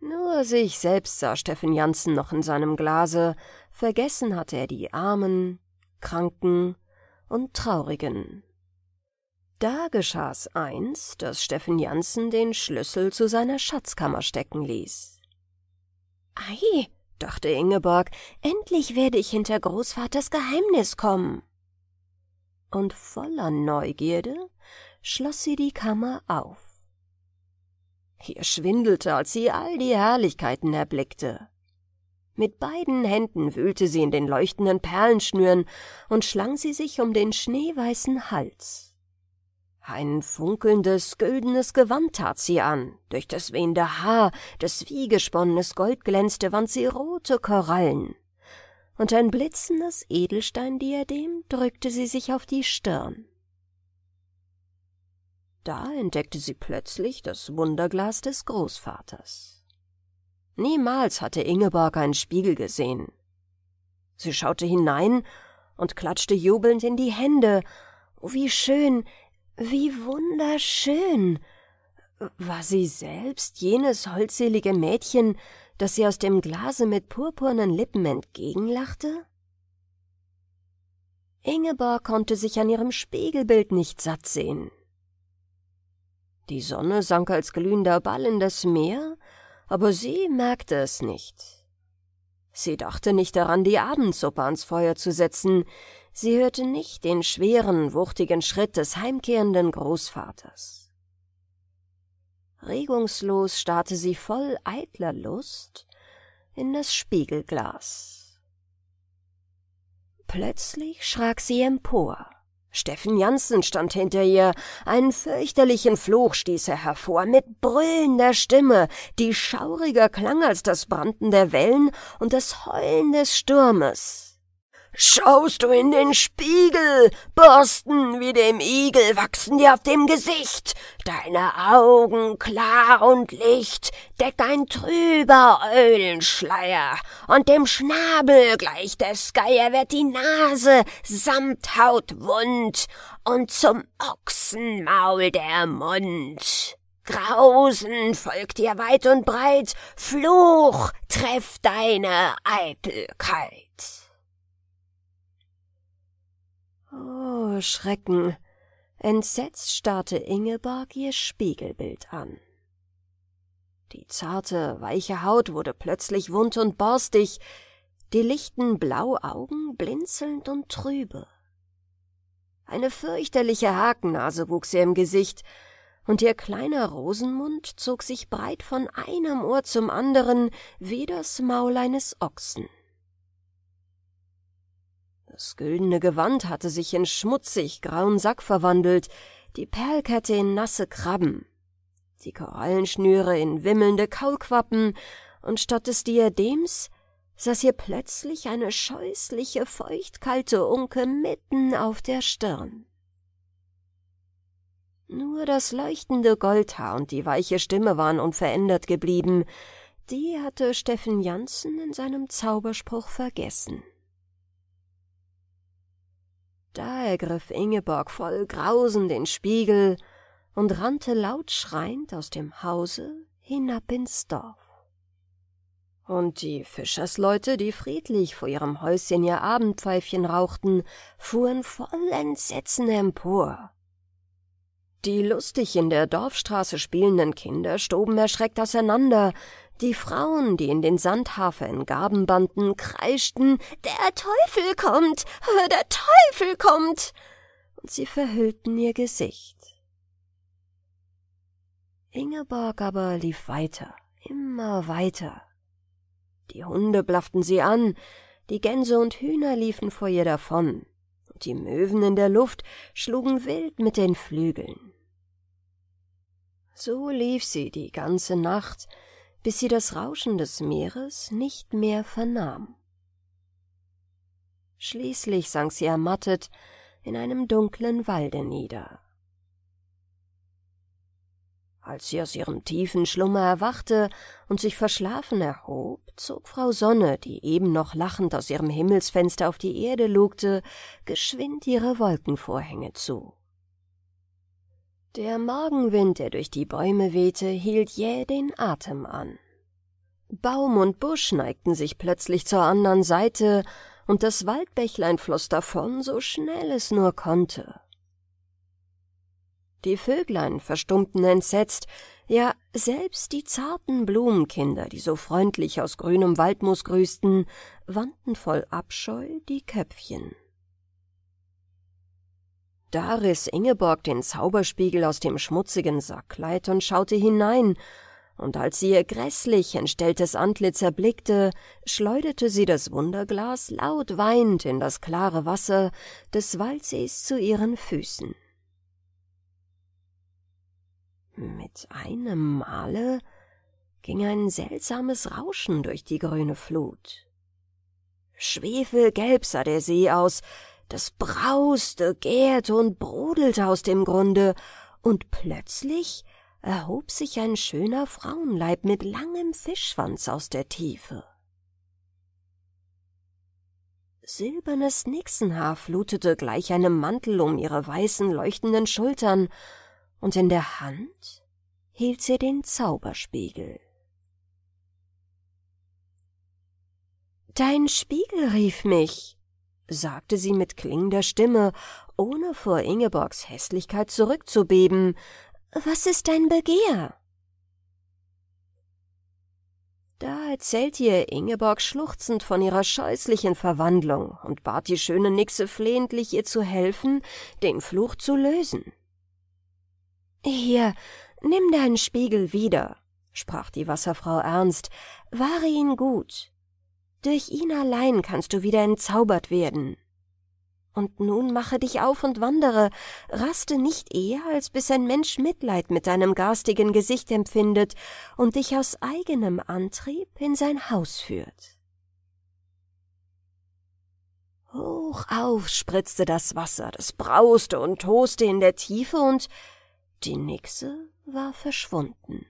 Nur sich selbst sah Steffen Jansen noch in seinem Glase, vergessen hatte er die Armen, Kranken und Traurigen. Da geschah's eins, dass Steffen Jansen den Schlüssel zu seiner Schatzkammer stecken ließ. Ei, dachte Ingeborg, endlich werde ich hinter Großvaters Geheimnis kommen. Und voller Neugierde schloss sie die Kammer auf. Hier schwindelte, als sie all die Herrlichkeiten erblickte. Mit beiden Händen wühlte sie in den leuchtenden Perlenschnüren und schlang sie sich um den schneeweißen Hals. Ein funkelndes, güldenes Gewand tat sie an, durch das wehende Haar, das wie gesponnenes Gold glänzte, wand sie rote Korallen. Und ein blitzendes Edelsteindiadem drückte sie sich auf die Stirn. Da entdeckte sie plötzlich das Wunderglas des Großvaters. Niemals hatte Ingeborg einen Spiegel gesehen. Sie schaute hinein und klatschte jubelnd in die Hände. Oh, wie schön, wie wunderschön! War sie selbst jenes holdselige Mädchen, das sie aus dem Glase mit purpurnen Lippen entgegenlachte? Ingeborg konnte sich an ihrem Spiegelbild nicht satt sehen. Die Sonne sank als glühender Ball in das Meer, aber sie merkte es nicht. Sie dachte nicht daran, die Abendsuppe ans Feuer zu setzen, Sie hörte nicht den schweren, wuchtigen Schritt des heimkehrenden Großvaters. Regungslos starrte sie voll eitler Lust in das Spiegelglas. Plötzlich schrak sie empor. Steffen Janssen stand hinter ihr. Einen fürchterlichen Fluch stieß er hervor, mit brüllender Stimme, die schauriger klang als das Branden der Wellen und das Heulen des Sturmes. Schaust du in den Spiegel, Borsten wie dem Igel wachsen dir auf dem Gesicht, deine Augen klar und Licht, deckt ein trüber Eulenschleier, und dem Schnabel gleich des Geier wird die Nase samt Haut wund, und zum Ochsenmaul der Mund. Grausen folgt dir weit und breit, Fluch trefft deine Eitelkeit. Oh, Schrecken! Entsetzt starrte Ingeborg ihr Spiegelbild an. Die zarte, weiche Haut wurde plötzlich wund und borstig, die lichten Blauaugen blinzelnd und trübe. Eine fürchterliche Hakennase wuchs ihr im Gesicht, und ihr kleiner Rosenmund zog sich breit von einem Ohr zum anderen wie das Maul eines Ochsen. Das güldene Gewand hatte sich in schmutzig grauen Sack verwandelt, die Perlkette in nasse Krabben, die Korallenschnüre in wimmelnde Kaulquappen, und statt des Diadems saß hier plötzlich eine scheußliche, feuchtkalte Unke mitten auf der Stirn. Nur das leuchtende Goldhaar und die weiche Stimme waren unverändert geblieben, die hatte Steffen Jansen in seinem Zauberspruch vergessen da ergriff Ingeborg voll Grausen den Spiegel und rannte laut schreiend aus dem Hause hinab ins Dorf. Und die Fischersleute, die friedlich vor ihrem Häuschen ihr Abendpfeifchen rauchten, fuhren voll Entsetzen empor. Die lustig in der Dorfstraße spielenden Kinder stoben erschreckt auseinander, die Frauen, die in den Sandhafer in Gaben banden, kreischten Der Teufel kommt. Der Teufel kommt. und sie verhüllten ihr Gesicht. Ingeborg aber lief weiter, immer weiter. Die Hunde blafften sie an, die Gänse und Hühner liefen vor ihr davon, und die Möwen in der Luft schlugen wild mit den Flügeln. So lief sie die ganze Nacht, bis sie das Rauschen des Meeres nicht mehr vernahm. Schließlich sank sie ermattet in einem dunklen Walde nieder. Als sie aus ihrem tiefen Schlummer erwachte und sich verschlafen erhob, zog Frau Sonne, die eben noch lachend aus ihrem Himmelsfenster auf die Erde lugte, geschwind ihre Wolkenvorhänge zu. Der Morgenwind, der durch die Bäume wehte, hielt jäh den Atem an. Baum und Busch neigten sich plötzlich zur anderen Seite, und das Waldbächlein floss davon, so schnell es nur konnte. Die Vöglein verstummten entsetzt, ja selbst die zarten Blumenkinder, die so freundlich aus grünem Waldmoos grüßten, wandten voll Abscheu die Köpfchen. Da riss Ingeborg den Zauberspiegel aus dem schmutzigen Sackkleid und schaute hinein, und als sie ihr grässlich entstelltes Antlitz erblickte, schleuderte sie das Wunderglas laut weinend in das klare Wasser des Waldsees zu ihren Füßen. Mit einem Male ging ein seltsames Rauschen durch die grüne Flut. Schwefelgelb sah der See aus, das brauste, gärte und brodelte aus dem Grunde, und plötzlich erhob sich ein schöner Frauenleib mit langem Fischschwanz aus der Tiefe. Silbernes Nixenhaar flutete gleich einem Mantel um ihre weißen, leuchtenden Schultern, und in der Hand hielt sie den Zauberspiegel. Dein Spiegel rief mich, sagte sie mit klingender Stimme, ohne vor Ingeborgs Hässlichkeit zurückzubeben. Was ist dein Begehr? Da erzählte ihr Ingeborg schluchzend von ihrer scheußlichen Verwandlung und bat die schöne Nixe flehentlich, ihr zu helfen, den Fluch zu lösen. Hier, nimm deinen Spiegel wieder, sprach die Wasserfrau ernst, wahre ihn gut. Durch ihn allein kannst du wieder entzaubert werden. Und nun mache dich auf und wandere, raste nicht eher, als bis ein Mensch Mitleid mit deinem garstigen Gesicht empfindet und dich aus eigenem Antrieb in sein Haus führt. Hoch auf spritzte das Wasser, das brauste und toste in der Tiefe, und die Nixe war verschwunden.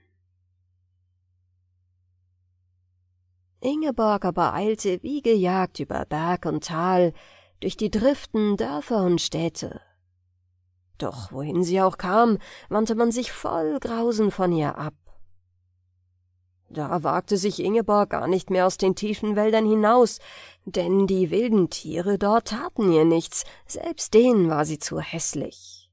Ingeborg aber eilte wie gejagt über Berg und Tal, durch die Driften, Dörfer und Städte. Doch wohin sie auch kam, wandte man sich voll Grausen von ihr ab. Da wagte sich Ingeborg gar nicht mehr aus den tiefen Wäldern hinaus, denn die wilden Tiere dort taten ihr nichts, selbst denen war sie zu hässlich.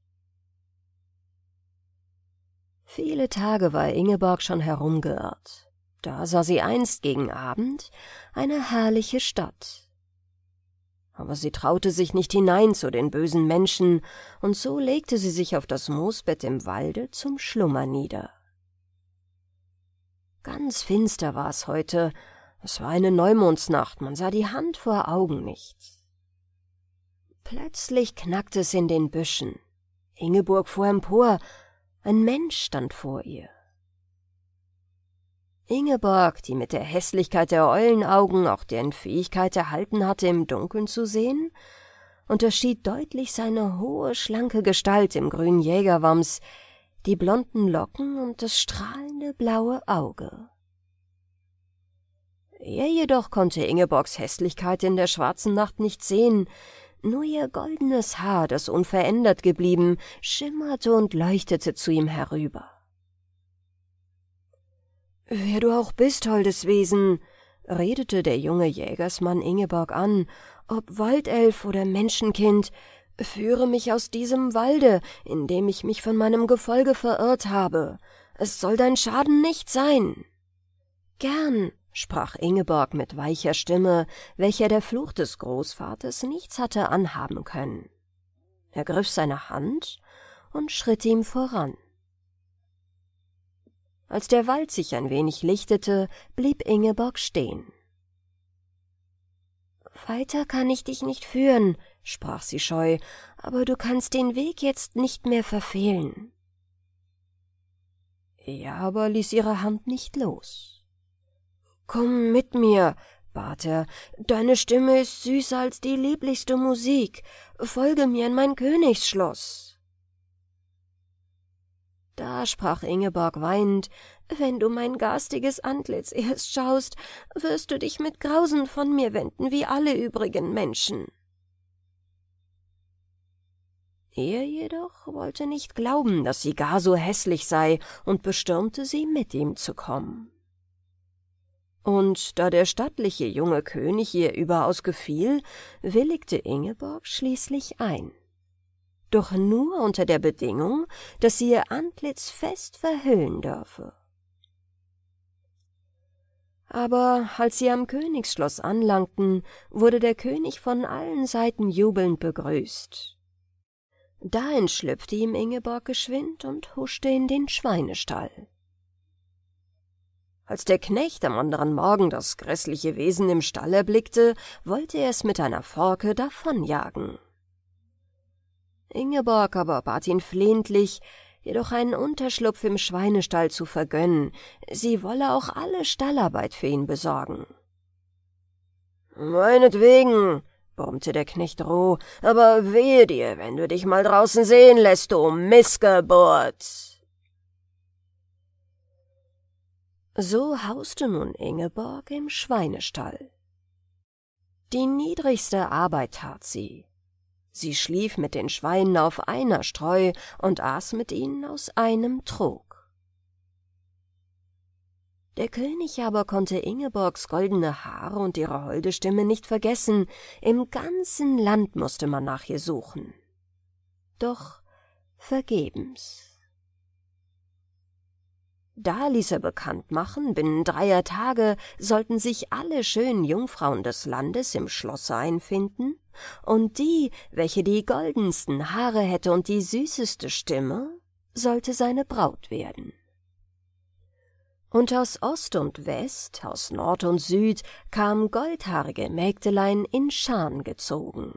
Viele Tage war Ingeborg schon herumgeirrt. Da sah sie einst gegen Abend eine herrliche Stadt. Aber sie traute sich nicht hinein zu den bösen Menschen, und so legte sie sich auf das Moosbett im Walde zum Schlummer nieder. Ganz finster war es heute, es war eine Neumondsnacht, man sah die Hand vor Augen nicht. Plötzlich knackte es in den Büschen. Ingeborg fuhr empor, ein Mensch stand vor ihr. Ingeborg, die mit der Hässlichkeit der Eulenaugen auch deren Fähigkeit erhalten hatte, im Dunkeln zu sehen, unterschied deutlich seine hohe, schlanke Gestalt im grünen Jägerwams, die blonden Locken und das strahlende blaue Auge. Er jedoch konnte Ingeborgs Hässlichkeit in der schwarzen Nacht nicht sehen, nur ihr goldenes Haar, das unverändert geblieben, schimmerte und leuchtete zu ihm herüber. Wer du auch bist, holdes Wesen, redete der junge Jägersmann Ingeborg an, ob Waldelf oder Menschenkind, führe mich aus diesem Walde, in dem ich mich von meinem Gefolge verirrt habe. Es soll dein Schaden nicht sein. Gern, sprach Ingeborg mit weicher Stimme, welcher der Fluch des Großvaters nichts hatte anhaben können. Er griff seine Hand und schritt ihm voran. Als der Wald sich ein wenig lichtete, blieb Ingeborg stehen. Weiter kann ich dich nicht führen, sprach sie scheu, aber du kannst den Weg jetzt nicht mehr verfehlen. Er aber ließ ihre Hand nicht los. Komm mit mir, bat er, deine Stimme ist süßer als die lieblichste Musik, folge mir in mein Königsschloss. Da sprach Ingeborg weinend, wenn du mein garstiges Antlitz erst schaust, wirst du dich mit Grausen von mir wenden, wie alle übrigen Menschen. Er jedoch wollte nicht glauben, dass sie gar so hässlich sei und bestürmte sie, mit ihm zu kommen. Und da der stattliche junge König ihr überaus gefiel, willigte Ingeborg schließlich ein doch nur unter der Bedingung, dass sie ihr Antlitz fest verhüllen dürfe. Aber als sie am Königsschloss anlangten, wurde der König von allen Seiten jubelnd begrüßt. Da entschlüpfte ihm Ingeborg geschwind und huschte in den Schweinestall. Als der Knecht am anderen Morgen das grässliche Wesen im Stall erblickte, wollte er es mit einer Forke davonjagen. Ingeborg aber bat ihn flehentlich, jedoch einen Unterschlupf im Schweinestall zu vergönnen, sie wolle auch alle Stallarbeit für ihn besorgen. Meinetwegen, brummte der Knecht roh, aber wehe dir, wenn du dich mal draußen sehen lässt, du Missgeburt. So hauste nun Ingeborg im Schweinestall. Die niedrigste Arbeit tat sie, Sie schlief mit den Schweinen auf einer Streu und aß mit ihnen aus einem Trog. Der König aber konnte Ingeborgs goldene Haare und ihre holde Stimme nicht vergessen, im ganzen Land musste man nach ihr suchen. Doch vergebens. Da ließ er bekannt machen, binnen dreier Tage sollten sich alle schönen Jungfrauen des Landes im Schlosse einfinden, und die, welche die goldensten Haare hätte und die süßeste Stimme, sollte seine Braut werden. Und aus Ost und West, aus Nord und Süd, kam goldhaarige Mägdelein in Scharen gezogen.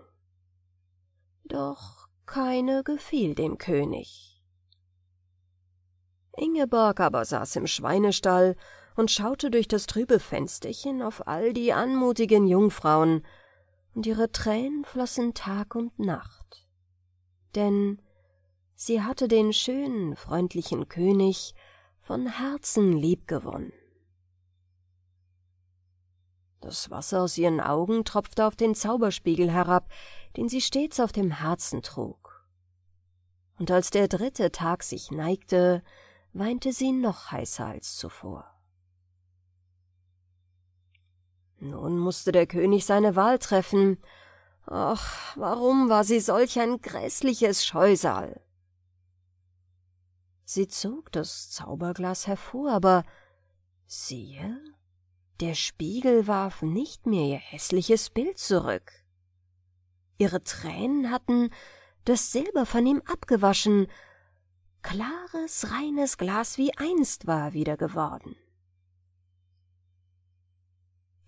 Doch keine gefiel dem König. Ingeborg aber saß im Schweinestall und schaute durch das trübe Fensterchen auf all die anmutigen Jungfrauen, und ihre Tränen flossen Tag und Nacht. Denn sie hatte den schönen, freundlichen König von Herzen liebgewonnen. Das Wasser aus ihren Augen tropfte auf den Zauberspiegel herab, den sie stets auf dem Herzen trug. Und als der dritte Tag sich neigte, weinte sie noch heißer als zuvor. Nun musste der König seine Wahl treffen. Ach, warum war sie solch ein grässliches Scheusal? Sie zog das Zauberglas hervor, aber siehe, der Spiegel warf nicht mehr ihr hässliches Bild zurück. Ihre Tränen hatten das Silber von ihm abgewaschen klares, reines Glas wie einst war wieder geworden.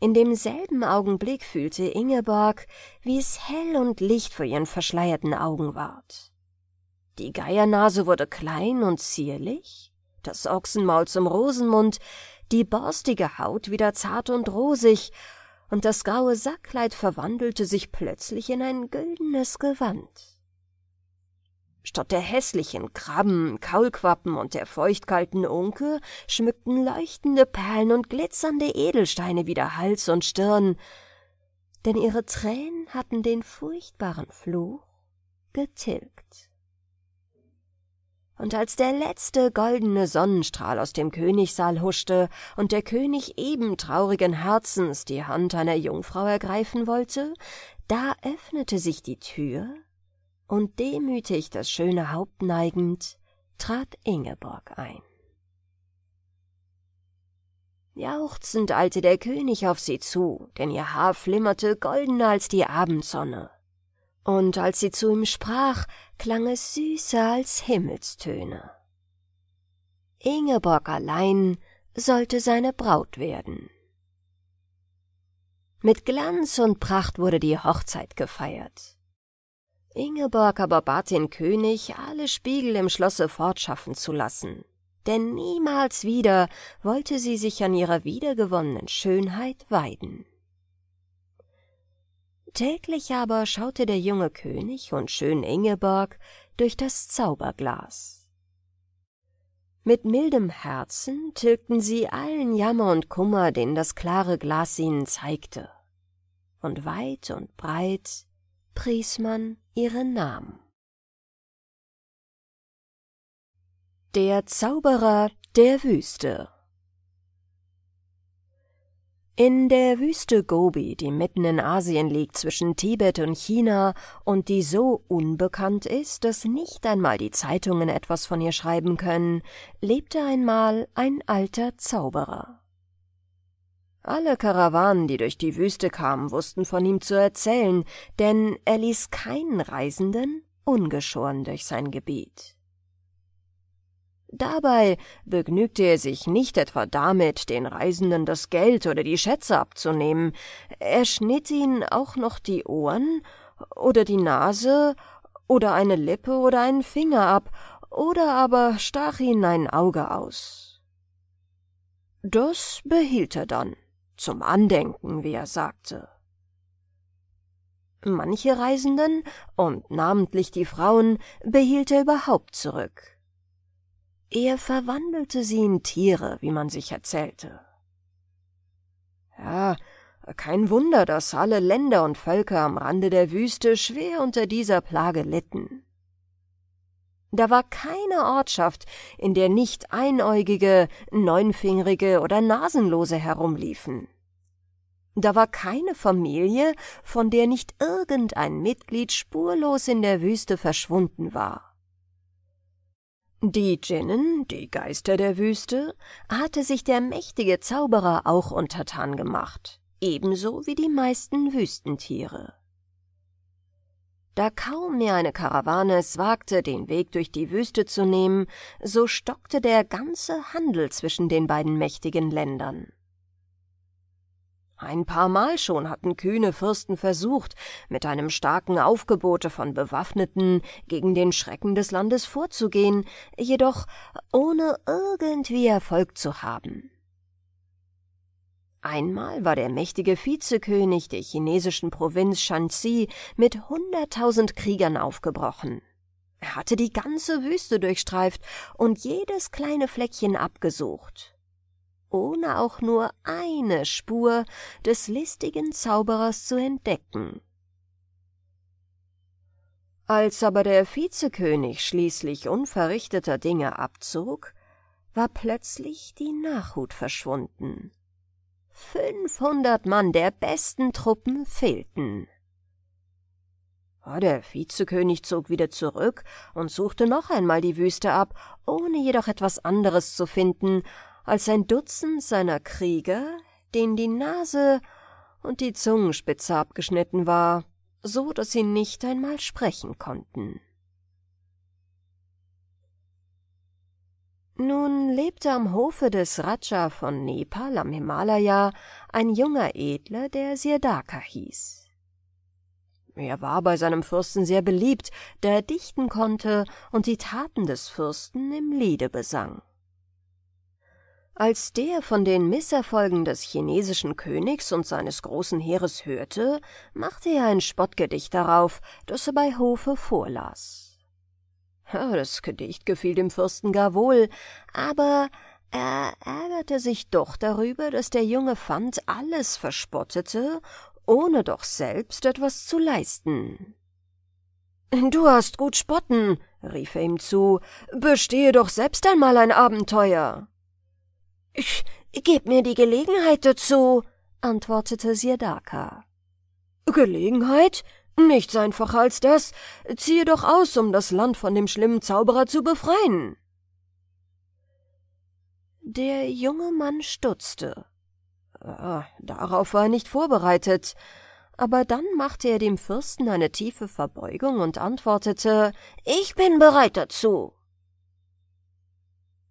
In demselben Augenblick fühlte Ingeborg, wie es hell und Licht vor ihren verschleierten Augen ward. Die Geiernase wurde klein und zierlich, das Ochsenmaul zum Rosenmund, die borstige Haut wieder zart und rosig, und das graue Sackkleid verwandelte sich plötzlich in ein güldenes Gewand. Statt der hässlichen Krabben, Kaulquappen und der feuchtkalten Unke schmückten leuchtende Perlen und glitzernde Edelsteine wieder Hals und Stirn, denn ihre Tränen hatten den furchtbaren Fluch getilgt. Und als der letzte goldene Sonnenstrahl aus dem Königssaal huschte und der König eben traurigen Herzens die Hand einer Jungfrau ergreifen wollte, da öffnete sich die Tür und demütig das schöne Haupt neigend, trat Ingeborg ein. Jauchzend eilte der König auf sie zu, denn ihr Haar flimmerte goldener als die Abendsonne. Und als sie zu ihm sprach, klang es süßer als Himmelstöne. Ingeborg allein sollte seine Braut werden. Mit Glanz und Pracht wurde die Hochzeit gefeiert. Ingeborg aber bat den König, alle Spiegel im Schlosse fortschaffen zu lassen, denn niemals wieder wollte sie sich an ihrer wiedergewonnenen Schönheit weiden. Täglich aber schaute der junge König und schön Ingeborg durch das Zauberglas. Mit mildem Herzen tilgten sie allen Jammer und Kummer, den das klare Glas ihnen zeigte. Und weit und breit pries man ihren Namen. Der Zauberer der Wüste in der Wüste Gobi, die mitten in Asien liegt zwischen Tibet und China und die so unbekannt ist, dass nicht einmal die Zeitungen etwas von ihr schreiben können, lebte einmal ein alter Zauberer. Alle Karawanen, die durch die Wüste kamen, wussten von ihm zu erzählen, denn er ließ keinen Reisenden ungeschoren durch sein Gebiet. Dabei begnügte er sich nicht etwa damit, den Reisenden das Geld oder die Schätze abzunehmen, er schnitt ihnen auch noch die Ohren oder die Nase oder eine Lippe oder einen Finger ab oder aber stach ihnen ein Auge aus. Das behielt er dann. Zum Andenken, wie er sagte. Manche Reisenden und namentlich die Frauen behielt er überhaupt zurück. Er verwandelte sie in Tiere, wie man sich erzählte. Ja, kein Wunder, dass alle Länder und Völker am Rande der Wüste schwer unter dieser Plage litten. Da war keine Ortschaft, in der nicht Einäugige, Neunfingerige oder Nasenlose herumliefen. Da war keine Familie, von der nicht irgendein Mitglied spurlos in der Wüste verschwunden war. Die Djinnen, die Geister der Wüste, hatte sich der mächtige Zauberer auch untertan gemacht, ebenso wie die meisten Wüstentiere. Da kaum mehr eine Karawane es wagte, den Weg durch die Wüste zu nehmen, so stockte der ganze Handel zwischen den beiden mächtigen Ländern. Ein paar Mal schon hatten kühne Fürsten versucht, mit einem starken Aufgebote von Bewaffneten gegen den Schrecken des Landes vorzugehen, jedoch ohne irgendwie Erfolg zu haben. Einmal war der mächtige Vizekönig der chinesischen Provinz Shanxi mit hunderttausend Kriegern aufgebrochen. Er hatte die ganze Wüste durchstreift und jedes kleine Fleckchen abgesucht, ohne auch nur eine Spur des listigen Zauberers zu entdecken. Als aber der Vizekönig schließlich unverrichteter Dinge abzog, war plötzlich die Nachhut verschwunden. 500 Mann der besten Truppen fehlten. Ah, der Vizekönig zog wieder zurück und suchte noch einmal die Wüste ab, ohne jedoch etwas anderes zu finden als ein Dutzend seiner Krieger, denen die Nase und die Zungenspitze abgeschnitten war, so dass sie nicht einmal sprechen konnten. Nun lebte am Hofe des Raja von Nepal am Himalaya ein junger Edler, der Sirdaka hieß. Er war bei seinem Fürsten sehr beliebt, der dichten konnte und die Taten des Fürsten im Liede besang. Als der von den Misserfolgen des chinesischen Königs und seines großen Heeres hörte, machte er ein Spottgedicht darauf, das er bei Hofe vorlas. Ah, das Gedicht gefiel dem Fürsten gar wohl, aber er ärgerte sich doch darüber, dass der junge Fant alles verspottete, ohne doch selbst etwas zu leisten. Du hast gut spotten, rief er ihm zu, bestehe doch selbst einmal ein Abenteuer. Ich geb mir die Gelegenheit dazu, antwortete Sirdaka. Gelegenheit? Nichts einfacher als das, ziehe doch aus, um das Land von dem schlimmen Zauberer zu befreien. Der junge Mann stutzte. Ah, darauf war er nicht vorbereitet, aber dann machte er dem Fürsten eine tiefe Verbeugung und antwortete Ich bin bereit dazu.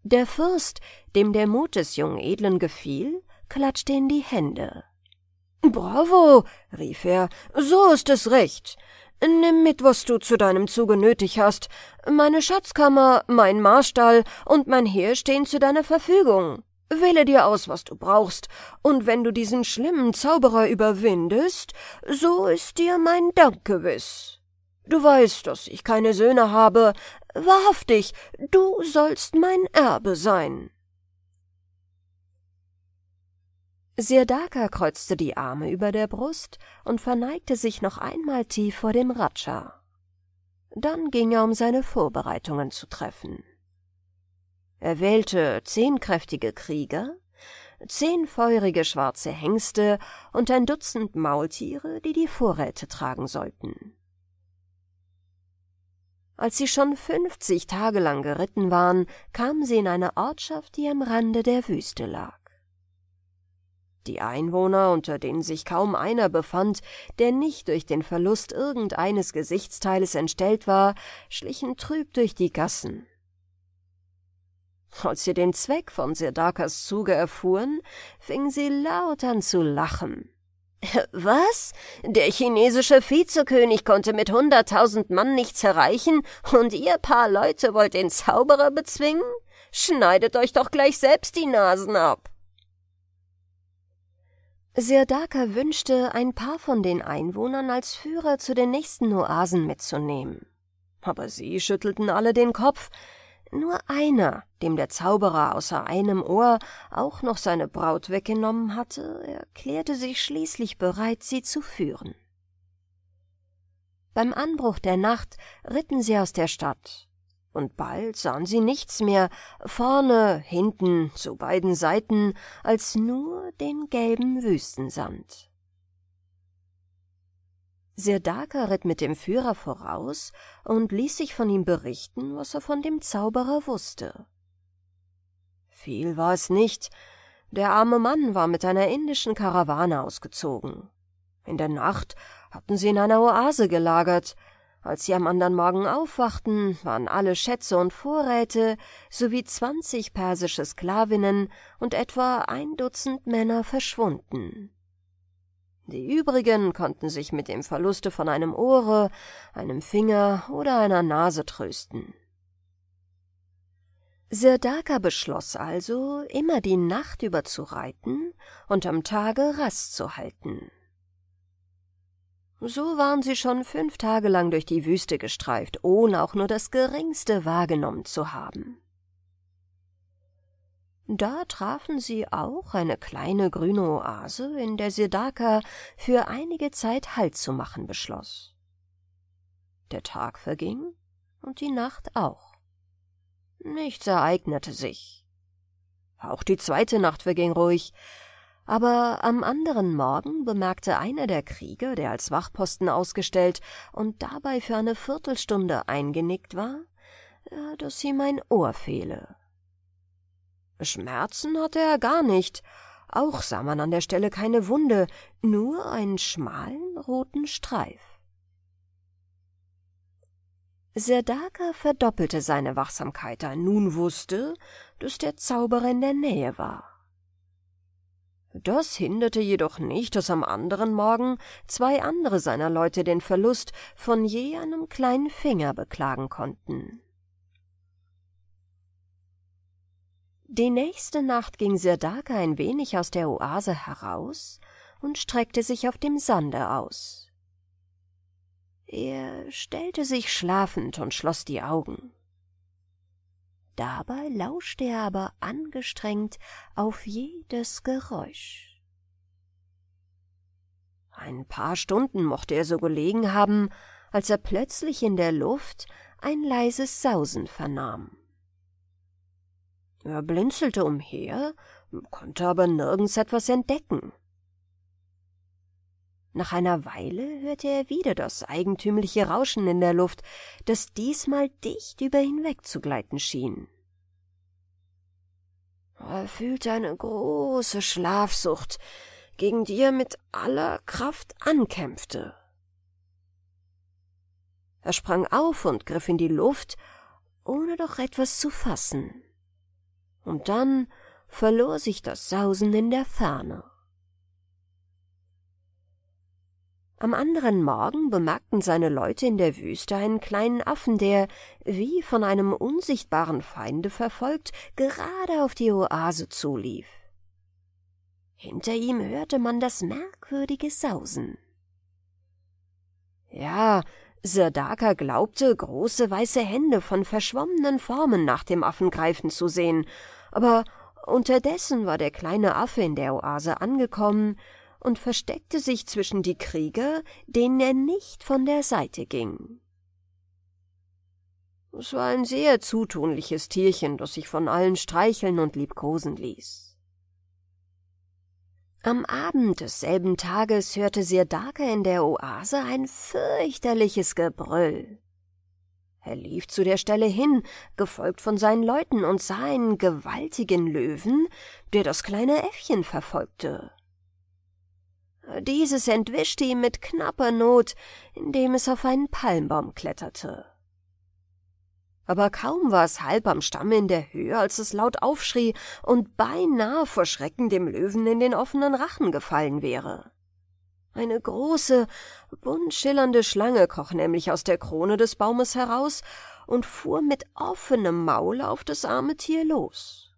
Der Fürst, dem der Mut des jungen Edlen gefiel, klatschte in die Hände. Bravo, rief er, so ist es recht. Nimm mit, was du zu deinem Zuge nötig hast. Meine Schatzkammer, mein Marstall und mein Heer stehen zu deiner Verfügung. Wähle dir aus, was du brauchst, und wenn du diesen schlimmen Zauberer überwindest, so ist dir mein Dank gewiss. Du weißt, dass ich keine Söhne habe. Wahrhaftig, du sollst mein Erbe sein. Sirdaka kreuzte die Arme über der Brust und verneigte sich noch einmal tief vor dem Raja. Dann ging er, um seine Vorbereitungen zu treffen. Er wählte zehn kräftige Krieger, zehn feurige schwarze Hengste und ein Dutzend Maultiere, die die Vorräte tragen sollten. Als sie schon fünfzig Tage lang geritten waren, kamen sie in eine Ortschaft, die am Rande der Wüste lag. Die Einwohner, unter denen sich kaum einer befand, der nicht durch den Verlust irgendeines Gesichtsteiles entstellt war, schlichen trüb durch die Gassen. Als sie den Zweck von Sirdakas Zuge erfuhren, fingen sie laut an zu lachen. Was? Der chinesische Vizekönig konnte mit hunderttausend Mann nichts erreichen, und ihr paar Leute wollt den Zauberer bezwingen? Schneidet euch doch gleich selbst die Nasen ab. Sirdaka wünschte, ein paar von den Einwohnern als Führer zu den nächsten Oasen mitzunehmen. Aber sie schüttelten alle den Kopf. Nur einer, dem der Zauberer außer einem Ohr auch noch seine Braut weggenommen hatte, erklärte sich schließlich bereit, sie zu führen. Beim Anbruch der Nacht ritten sie aus der Stadt, und bald sahen sie nichts mehr, vorne, hinten, zu beiden Seiten, als nur den gelben Wüstensand. Sirdaka ritt mit dem Führer voraus und ließ sich von ihm berichten, was er von dem Zauberer wusste. Viel war es nicht, der arme Mann war mit einer indischen Karawane ausgezogen. In der Nacht hatten sie in einer Oase gelagert, als sie am anderen Morgen aufwachten, waren alle Schätze und Vorräte sowie zwanzig persische Sklavinnen und etwa ein Dutzend Männer verschwunden. Die übrigen konnten sich mit dem Verluste von einem Ohre, einem Finger oder einer Nase trösten. Sirdaka beschloss also, immer die Nacht über zu reiten und am Tage Rast zu halten. So waren sie schon fünf Tage lang durch die Wüste gestreift, ohne auch nur das geringste wahrgenommen zu haben. Da trafen sie auch eine kleine grüne Oase, in der Siddaka für einige Zeit Halt zu machen beschloss. Der Tag verging und die Nacht auch. Nichts ereignete sich. Auch die zweite Nacht verging ruhig, aber am anderen Morgen bemerkte einer der Krieger, der als Wachposten ausgestellt und dabei für eine Viertelstunde eingenickt war, äh, dass ihm ein Ohr fehle. Schmerzen hatte er gar nicht, auch sah man an der Stelle keine Wunde, nur einen schmalen roten Streif. Serdaka verdoppelte seine Wachsamkeit, da er nun wusste, dass der Zauberer in der Nähe war. Das hinderte jedoch nicht, dass am anderen Morgen zwei andere seiner Leute den Verlust von je einem kleinen Finger beklagen konnten. Die nächste Nacht ging Sirdaka ein wenig aus der Oase heraus und streckte sich auf dem Sande aus. Er stellte sich schlafend und schloss die Augen. Dabei lauschte er aber angestrengt auf jedes Geräusch. Ein paar Stunden mochte er so gelegen haben, als er plötzlich in der Luft ein leises Sausen vernahm. Er blinzelte umher, konnte aber nirgends etwas entdecken. Nach einer Weile hörte er wieder das eigentümliche Rauschen in der Luft, das diesmal dicht über ihn wegzugleiten schien. Er fühlte eine große Schlafsucht, gegen die er mit aller Kraft ankämpfte. Er sprang auf und griff in die Luft, ohne doch etwas zu fassen. Und dann verlor sich das Sausen in der Ferne. Am anderen Morgen bemerkten seine Leute in der Wüste einen kleinen Affen, der, wie von einem unsichtbaren Feinde verfolgt, gerade auf die Oase zulief. Hinter ihm hörte man das merkwürdige Sausen. Ja, Sirdaka glaubte, große weiße Hände von verschwommenen Formen nach dem Affen greifen zu sehen, aber unterdessen war der kleine Affe in der Oase angekommen, und versteckte sich zwischen die Krieger, denen er nicht von der Seite ging. Es war ein sehr zutunliches Tierchen, das sich von allen streicheln und liebkosen ließ. Am Abend desselben Tages hörte Sirdake in der Oase ein fürchterliches Gebrüll. Er lief zu der Stelle hin, gefolgt von seinen Leuten, und sah einen gewaltigen Löwen, der das kleine Äffchen verfolgte. Dieses entwischte ihm mit knapper Not, indem es auf einen Palmbaum kletterte. Aber kaum war es halb am Stamme in der Höhe, als es laut aufschrie und beinahe vor Schrecken dem Löwen in den offenen Rachen gefallen wäre. Eine große, bunt schillernde Schlange kroch nämlich aus der Krone des Baumes heraus und fuhr mit offenem Maul auf das arme Tier los.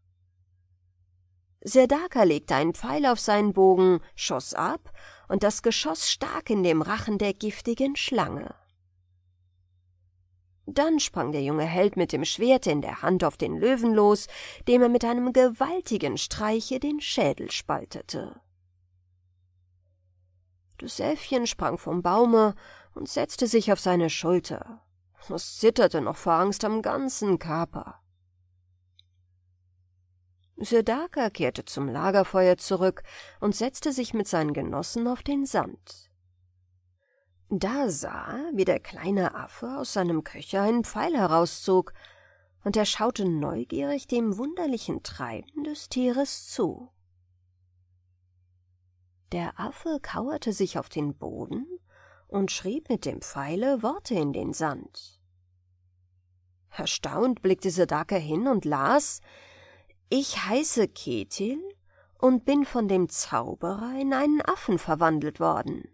Serdaka legte einen Pfeil auf seinen Bogen, schoss ab, und das Geschoss stak in dem Rachen der giftigen Schlange. Dann sprang der junge Held mit dem Schwert in der Hand auf den Löwen los, dem er mit einem gewaltigen Streiche den Schädel spaltete. Das Äffchen sprang vom Baume und setzte sich auf seine Schulter. Es zitterte noch vor Angst am ganzen Körper. Sedaka kehrte zum Lagerfeuer zurück und setzte sich mit seinen Genossen auf den Sand. Da sah, wie der kleine Affe aus seinem Köcher einen Pfeil herauszog, und er schaute neugierig dem wunderlichen Treiben des Tieres zu. Der Affe kauerte sich auf den Boden und schrieb mit dem Pfeile Worte in den Sand. Erstaunt blickte Sedaka hin und las, ich heiße Ketil und bin von dem Zauberer in einen Affen verwandelt worden.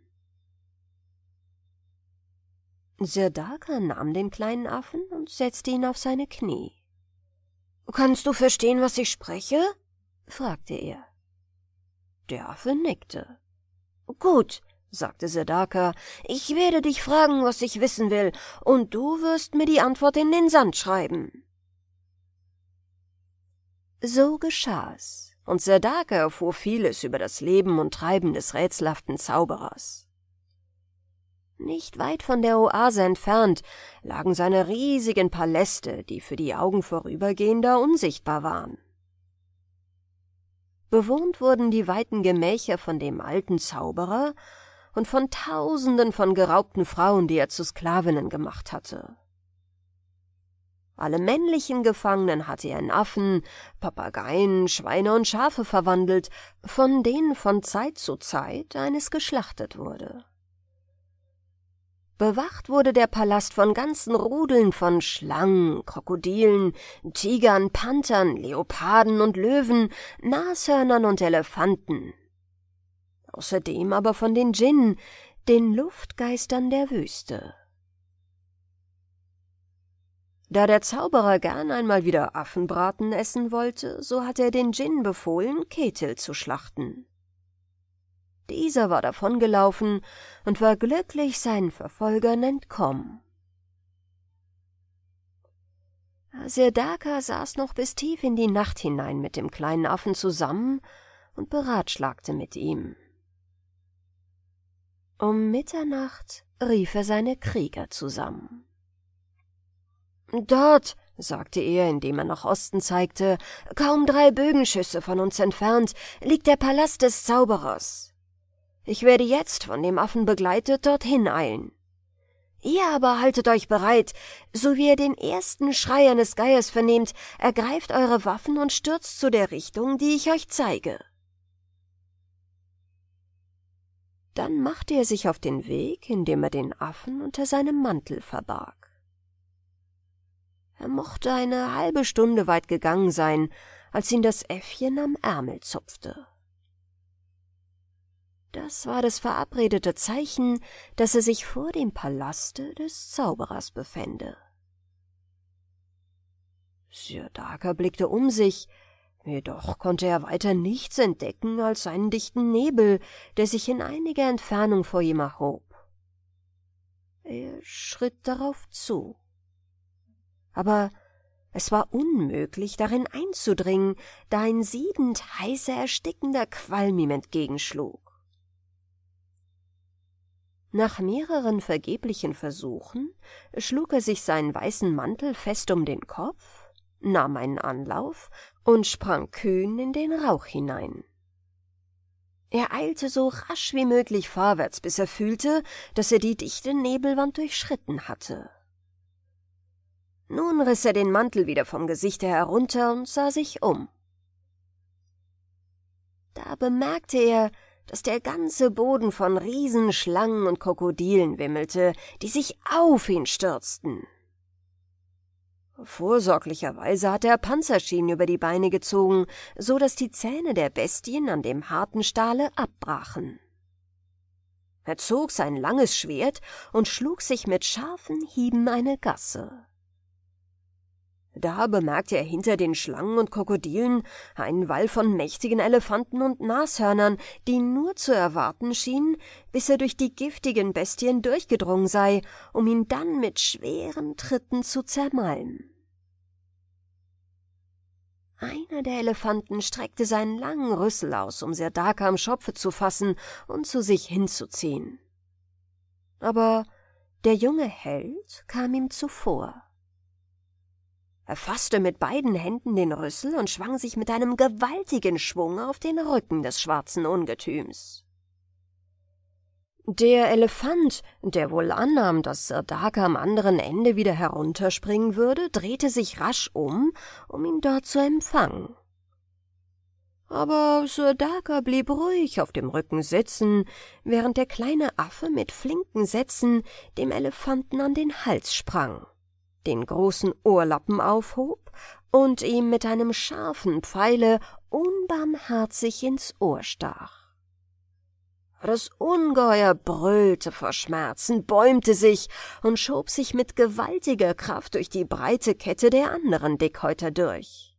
Sirdaka nahm den kleinen Affen und setzte ihn auf seine Knie. Kannst du verstehen, was ich spreche? fragte er. Der Affe nickte. Gut, sagte Sedaka, ich werde dich fragen, was ich wissen will, und du wirst mir die Antwort in den Sand schreiben. So geschah es, und Sedake erfuhr vieles über das Leben und Treiben des rätselhaften Zauberers. Nicht weit von der Oase entfernt lagen seine riesigen Paläste, die für die Augen vorübergehender unsichtbar waren. Bewohnt wurden die weiten Gemächer von dem alten Zauberer und von Tausenden von geraubten Frauen, die er zu Sklavinnen gemacht hatte. Alle männlichen Gefangenen hatte er in Affen, Papageien, Schweine und Schafe verwandelt, von denen von Zeit zu Zeit eines geschlachtet wurde. Bewacht wurde der Palast von ganzen Rudeln von Schlangen, Krokodilen, Tigern, Panthern, Leoparden und Löwen, Nashörnern und Elefanten. Außerdem aber von den Djinn, den Luftgeistern der Wüste. Da der Zauberer gern einmal wieder Affenbraten essen wollte, so hatte er den Djinn befohlen, Ketel zu schlachten. Dieser war davongelaufen und war glücklich seinen Verfolgern entkommen. Sirdaka saß noch bis tief in die Nacht hinein mit dem kleinen Affen zusammen und beratschlagte mit ihm. Um Mitternacht rief er seine Krieger zusammen. Dort, sagte er, indem er nach Osten zeigte, kaum drei Bögenschüsse von uns entfernt, liegt der Palast des Zauberers. Ich werde jetzt von dem Affen begleitet dorthin eilen. Ihr aber haltet euch bereit, so wie ihr den ersten Schrei eines Geiers vernehmt, ergreift eure Waffen und stürzt zu der Richtung, die ich euch zeige. Dann machte er sich auf den Weg, indem er den Affen unter seinem Mantel verbarg. Er mochte eine halbe Stunde weit gegangen sein, als ihn das Äffchen am Ärmel zupfte. Das war das verabredete Zeichen, dass er sich vor dem Palaste des Zauberers befände. Sir Darker blickte um sich, jedoch konnte er weiter nichts entdecken als einen dichten Nebel, der sich in einiger Entfernung vor ihm erhob. Er schritt darauf zu aber es war unmöglich, darin einzudringen, da ein siedend heißer, erstickender Qualm ihm entgegenschlug. Nach mehreren vergeblichen Versuchen schlug er sich seinen weißen Mantel fest um den Kopf, nahm einen Anlauf und sprang kühn in den Rauch hinein. Er eilte so rasch wie möglich vorwärts, bis er fühlte, dass er die dichte Nebelwand durchschritten hatte. Nun riss er den Mantel wieder vom Gesichte herunter und sah sich um. Da bemerkte er, dass der ganze Boden von Riesenschlangen und Krokodilen wimmelte, die sich auf ihn stürzten. Vorsorglicherweise hatte er Panzerschienen über die Beine gezogen, so dass die Zähne der Bestien an dem harten Stahle abbrachen. Er zog sein langes Schwert und schlug sich mit scharfen Hieben eine Gasse. Da bemerkte er hinter den Schlangen und Krokodilen einen Wall von mächtigen Elefanten und Nashörnern, die nur zu erwarten schienen, bis er durch die giftigen Bestien durchgedrungen sei, um ihn dann mit schweren Tritten zu zermalmen. Einer der Elefanten streckte seinen langen Rüssel aus, um Serdaka am Schopfe zu fassen und zu sich hinzuziehen. Aber der junge Held kam ihm zuvor. Er fasste mit beiden Händen den Rüssel und schwang sich mit einem gewaltigen Schwung auf den Rücken des schwarzen Ungetüms. Der Elefant, der wohl annahm, dass Sardaka am anderen Ende wieder herunterspringen würde, drehte sich rasch um, um ihn dort zu empfangen. Aber Sardaka blieb ruhig auf dem Rücken sitzen, während der kleine Affe mit flinken Sätzen dem Elefanten an den Hals sprang den großen Ohrlappen aufhob und ihm mit einem scharfen Pfeile unbarmherzig ins Ohr stach. Das Ungeheuer brüllte vor Schmerzen, bäumte sich und schob sich mit gewaltiger Kraft durch die breite Kette der anderen Dickhäuter durch.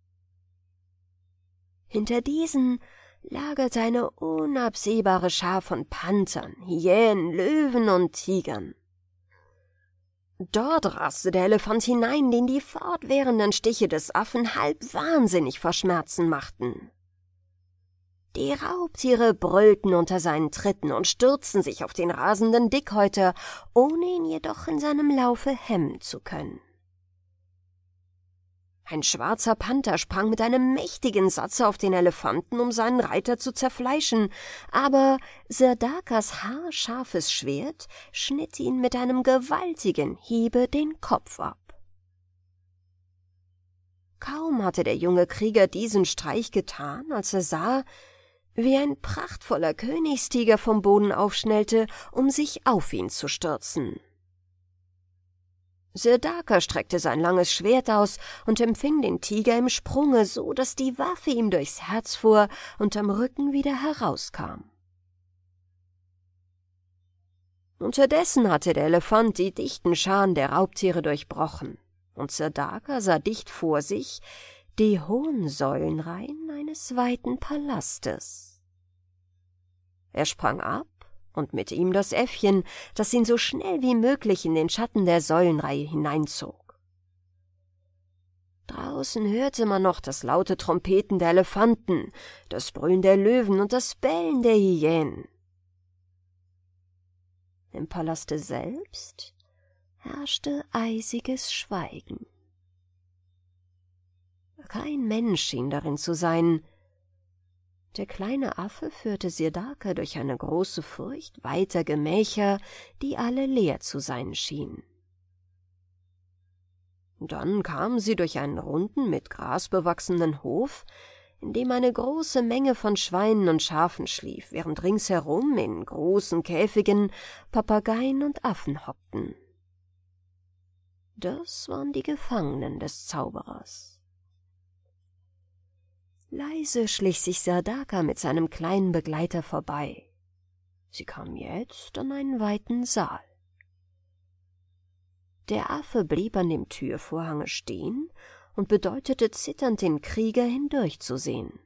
Hinter diesen lagerte eine unabsehbare Schar von Panthern, Hyänen, Löwen und Tigern. Dort raste der Elefant hinein, den die fortwährenden Stiche des Affen halb wahnsinnig vor Schmerzen machten. Die Raubtiere brüllten unter seinen Tritten und stürzten sich auf den rasenden Dickhäuter, ohne ihn jedoch in seinem Laufe hemmen zu können. Ein schwarzer Panther sprang mit einem mächtigen Satze auf den Elefanten, um seinen Reiter zu zerfleischen, aber Serdakas haarscharfes Schwert schnitt ihn mit einem gewaltigen Hiebe den Kopf ab. Kaum hatte der junge Krieger diesen Streich getan, als er sah, wie ein prachtvoller Königstiger vom Boden aufschnellte, um sich auf ihn zu stürzen. Sirdaka streckte sein langes Schwert aus und empfing den Tiger im Sprunge, so dass die Waffe ihm durchs Herz fuhr und am Rücken wieder herauskam. Unterdessen hatte der Elefant die dichten Scharen der Raubtiere durchbrochen, und Sirdaka sah dicht vor sich die hohen Säulenreihen eines weiten Palastes. Er sprang ab und mit ihm das Äffchen, das ihn so schnell wie möglich in den Schatten der Säulenreihe hineinzog. Draußen hörte man noch das laute Trompeten der Elefanten, das Brüllen der Löwen und das Bellen der Hyänen. Im Palaste selbst herrschte eisiges Schweigen. Kein Mensch schien darin zu sein, der kleine Affe führte Sirdaka durch eine große Furcht weiter Gemächer, die alle leer zu sein schienen. Dann kamen sie durch einen runden, mit Gras bewachsenen Hof, in dem eine große Menge von Schweinen und Schafen schlief, während ringsherum in großen Käfigen Papageien und Affen hockten. Das waren die Gefangenen des Zauberers. Leise schlich sich Sardaka mit seinem kleinen Begleiter vorbei. Sie kamen jetzt an einen weiten Saal. Der Affe blieb an dem Türvorhange stehen und bedeutete zitternd den Krieger hindurchzusehen.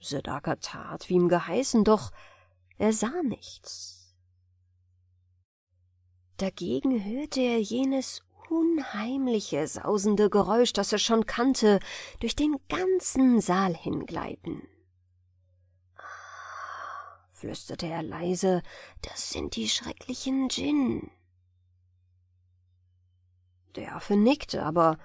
Sedaka tat, wie ihm geheißen, doch er sah nichts. Dagegen hörte er jenes unheimliche, sausende Geräusch, das er schon kannte, durch den ganzen Saal hingleiten. Ah, flüsterte er leise, das sind die schrecklichen Djinn. Der Affe nickte, aber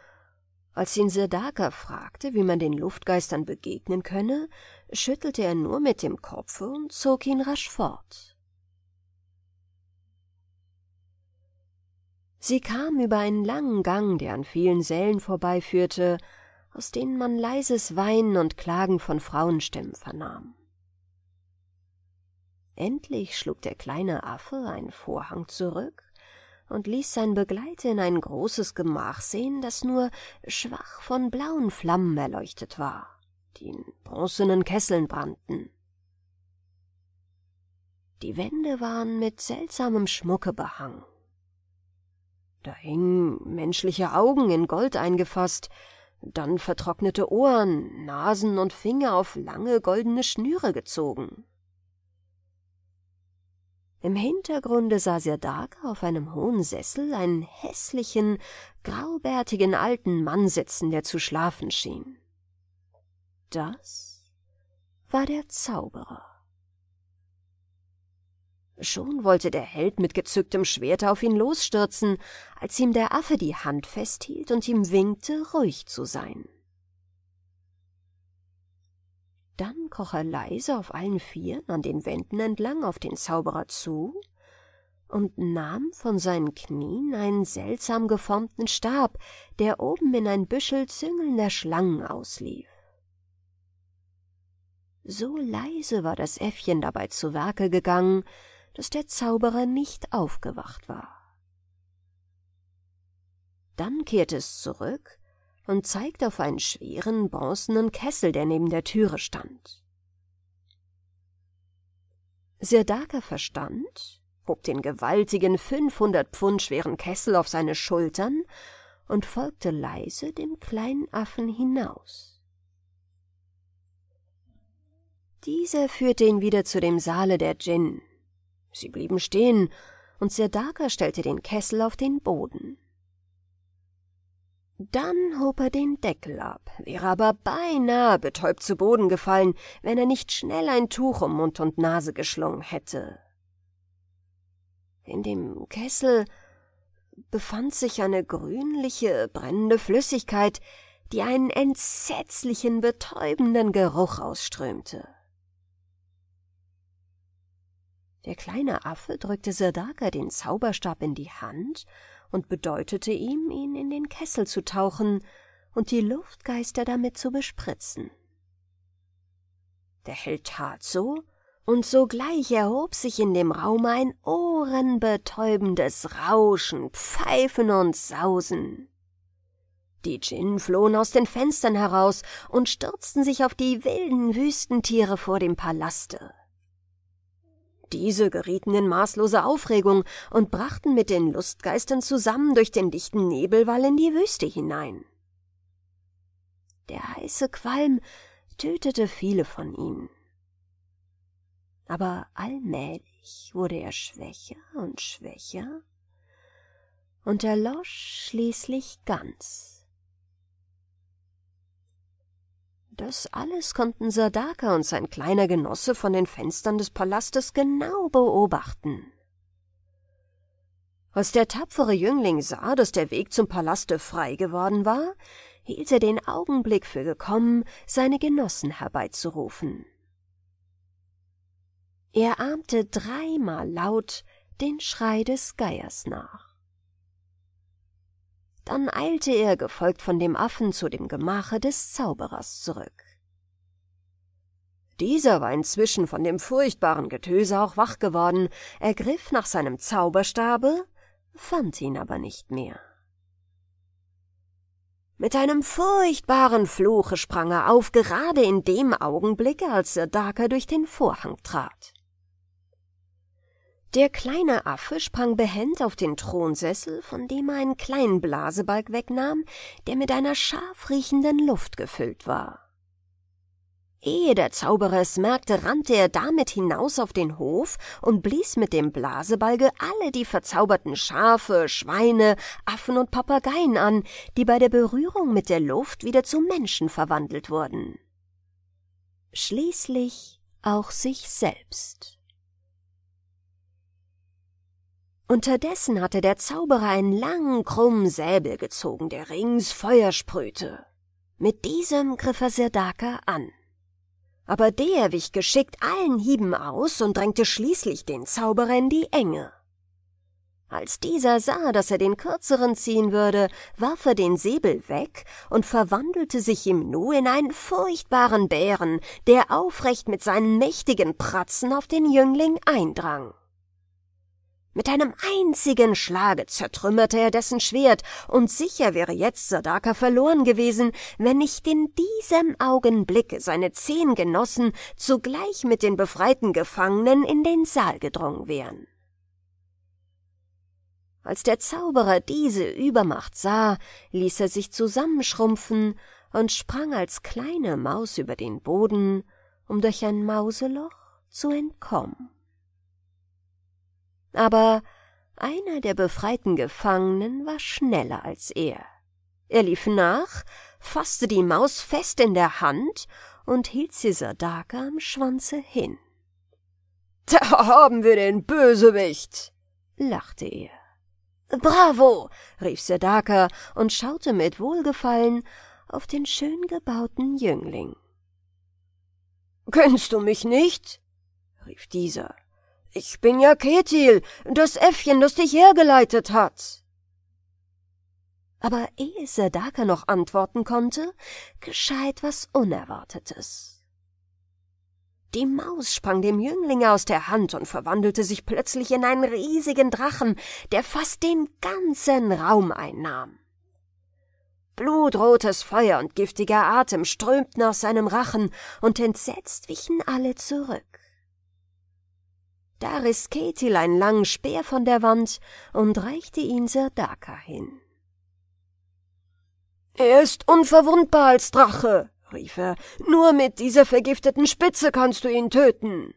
als ihn Sedaka fragte, wie man den Luftgeistern begegnen könne, schüttelte er nur mit dem Kopfe und zog ihn rasch fort. Sie kam über einen langen Gang, der an vielen Sälen vorbeiführte, aus denen man leises Weinen und Klagen von Frauenstimmen vernahm. Endlich schlug der kleine Affe einen Vorhang zurück und ließ sein Begleiter in ein großes Gemach sehen, das nur schwach von blauen Flammen erleuchtet war, die in bronzenen Kesseln brannten. Die Wände waren mit seltsamem Schmucke behangen da hingen menschliche Augen in Gold eingefasst, dann vertrocknete Ohren, Nasen und Finger auf lange goldene Schnüre gezogen. Im Hintergrunde sah Sirdaka auf einem hohen Sessel einen hässlichen, graubärtigen alten Mann sitzen, der zu schlafen schien. Das war der Zauberer. Schon wollte der Held mit gezücktem Schwert auf ihn losstürzen, als ihm der Affe die Hand festhielt und ihm winkte, ruhig zu sein. Dann kroch er leise auf allen Vieren an den Wänden entlang auf den Zauberer zu und nahm von seinen Knien einen seltsam geformten Stab, der oben in ein Büschel züngelnder Schlangen auslief. So leise war das Äffchen dabei zu Werke gegangen, dass der Zauberer nicht aufgewacht war. Dann kehrte es zurück und zeigte auf einen schweren, bronzenen Kessel, der neben der Türe stand. Sirdaka verstand, hob den gewaltigen, 500 Pfund schweren Kessel auf seine Schultern und folgte leise dem kleinen Affen hinaus. Dieser führte ihn wieder zu dem Saale der Djinn, Sie blieben stehen, und Sir stellte den Kessel auf den Boden. Dann hob er den Deckel ab, wäre aber beinahe betäubt zu Boden gefallen, wenn er nicht schnell ein Tuch um Mund und Nase geschlungen hätte. In dem Kessel befand sich eine grünliche, brennende Flüssigkeit, die einen entsetzlichen, betäubenden Geruch ausströmte. Der kleine Affe drückte Sirdaka den Zauberstab in die Hand und bedeutete ihm, ihn in den Kessel zu tauchen und die Luftgeister damit zu bespritzen. Der Held tat so, und sogleich erhob sich in dem Raum ein ohrenbetäubendes Rauschen, Pfeifen und Sausen. Die Djinn flohen aus den Fenstern heraus und stürzten sich auf die wilden Wüstentiere vor dem Palaste. Diese gerieten in maßlose Aufregung und brachten mit den Lustgeistern zusammen durch den dichten Nebelwall in die Wüste hinein. Der heiße Qualm tötete viele von ihnen. Aber allmählich wurde er schwächer und schwächer und erlosch schließlich ganz. Das alles konnten Sadaka und sein kleiner Genosse von den Fenstern des Palastes genau beobachten. Als der tapfere Jüngling sah, dass der Weg zum Palaste frei geworden war, hielt er den Augenblick für gekommen, seine Genossen herbeizurufen. Er ahmte dreimal laut den Schrei des Geiers nach. Dann eilte er, gefolgt von dem Affen, zu dem Gemache des Zauberers zurück. Dieser war inzwischen von dem furchtbaren Getöse auch wach geworden, ergriff nach seinem Zauberstabe, fand ihn aber nicht mehr. Mit einem furchtbaren Fluche sprang er auf, gerade in dem Augenblicke, als der Darker durch den Vorhang trat. Der kleine Affe sprang behend auf den Thronsessel, von dem er einen kleinen Blasebalg wegnahm, der mit einer scharf riechenden Luft gefüllt war. Ehe der Zauberer es merkte, rannte er damit hinaus auf den Hof und blies mit dem Blasebalge alle die verzauberten Schafe, Schweine, Affen und Papageien an, die bei der Berührung mit der Luft wieder zu Menschen verwandelt wurden. Schließlich auch sich selbst. Unterdessen hatte der Zauberer einen langen, krummen Säbel gezogen, der rings Feuer sprühte. Mit diesem griff er Sirdaka an. Aber der wich geschickt allen Hieben aus und drängte schließlich den Zauberer in die Enge. Als dieser sah, dass er den kürzeren ziehen würde, warf er den Säbel weg und verwandelte sich im Nu in einen furchtbaren Bären, der aufrecht mit seinen mächtigen Pratzen auf den Jüngling eindrang. Mit einem einzigen Schlage zertrümmerte er dessen Schwert, und sicher wäre jetzt Sadaka verloren gewesen, wenn nicht in diesem Augenblick seine zehn Genossen zugleich mit den befreiten Gefangenen in den Saal gedrungen wären. Als der Zauberer diese Übermacht sah, ließ er sich zusammenschrumpfen und sprang als kleine Maus über den Boden, um durch ein Mauseloch zu entkommen aber einer der befreiten Gefangenen war schneller als er. Er lief nach, fasste die Maus fest in der Hand und hielt sie Sadaka am Schwanze hin. Da haben wir den Bösewicht, lachte er. Bravo, rief Sedaka und schaute mit Wohlgefallen auf den schön gebauten Jüngling. Kennst du mich nicht? rief dieser. Ich bin ja Ketil, das Äffchen, das dich hergeleitet hat. Aber ehe Sedaka noch antworten konnte, geschah etwas Unerwartetes. Die Maus sprang dem Jüngling aus der Hand und verwandelte sich plötzlich in einen riesigen Drachen, der fast den ganzen Raum einnahm. Blutrotes Feuer und giftiger Atem strömten aus seinem Rachen, und entsetzt wichen alle zurück. Da riss Ketil einen langen Speer von der Wand und reichte ihn Sardaka hin. »Er ist unverwundbar als Drache«, rief er, »nur mit dieser vergifteten Spitze kannst du ihn töten.«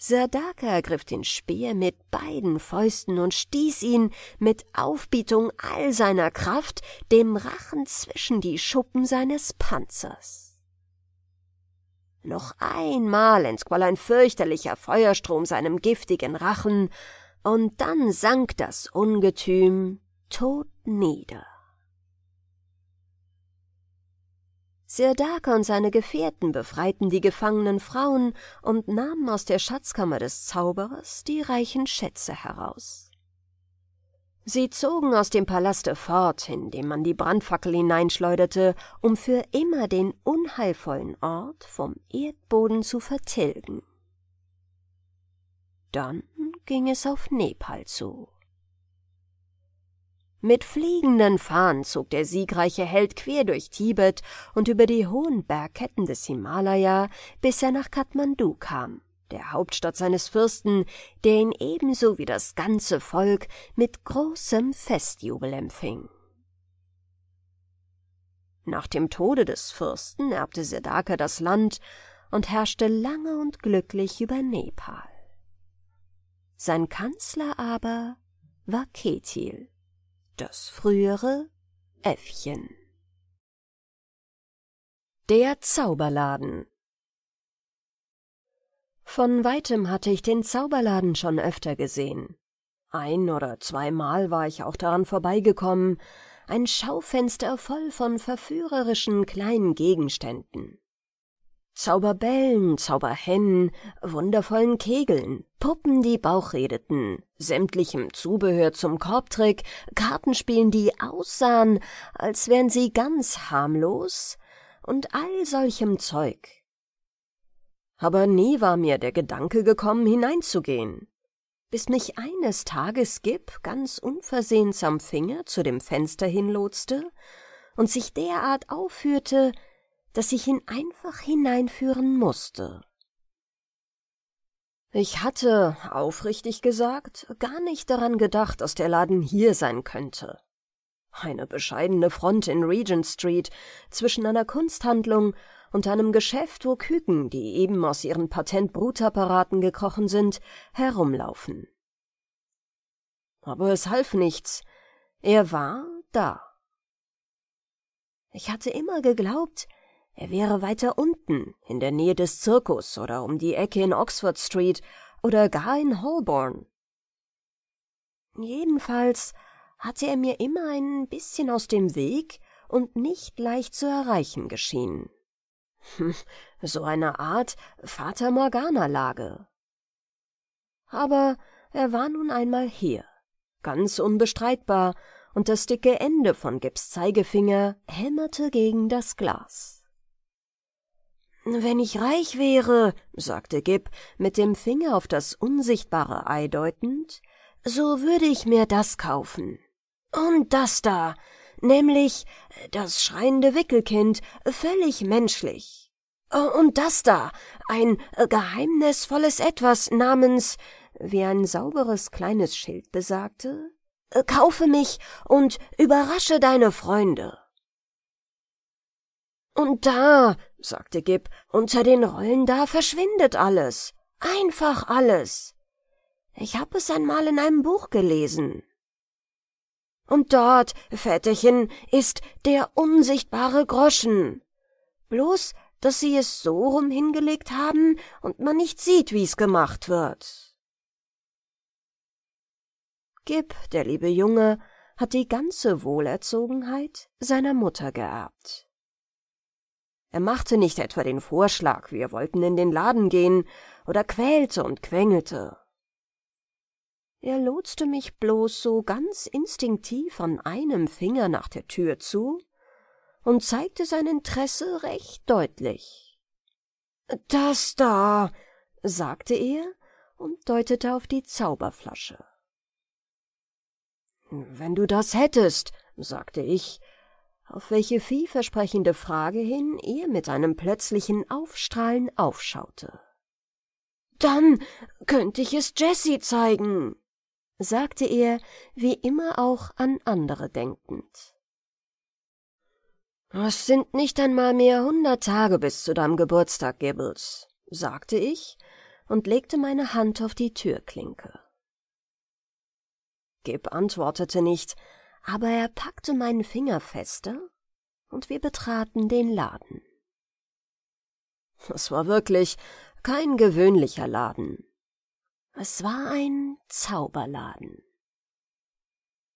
Sardaka ergriff den Speer mit beiden Fäusten und stieß ihn mit Aufbietung all seiner Kraft dem Rachen zwischen die Schuppen seines Panzers. Noch einmal entquoll ein fürchterlicher Feuerstrom seinem giftigen Rachen, und dann sank das Ungetüm tot nieder. Sir Darker und seine Gefährten befreiten die gefangenen Frauen und nahmen aus der Schatzkammer des Zauberers die reichen Schätze heraus. Sie zogen aus dem Palaste fort, indem man die Brandfackel hineinschleuderte, um für immer den unheilvollen Ort vom Erdboden zu vertilgen. Dann ging es auf Nepal zu. Mit fliegenden Fahnen zog der siegreiche Held quer durch Tibet und über die hohen Bergketten des Himalaya, bis er nach Kathmandu kam der Hauptstadt seines Fürsten, der ihn ebenso wie das ganze Volk mit großem Festjubel empfing. Nach dem Tode des Fürsten erbte Sedaka das Land und herrschte lange und glücklich über Nepal. Sein Kanzler aber war Ketil, das frühere Äffchen. Der Zauberladen von weitem hatte ich den Zauberladen schon öfter gesehen. Ein oder zweimal war ich auch daran vorbeigekommen, ein Schaufenster voll von verführerischen kleinen Gegenständen. Zauberbällen, Zauberhennen, wundervollen Kegeln, Puppen, die Bauchredeten, sämtlichem Zubehör zum Korbtrick, Kartenspielen, die aussahen, als wären sie ganz harmlos, und all solchem Zeug aber nie war mir der Gedanke gekommen, hineinzugehen. Bis mich eines Tages Gib ganz unversehens am Finger zu dem Fenster hinlotste und sich derart aufführte, dass ich ihn einfach hineinführen musste. Ich hatte, aufrichtig gesagt, gar nicht daran gedacht, dass der Laden hier sein könnte. Eine bescheidene Front in Regent Street zwischen einer Kunsthandlung und einem Geschäft, wo Küken, die eben aus ihren Patentbrutapparaten gekrochen sind, herumlaufen. Aber es half nichts. Er war da. Ich hatte immer geglaubt, er wäre weiter unten, in der Nähe des Zirkus oder um die Ecke in Oxford Street oder gar in Holborn. Jedenfalls hatte er mir immer ein bisschen aus dem Weg und nicht leicht zu erreichen geschienen. so eine Art Fata Morgana-Lage. Aber er war nun einmal hier, ganz unbestreitbar, und das dicke Ende von Gips Zeigefinger hämmerte gegen das Glas. Wenn ich reich wäre, sagte Gib, mit dem Finger auf das unsichtbare Ei deutend, so würde ich mir das kaufen. Und das da, nämlich das schreiende Wickelkind, völlig menschlich. Oh, und das da, ein geheimnisvolles Etwas namens, wie ein sauberes kleines Schild besagte, kaufe mich und überrasche deine Freunde. Und da, sagte Gib, unter den Rollen da verschwindet alles, einfach alles. Ich hab es einmal in einem Buch gelesen. Und dort, Väterchen, ist der unsichtbare Groschen. Bloß, dass sie es so rum hingelegt haben und man nicht sieht, wie's gemacht wird. Gib, der liebe Junge, hat die ganze Wohlerzogenheit seiner Mutter geerbt. Er machte nicht etwa den Vorschlag, wir wollten in den Laden gehen, oder quälte und quengelte er lotste mich bloß so ganz instinktiv an einem Finger nach der Tür zu und zeigte sein Interesse recht deutlich. »Das da«, sagte er und deutete auf die Zauberflasche. »Wenn du das hättest«, sagte ich, auf welche vielversprechende Frage hin er mit einem plötzlichen Aufstrahlen aufschaute. »Dann könnte ich es Jessie zeigen.« sagte er, wie immer auch an andere denkend. Es sind nicht einmal mehr hundert Tage bis zu deinem Geburtstag, Gibbles, sagte ich und legte meine Hand auf die Türklinke. Gib antwortete nicht, aber er packte meinen Finger fester und wir betraten den Laden. Es war wirklich kein gewöhnlicher Laden. Es war ein Zauberladen.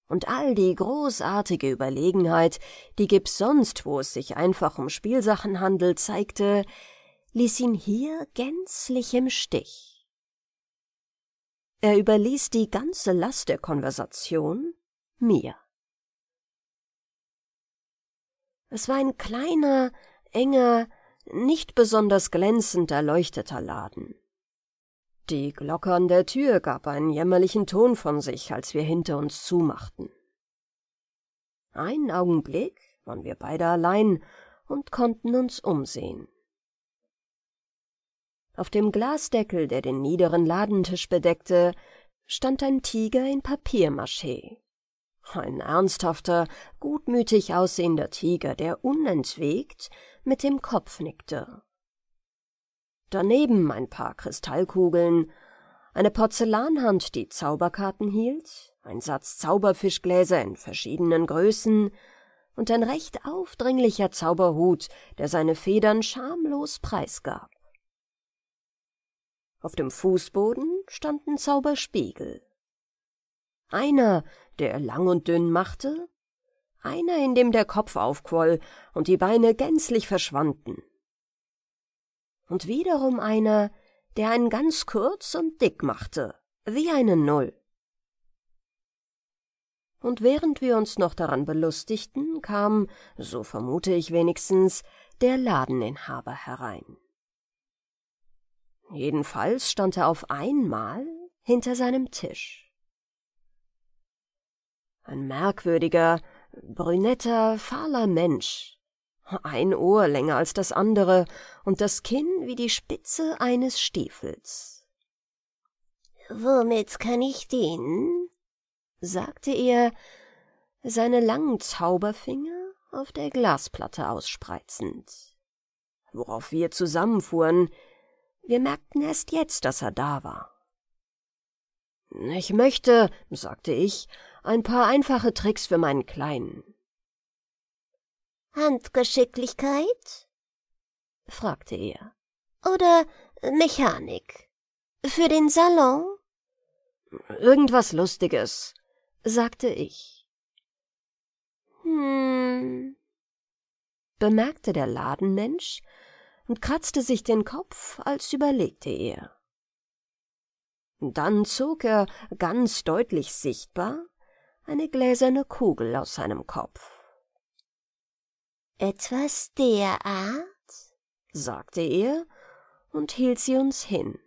Und all die großartige Überlegenheit, die Gibbs sonst, wo es sich einfach um Spielsachen handelt, zeigte, ließ ihn hier gänzlich im Stich. Er überließ die ganze Last der Konversation mir. Es war ein kleiner, enger, nicht besonders glänzend erleuchteter Laden. Die Glocke an der Tür gab einen jämmerlichen Ton von sich, als wir hinter uns zumachten. Einen Augenblick waren wir beide allein und konnten uns umsehen. Auf dem Glasdeckel, der den niederen Ladentisch bedeckte, stand ein Tiger in Papiermaché. Ein ernsthafter, gutmütig aussehender Tiger, der unentwegt mit dem Kopf nickte daneben ein paar Kristallkugeln, eine Porzellanhand, die Zauberkarten hielt, ein Satz Zauberfischgläser in verschiedenen Größen und ein recht aufdringlicher Zauberhut, der seine Federn schamlos preisgab. Auf dem Fußboden standen Zauberspiegel. Einer, der lang und dünn machte, einer, in dem der Kopf aufquoll und die Beine gänzlich verschwanden und wiederum einer, der einen ganz kurz und dick machte, wie eine Null. Und während wir uns noch daran belustigten, kam, so vermute ich wenigstens, der Ladeninhaber herein. Jedenfalls stand er auf einmal hinter seinem Tisch. Ein merkwürdiger, brünetter, fahler Mensch, ein Ohr länger als das andere und das Kinn wie die Spitze eines Stiefels. »Womit kann ich dienen?« sagte er, seine langen Zauberfinger auf der Glasplatte ausspreizend. Worauf wir zusammenfuhren, wir merkten erst jetzt, dass er da war. »Ich möchte«, sagte ich, »ein paar einfache Tricks für meinen Kleinen.« Handgeschicklichkeit? fragte er. Oder Mechanik? Für den Salon? Irgendwas Lustiges, sagte ich. Hm, bemerkte der Ladenmensch und kratzte sich den Kopf, als überlegte er. Dann zog er, ganz deutlich sichtbar, eine gläserne Kugel aus seinem Kopf. Etwas der Art? sagte er und hielt sie uns hin.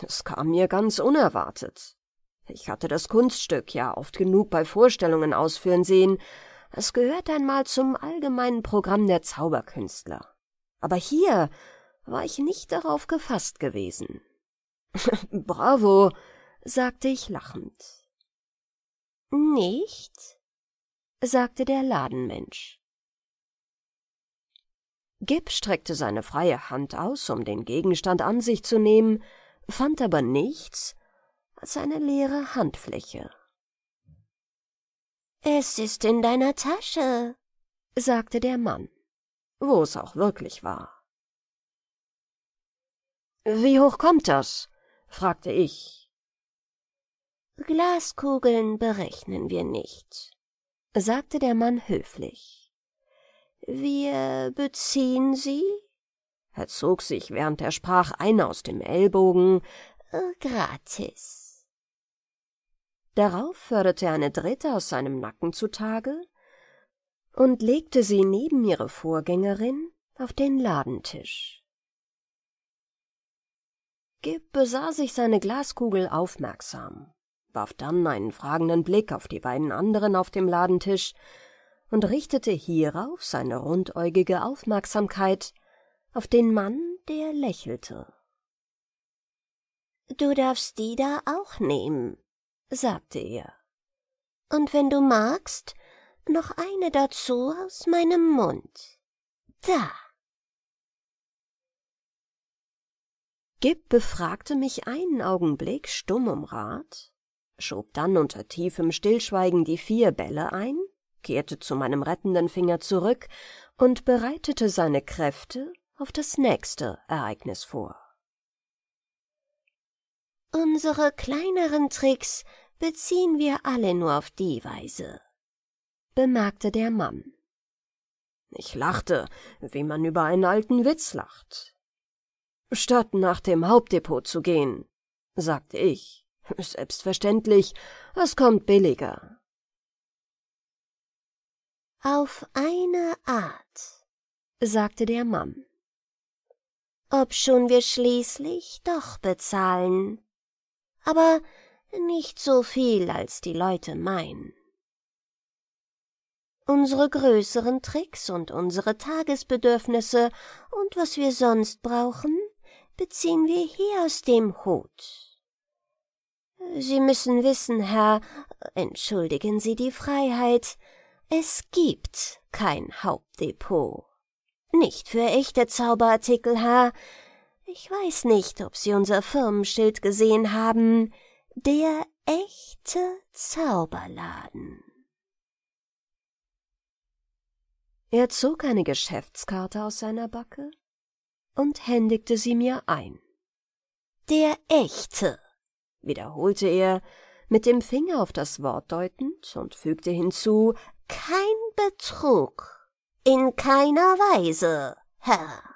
Es kam mir ganz unerwartet. Ich hatte das Kunststück ja oft genug bei Vorstellungen ausführen sehen. Es gehört einmal zum allgemeinen Programm der Zauberkünstler. Aber hier war ich nicht darauf gefasst gewesen. Bravo, sagte ich lachend. Nicht? sagte der Ladenmensch. Gibb streckte seine freie Hand aus, um den Gegenstand an sich zu nehmen, fand aber nichts als eine leere Handfläche. Es ist in deiner Tasche, sagte der Mann, wo es auch wirklich war. Wie hoch kommt das? fragte ich. Glaskugeln berechnen wir nicht, sagte der Mann höflich. Wir beziehen Sie? Er zog sich, während er sprach, eine aus dem Ellbogen. Äh, gratis. Darauf förderte er eine dritte aus seinem Nacken zutage und legte sie neben ihre Vorgängerin auf den Ladentisch. Gib besah sich seine Glaskugel aufmerksam warf dann einen fragenden Blick auf die beiden anderen auf dem Ladentisch und richtete hierauf seine rundäugige Aufmerksamkeit auf den Mann, der lächelte. »Du darfst die da auch nehmen«, sagte er. »Und wenn du magst, noch eine dazu aus meinem Mund. Da!« Gib befragte mich einen Augenblick stumm um Rat, schob dann unter tiefem Stillschweigen die vier Bälle ein, kehrte zu meinem rettenden Finger zurück und bereitete seine Kräfte auf das nächste Ereignis vor. Unsere kleineren Tricks beziehen wir alle nur auf die Weise, bemerkte der Mann. Ich lachte, wie man über einen alten Witz lacht. Statt nach dem Hauptdepot zu gehen, sagte ich, Selbstverständlich, es kommt billiger. Auf eine Art, sagte der Mann. Obschon wir schließlich doch bezahlen, aber nicht so viel, als die Leute meinen. Unsere größeren Tricks und unsere Tagesbedürfnisse und was wir sonst brauchen, beziehen wir hier aus dem Hut. Sie müssen wissen, Herr, entschuldigen Sie die Freiheit, es gibt kein Hauptdepot. Nicht für echte Zauberartikel, Herr. Ich weiß nicht, ob Sie unser Firmenschild gesehen haben. Der echte Zauberladen. Er zog eine Geschäftskarte aus seiner Backe und händigte sie mir ein. Der echte wiederholte er, mit dem Finger auf das Wort deutend und fügte hinzu, kein Betrug, in keiner Weise, Herr.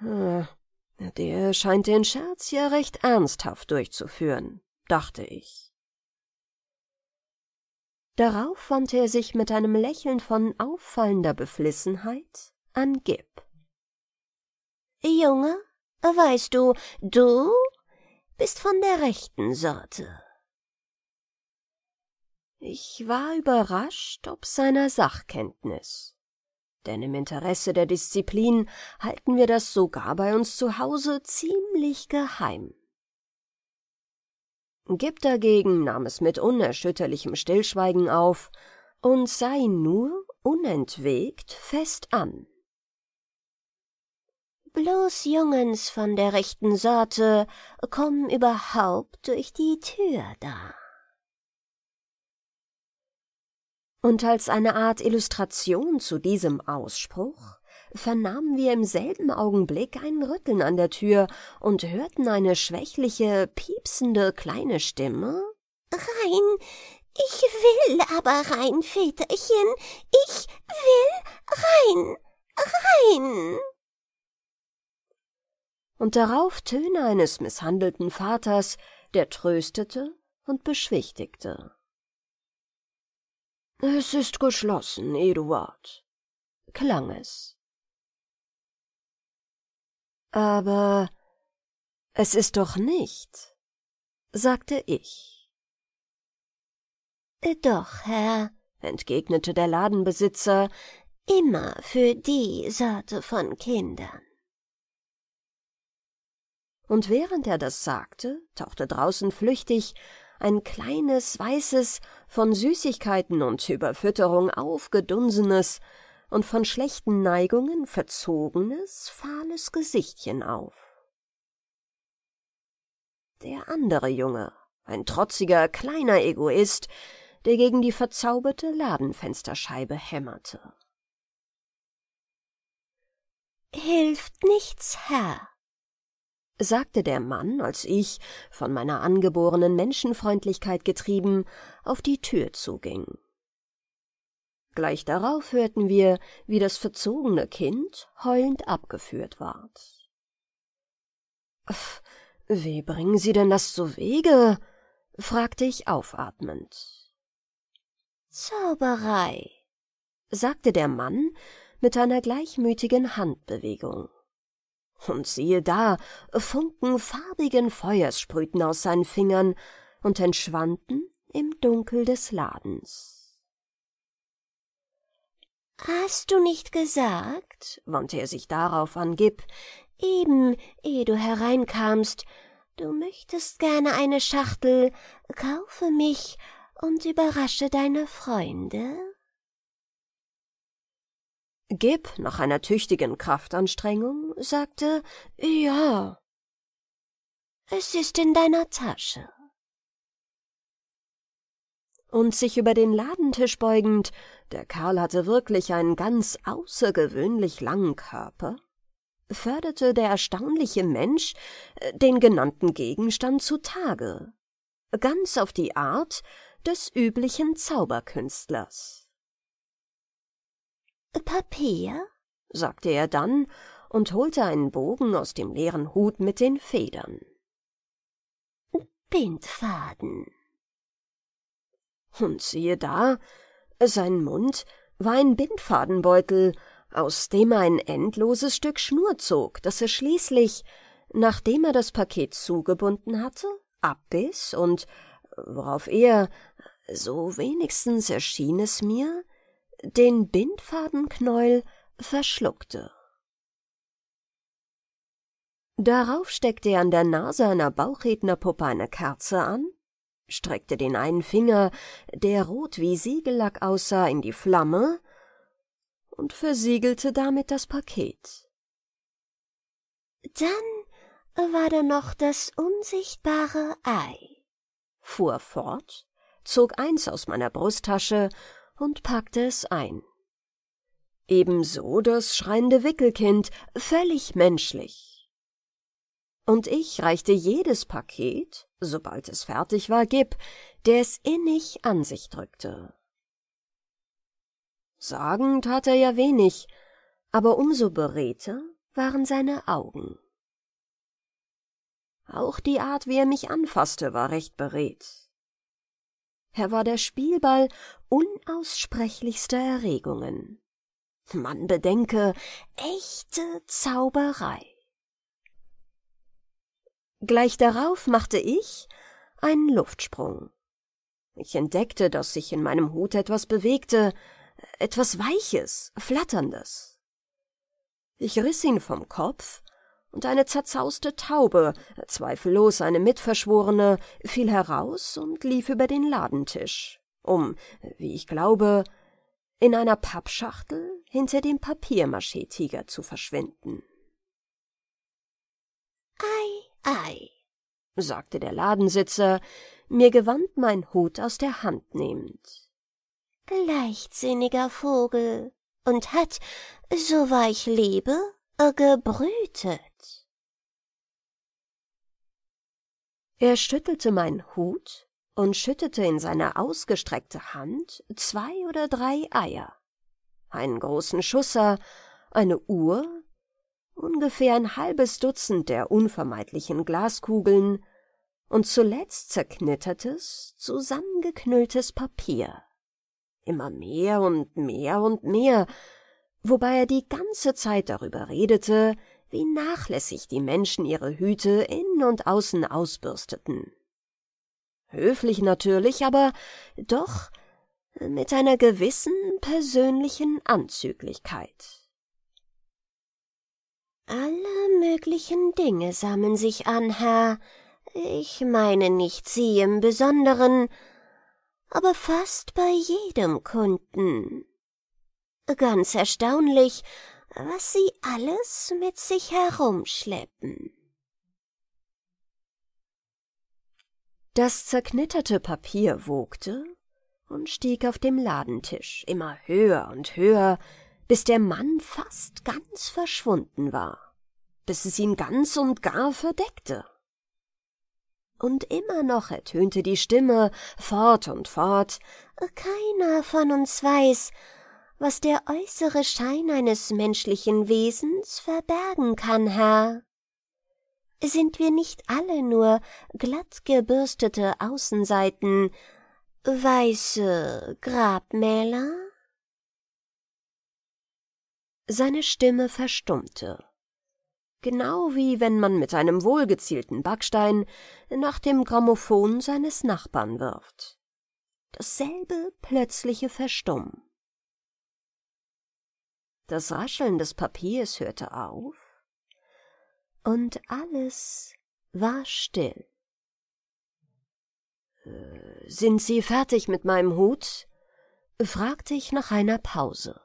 Ah, der scheint den Scherz ja recht ernsthaft durchzuführen, dachte ich. Darauf wandte er sich mit einem Lächeln von auffallender Beflissenheit an Gib. Junge, Weißt du, du bist von der rechten Sorte. Ich war überrascht ob seiner Sachkenntnis. Denn im Interesse der Disziplin halten wir das sogar bei uns zu Hause ziemlich geheim. Gib dagegen nahm es mit unerschütterlichem Stillschweigen auf und sah ihn nur unentwegt fest an. Bloß Jungens von der rechten Sorte kommen überhaupt durch die Tür da. Und als eine Art Illustration zu diesem Ausspruch vernahmen wir im selben Augenblick ein Rütteln an der Tür und hörten eine schwächliche, piepsende kleine Stimme. Rein! Ich will aber rein, Väterchen! Ich will rein! Rein! und darauf Töne eines misshandelten Vaters, der tröstete und beschwichtigte. Es ist geschlossen, Eduard, klang es. Aber es ist doch nicht, sagte ich. Doch, Herr, entgegnete der Ladenbesitzer, immer für die Sorte von Kindern und während er das sagte, tauchte draußen flüchtig ein kleines, weißes, von Süßigkeiten und Überfütterung aufgedunsenes und von schlechten Neigungen verzogenes, fahles Gesichtchen auf. Der andere Junge, ein trotziger, kleiner Egoist, der gegen die verzauberte Ladenfensterscheibe hämmerte. Hilft nichts, Herr, sagte der Mann, als ich, von meiner angeborenen Menschenfreundlichkeit getrieben, auf die Tür zuging. Gleich darauf hörten wir, wie das verzogene Kind heulend abgeführt ward. »Wie bringen Sie denn das zu Wege?« fragte ich aufatmend. »Zauberei«, sagte der Mann mit einer gleichmütigen Handbewegung. Und siehe da, Funken farbigen Feuers sprühten aus seinen Fingern und entschwanden im Dunkel des Ladens. »Hast du nicht gesagt«, wandte er sich darauf an Gib, »eben, ehe du hereinkamst, du möchtest gerne eine Schachtel, kaufe mich und überrasche deine Freunde?« Gib nach einer tüchtigen Kraftanstrengung sagte Ja. Es ist in deiner Tasche. Und sich über den Ladentisch beugend, der Kerl hatte wirklich einen ganz außergewöhnlich langen Körper, förderte der erstaunliche Mensch äh, den genannten Gegenstand zutage, ganz auf die Art des üblichen Zauberkünstlers. Papier? sagte er dann und holte einen Bogen aus dem leeren Hut mit den Federn. Bindfaden. Und siehe da, sein Mund war ein Bindfadenbeutel, aus dem er ein endloses Stück Schnur zog, das er schließlich, nachdem er das Paket zugebunden hatte, abbiss und, worauf er, so wenigstens erschien es mir, den Bindfadenknäuel verschluckte. Darauf steckte er an der Nase einer Bauchrednerpuppe eine Kerze an, streckte den einen Finger, der rot wie Siegellack aussah, in die Flamme und versiegelte damit das Paket. Dann war da noch das unsichtbare Ei, fuhr fort, zog eins aus meiner Brusttasche und packte es ein. Ebenso das schreiende Wickelkind, völlig menschlich. Und ich reichte jedes Paket, sobald es fertig war, Gib, der es innig an sich drückte. Sagen tat er ja wenig, aber umso beredter waren seine Augen. Auch die Art, wie er mich anfasste, war recht beredt. Er war der Spielball unaussprechlichster Erregungen. Man bedenke, echte Zauberei. Gleich darauf machte ich einen Luftsprung. Ich entdeckte, dass sich in meinem Hut etwas bewegte, etwas Weiches, Flatterndes. Ich riss ihn vom Kopf und eine zerzauste Taube, zweifellos eine Mitverschworene, fiel heraus und lief über den Ladentisch, um, wie ich glaube, in einer Pappschachtel hinter dem Papiermaschetiger zu verschwinden. »Ei, ei«, sagte der Ladensitzer, mir gewandt mein Hut aus der Hand nehmend. »Leichtsinniger Vogel, und hat, so war ich lebe, gebrütet.« Er schüttelte meinen Hut und schüttete in seine ausgestreckte Hand zwei oder drei Eier, einen großen Schusser, eine Uhr, ungefähr ein halbes Dutzend der unvermeidlichen Glaskugeln und zuletzt zerknittertes, zusammengeknülltes Papier. Immer mehr und mehr und mehr, wobei er die ganze Zeit darüber redete, wie nachlässig die Menschen ihre Hüte innen und außen ausbürsteten. Höflich natürlich, aber doch mit einer gewissen persönlichen Anzüglichkeit. Alle möglichen Dinge sammeln sich an, Herr. Ich meine nicht Sie im Besonderen, aber fast bei jedem Kunden. Ganz erstaunlich, was sie alles mit sich herumschleppen. Das zerknitterte Papier wogte und stieg auf dem Ladentisch immer höher und höher, bis der Mann fast ganz verschwunden war, bis es ihn ganz und gar verdeckte. Und immer noch ertönte die Stimme fort und fort Keiner von uns weiß, was der äußere Schein eines menschlichen Wesens verbergen kann, Herr. Sind wir nicht alle nur glatt gebürstete Außenseiten, weiße Grabmäler? Seine Stimme verstummte, genau wie wenn man mit einem wohlgezielten Backstein nach dem Grammophon seines Nachbarn wirft. Dasselbe plötzliche Verstummen. Das Rascheln des Papiers hörte auf und alles war still. Äh, sind Sie fertig mit meinem Hut? fragte ich nach einer Pause.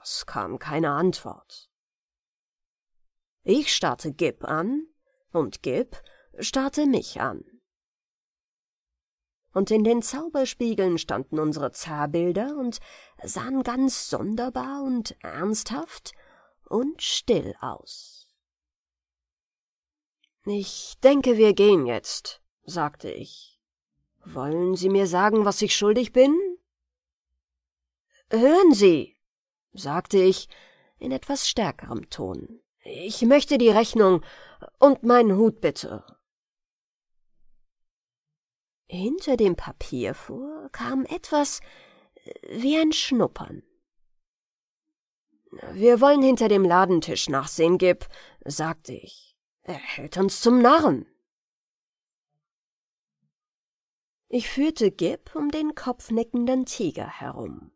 Es kam keine Antwort. Ich starrte Gib an und Gib starrte mich an und in den Zauberspiegeln standen unsere zar und sahen ganz sonderbar und ernsthaft und still aus. »Ich denke, wir gehen jetzt«, sagte ich. »Wollen Sie mir sagen, was ich schuldig bin?« »Hören Sie«, sagte ich in etwas stärkerem Ton. »Ich möchte die Rechnung und meinen Hut bitte.« hinter dem Papier vor kam etwas äh, wie ein Schnuppern. »Wir wollen hinter dem Ladentisch nachsehen, Gib«, sagte ich. »Er hält uns zum Narren.« Ich führte Gib um den kopfnickenden Tiger herum.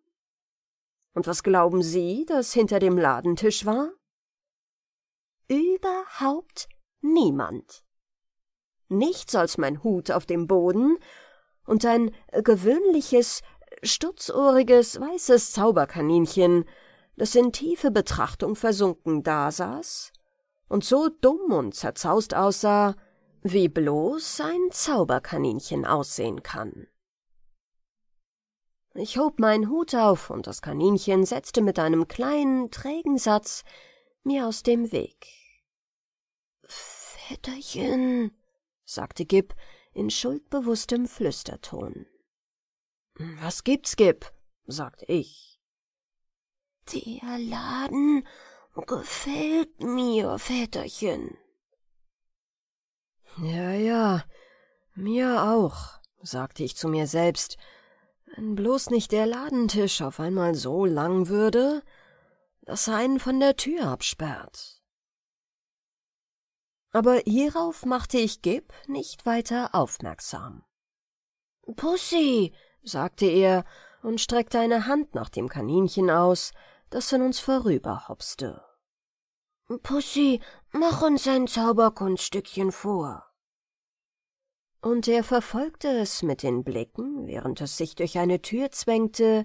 Und was glauben Sie, das hinter dem Ladentisch war? Überhaupt niemand nichts als mein Hut auf dem Boden und ein gewöhnliches, stutzohriges, weißes Zauberkaninchen, das in tiefe Betrachtung versunken dasaß und so dumm und zerzaust aussah, wie bloß ein Zauberkaninchen aussehen kann. Ich hob meinen Hut auf und das Kaninchen setzte mit einem kleinen, trägen Satz mir aus dem Weg. Väterchen, sagte Gib in schuldbewusstem Flüsterton. Was gibt's, Gib? sagte ich. Der Laden gefällt mir, Väterchen. Ja, ja, mir auch, sagte ich zu mir selbst. Wenn bloß nicht der Ladentisch auf einmal so lang würde, dass er einen von der Tür absperrt aber hierauf machte ich Gib nicht weiter aufmerksam. Pussy, sagte er und streckte eine Hand nach dem Kaninchen aus, das an uns vorüberhopste. Pussy, mach uns ein Zauberkunststückchen vor. Und er verfolgte es mit den Blicken, während es sich durch eine Tür zwängte,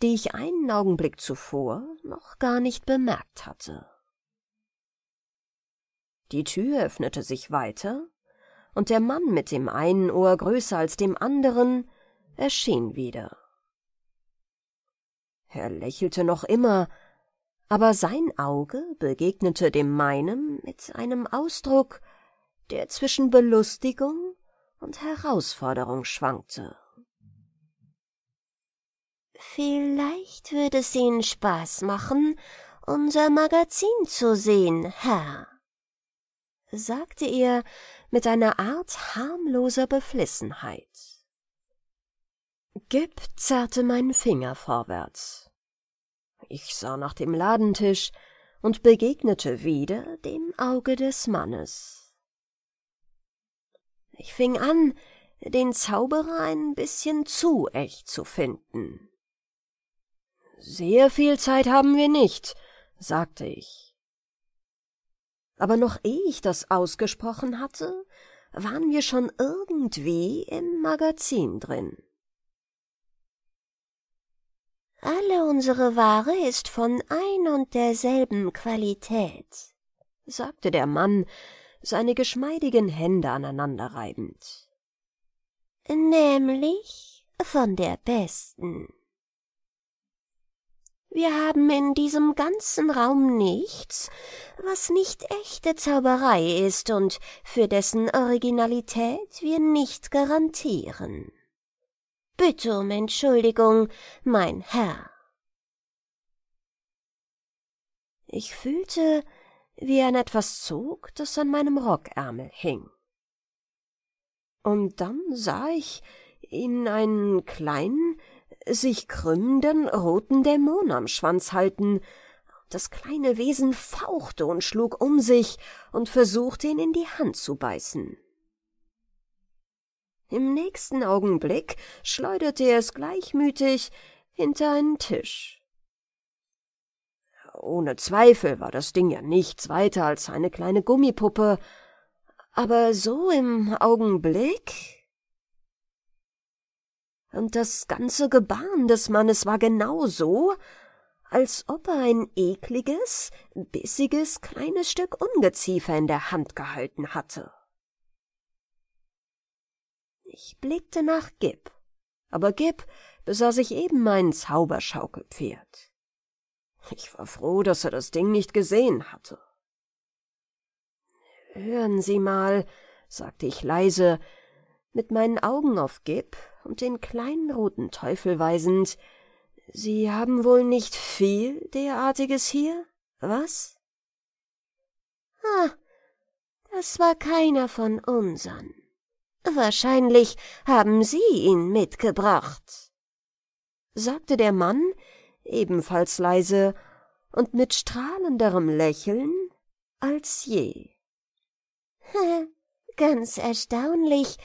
die ich einen Augenblick zuvor noch gar nicht bemerkt hatte. Die Tür öffnete sich weiter, und der Mann mit dem einen Ohr größer als dem anderen erschien wieder. Er lächelte noch immer, aber sein Auge begegnete dem meinem mit einem Ausdruck, der zwischen Belustigung und Herausforderung schwankte. Vielleicht würde es Ihnen Spaß machen, unser Magazin zu sehen, Herr, sagte er mit einer Art harmloser Beflissenheit. Gib zerrte meinen Finger vorwärts. Ich sah nach dem Ladentisch und begegnete wieder dem Auge des Mannes. Ich fing an, den Zauberer ein bisschen zu echt zu finden. Sehr viel Zeit haben wir nicht, sagte ich aber noch ehe ich das ausgesprochen hatte, waren wir schon irgendwie im Magazin drin. Alle unsere Ware ist von ein und derselben Qualität, sagte der Mann, seine geschmeidigen Hände aneinanderreibend. Nämlich von der besten. Wir haben in diesem ganzen Raum nichts, was nicht echte Zauberei ist und für dessen Originalität wir nicht garantieren. Bitte um Entschuldigung, mein Herr. Ich fühlte, wie er an etwas zog, das an meinem Rockärmel hing. Und dann sah ich in einen kleinen, sich krümmenden roten Dämon am Schwanz halten. Das kleine Wesen fauchte und schlug um sich und versuchte ihn in die Hand zu beißen. Im nächsten Augenblick schleuderte er es gleichmütig hinter einen Tisch. Ohne Zweifel war das Ding ja nichts weiter als eine kleine Gummipuppe, aber so im Augenblick und das ganze Gebaren des Mannes war genau so, als ob er ein ekliges, bissiges, kleines Stück Ungeziefer in der Hand gehalten hatte. Ich blickte nach Gib, aber Gib besah sich eben mein Zauberschaukelpferd. Ich war froh, dass er das Ding nicht gesehen hatte. Hören Sie mal, sagte ich leise, mit meinen Augen auf Gib und den kleinen roten Teufel weisend. Sie haben wohl nicht viel derartiges hier, was? Ah, das war keiner von unsern. Wahrscheinlich haben Sie ihn mitgebracht, sagte der Mann, ebenfalls leise und mit strahlenderem Lächeln als je. Ganz erstaunlich,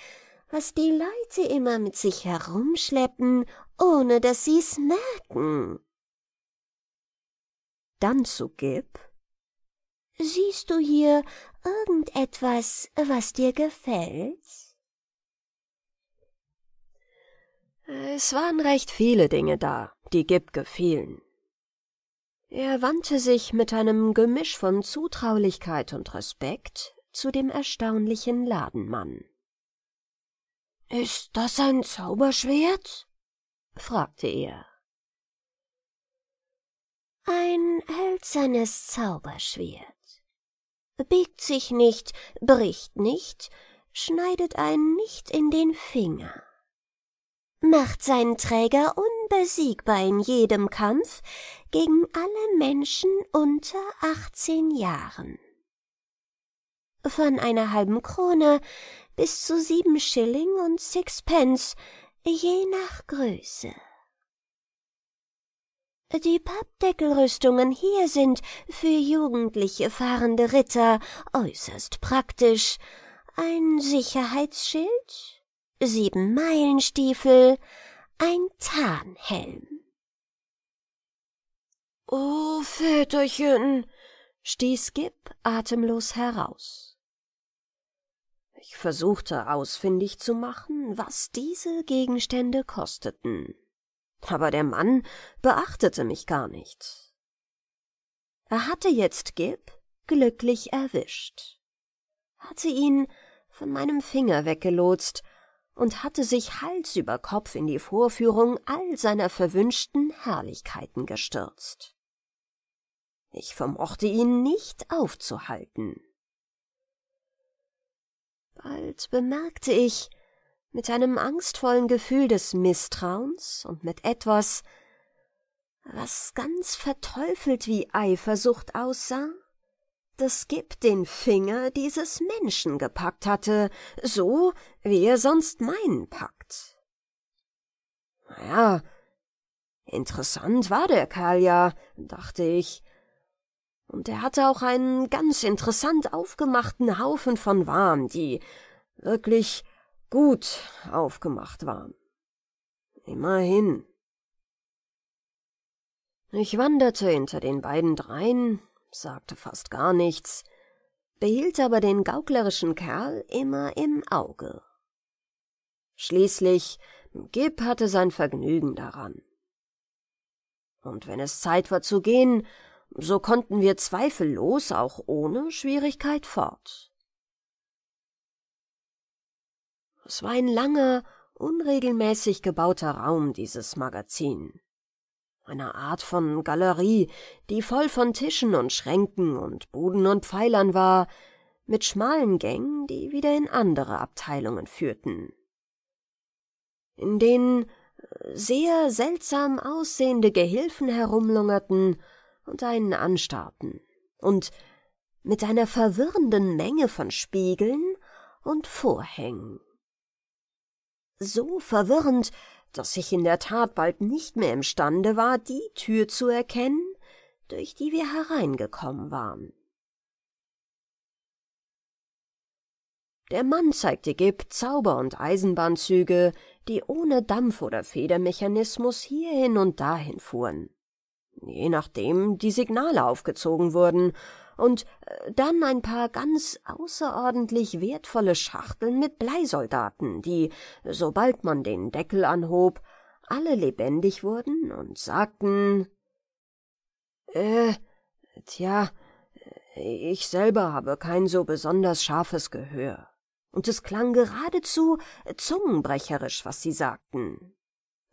was die Leute immer mit sich herumschleppen, ohne dass sie's merken. Dann zu Gib. Siehst du hier irgendetwas, was dir gefällt? Es waren recht viele Dinge da, die Gib gefielen. Er wandte sich mit einem Gemisch von Zutraulichkeit und Respekt zu dem erstaunlichen Ladenmann. Ist das ein Zauberschwert? fragte er. Ein hölzernes Zauberschwert. Biegt sich nicht, bricht nicht, schneidet einen nicht in den Finger. Macht seinen Träger unbesiegbar in jedem Kampf gegen alle Menschen unter 18 Jahren. Von einer halben Krone bis zu sieben Schilling und Sixpence, je nach Größe. Die Pappdeckelrüstungen hier sind für jugendliche fahrende Ritter äußerst praktisch. Ein Sicherheitsschild, sieben Meilenstiefel, ein Tarnhelm. Oh, Väterchen, stieß Gib atemlos heraus versuchte ausfindig zu machen, was diese Gegenstände kosteten. Aber der Mann beachtete mich gar nicht. Er hatte jetzt Gib glücklich erwischt, hatte ihn von meinem Finger weggelotst und hatte sich Hals über Kopf in die Vorführung all seiner verwünschten Herrlichkeiten gestürzt. Ich vermochte ihn nicht aufzuhalten bald bemerkte ich, mit einem angstvollen Gefühl des Misstrauens und mit etwas, was ganz verteufelt wie Eifersucht aussah, dass Gib den Finger dieses Menschen gepackt hatte, so wie er sonst meinen packt. Ja, interessant war der Kerl ja, dachte ich, und er hatte auch einen ganz interessant aufgemachten Haufen von Waren, die wirklich gut aufgemacht waren. Immerhin. Ich wanderte hinter den beiden dreien, sagte fast gar nichts, behielt aber den gauklerischen Kerl immer im Auge. Schließlich, Gib hatte sein Vergnügen daran. Und wenn es Zeit war zu gehen, so konnten wir zweifellos auch ohne Schwierigkeit fort. Es war ein langer, unregelmäßig gebauter Raum, dieses Magazin. Eine Art von Galerie, die voll von Tischen und Schränken und Buden und Pfeilern war, mit schmalen Gängen, die wieder in andere Abteilungen führten. In denen äh, sehr seltsam aussehende Gehilfen herumlungerten und einen anstarrten und mit einer verwirrenden Menge von Spiegeln und Vorhängen. So verwirrend, dass ich in der Tat bald nicht mehr imstande war, die Tür zu erkennen, durch die wir hereingekommen waren. Der Mann zeigte Gibb Zauber- und Eisenbahnzüge, die ohne Dampf- oder Federmechanismus hierhin und dahin fuhren je nachdem die Signale aufgezogen wurden, und äh, dann ein paar ganz außerordentlich wertvolle Schachteln mit Bleisoldaten, die, sobald man den Deckel anhob, alle lebendig wurden und sagten Äh, tja, äh, ich selber habe kein so besonders scharfes Gehör. Und es klang geradezu zungenbrecherisch, was sie sagten.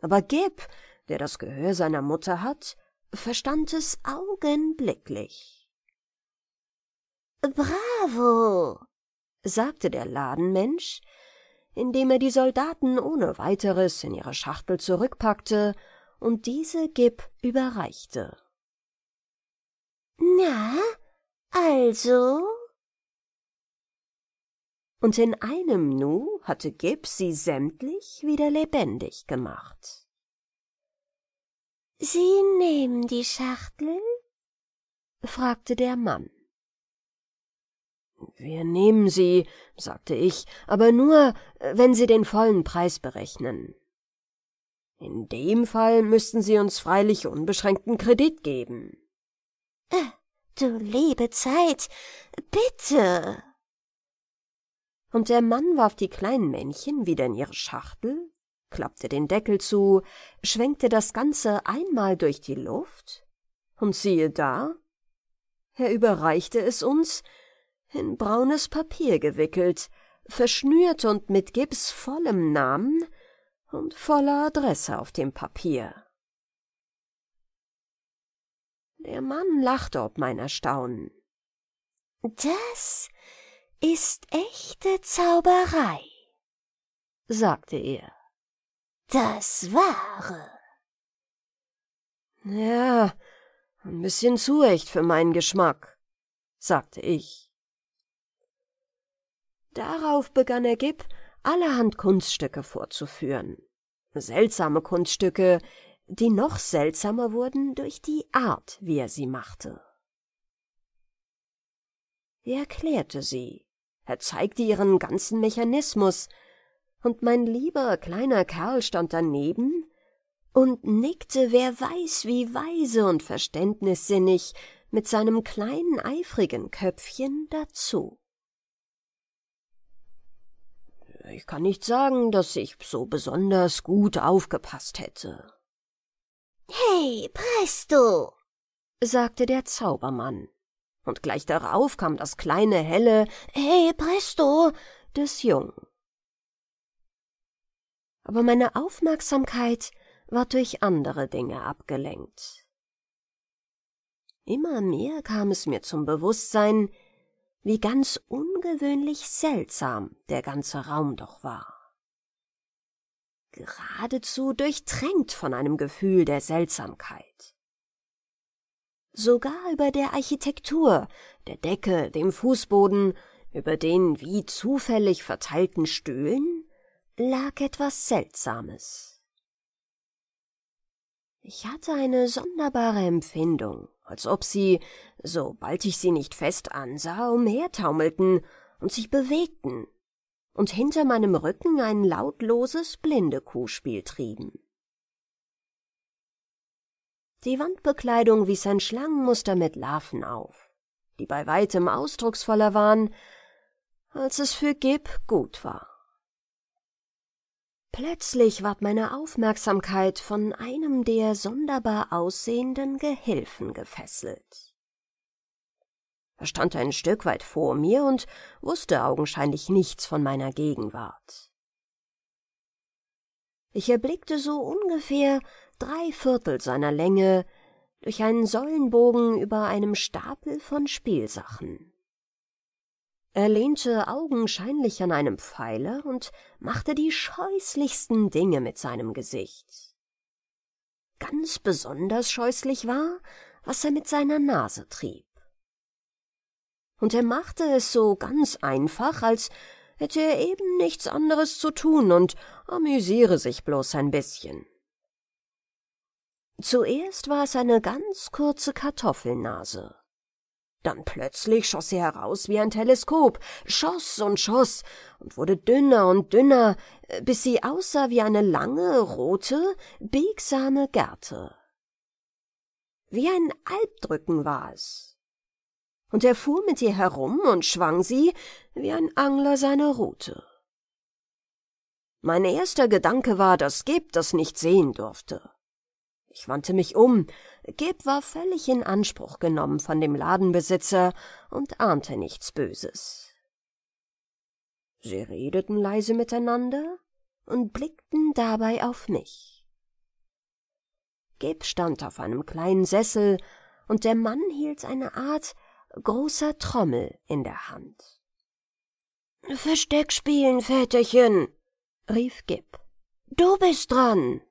Aber Gib, der das Gehör seiner Mutter hat, verstand es augenblicklich. Bravo, sagte der Ladenmensch, indem er die Soldaten ohne weiteres in ihre Schachtel zurückpackte und diese Gib überreichte. Na, also? Und in einem Nu hatte Gib sie sämtlich wieder lebendig gemacht. Sie nehmen die Schachtel? fragte der Mann. Wir nehmen sie, sagte ich, aber nur, äh, wenn Sie den vollen Preis berechnen. In dem Fall müssten Sie uns freilich unbeschränkten Kredit geben. Äh, du liebe Zeit, bitte. Und der Mann warf die kleinen Männchen wieder in ihre Schachtel klappte den Deckel zu, schwenkte das Ganze einmal durch die Luft, und siehe da, er überreichte es uns, in braunes Papier gewickelt, verschnürt und mit Gips vollem Namen und voller Adresse auf dem Papier. Der Mann lachte ob mein Erstaunen. Das ist echte Zauberei, sagte er das Wahre. Ja, ein bisschen zu echt für meinen Geschmack, sagte ich. Darauf begann er Gibb, allerhand Kunststücke vorzuführen. Seltsame Kunststücke, die noch seltsamer wurden durch die Art, wie er sie machte. Er erklärte sie. Er zeigte ihren ganzen Mechanismus, und mein lieber kleiner Kerl stand daneben und nickte, wer weiß wie weise und verständnissinnig, mit seinem kleinen eifrigen Köpfchen dazu. Ich kann nicht sagen, dass ich so besonders gut aufgepasst hätte. Hey, presto! sagte der Zaubermann. Und gleich darauf kam das kleine helle Hey, presto! des Jungen aber meine Aufmerksamkeit war durch andere Dinge abgelenkt. Immer mehr kam es mir zum Bewusstsein, wie ganz ungewöhnlich seltsam der ganze Raum doch war. Geradezu durchtränkt von einem Gefühl der Seltsamkeit. Sogar über der Architektur, der Decke, dem Fußboden, über den wie zufällig verteilten Stühlen lag etwas Seltsames. Ich hatte eine sonderbare Empfindung, als ob sie, sobald ich sie nicht fest ansah, umhertaumelten und sich bewegten und hinter meinem Rücken ein lautloses Blindekuhspiel trieben. Die Wandbekleidung wies ein Schlangenmuster mit Larven auf, die bei weitem ausdrucksvoller waren, als es für Gib gut war. Plötzlich ward meine Aufmerksamkeit von einem der sonderbar aussehenden Gehilfen gefesselt. Er stand ein Stück weit vor mir und wusste augenscheinlich nichts von meiner Gegenwart. Ich erblickte so ungefähr drei Viertel seiner Länge durch einen Säulenbogen über einem Stapel von Spielsachen. Er lehnte augenscheinlich an einem Pfeiler und machte die scheußlichsten Dinge mit seinem Gesicht. Ganz besonders scheußlich war, was er mit seiner Nase trieb. Und er machte es so ganz einfach, als hätte er eben nichts anderes zu tun und amüsiere sich bloß ein bisschen. Zuerst war es eine ganz kurze Kartoffelnase. Dann plötzlich schoss sie heraus wie ein Teleskop, schoss und schoss und wurde dünner und dünner, äh, bis sie aussah wie eine lange, rote, biegsame Gerte. Wie ein Alpdrücken war es. Und er fuhr mit ihr herum und schwang sie, wie ein Angler seine Rute. Mein erster Gedanke war, dass Geb das nicht sehen durfte. Ich wandte mich um. Gib war völlig in Anspruch genommen von dem Ladenbesitzer und ahnte nichts Böses. Sie redeten leise miteinander und blickten dabei auf mich. Gib stand auf einem kleinen Sessel, und der Mann hielt eine Art großer Trommel in der Hand. Versteck spielen, Väterchen, rief Gib. Du bist dran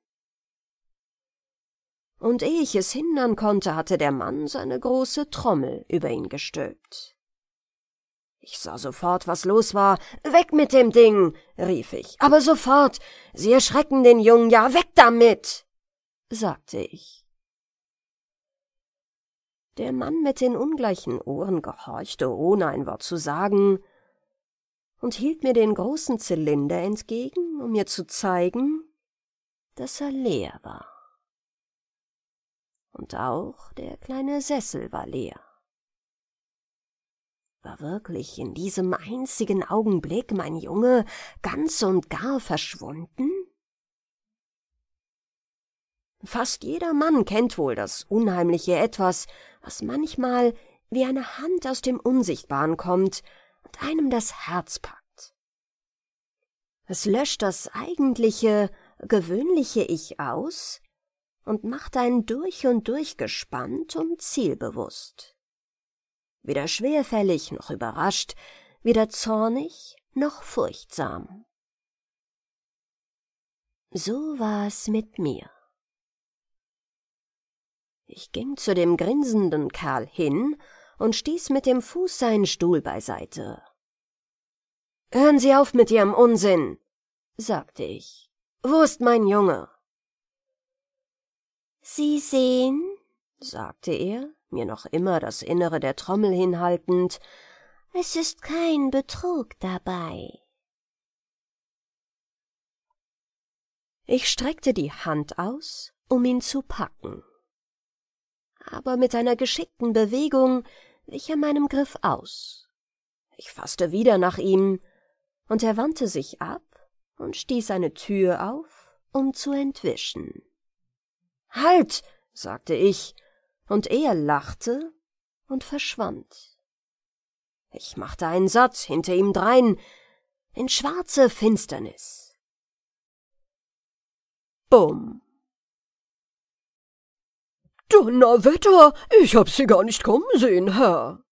und ehe ich es hindern konnte, hatte der Mann seine große Trommel über ihn gestülpt. Ich sah sofort, was los war. Weg mit dem Ding, rief ich, aber sofort. Sie erschrecken den Jungen ja, weg damit, sagte ich. Der Mann mit den ungleichen Ohren gehorchte, ohne ein Wort zu sagen, und hielt mir den großen Zylinder entgegen, um mir zu zeigen, dass er leer war und auch der kleine Sessel war leer. War wirklich in diesem einzigen Augenblick mein Junge ganz und gar verschwunden? Fast jeder Mann kennt wohl das unheimliche Etwas, was manchmal wie eine Hand aus dem Unsichtbaren kommt und einem das Herz packt. Es löscht das eigentliche, gewöhnliche Ich aus, und macht einen durch und durch gespannt und zielbewusst. Weder schwerfällig noch überrascht, weder zornig noch furchtsam. So war's mit mir. Ich ging zu dem grinsenden Kerl hin und stieß mit dem Fuß seinen Stuhl beiseite. Hören Sie auf mit Ihrem Unsinn, sagte ich. Wo ist mein Junge? Sie sehen, sagte er, mir noch immer das Innere der Trommel hinhaltend, es ist kein Betrug dabei. Ich streckte die Hand aus, um ihn zu packen, aber mit einer geschickten Bewegung wich er meinem Griff aus. Ich faßte wieder nach ihm, und er wandte sich ab und stieß eine Tür auf, um zu entwischen. Halt, sagte ich, und er lachte und verschwand. Ich machte einen Satz hinter ihm drein, in schwarze Finsternis. Bumm. Donnerwetter, ich hab sie gar nicht kommen sehen, Herr.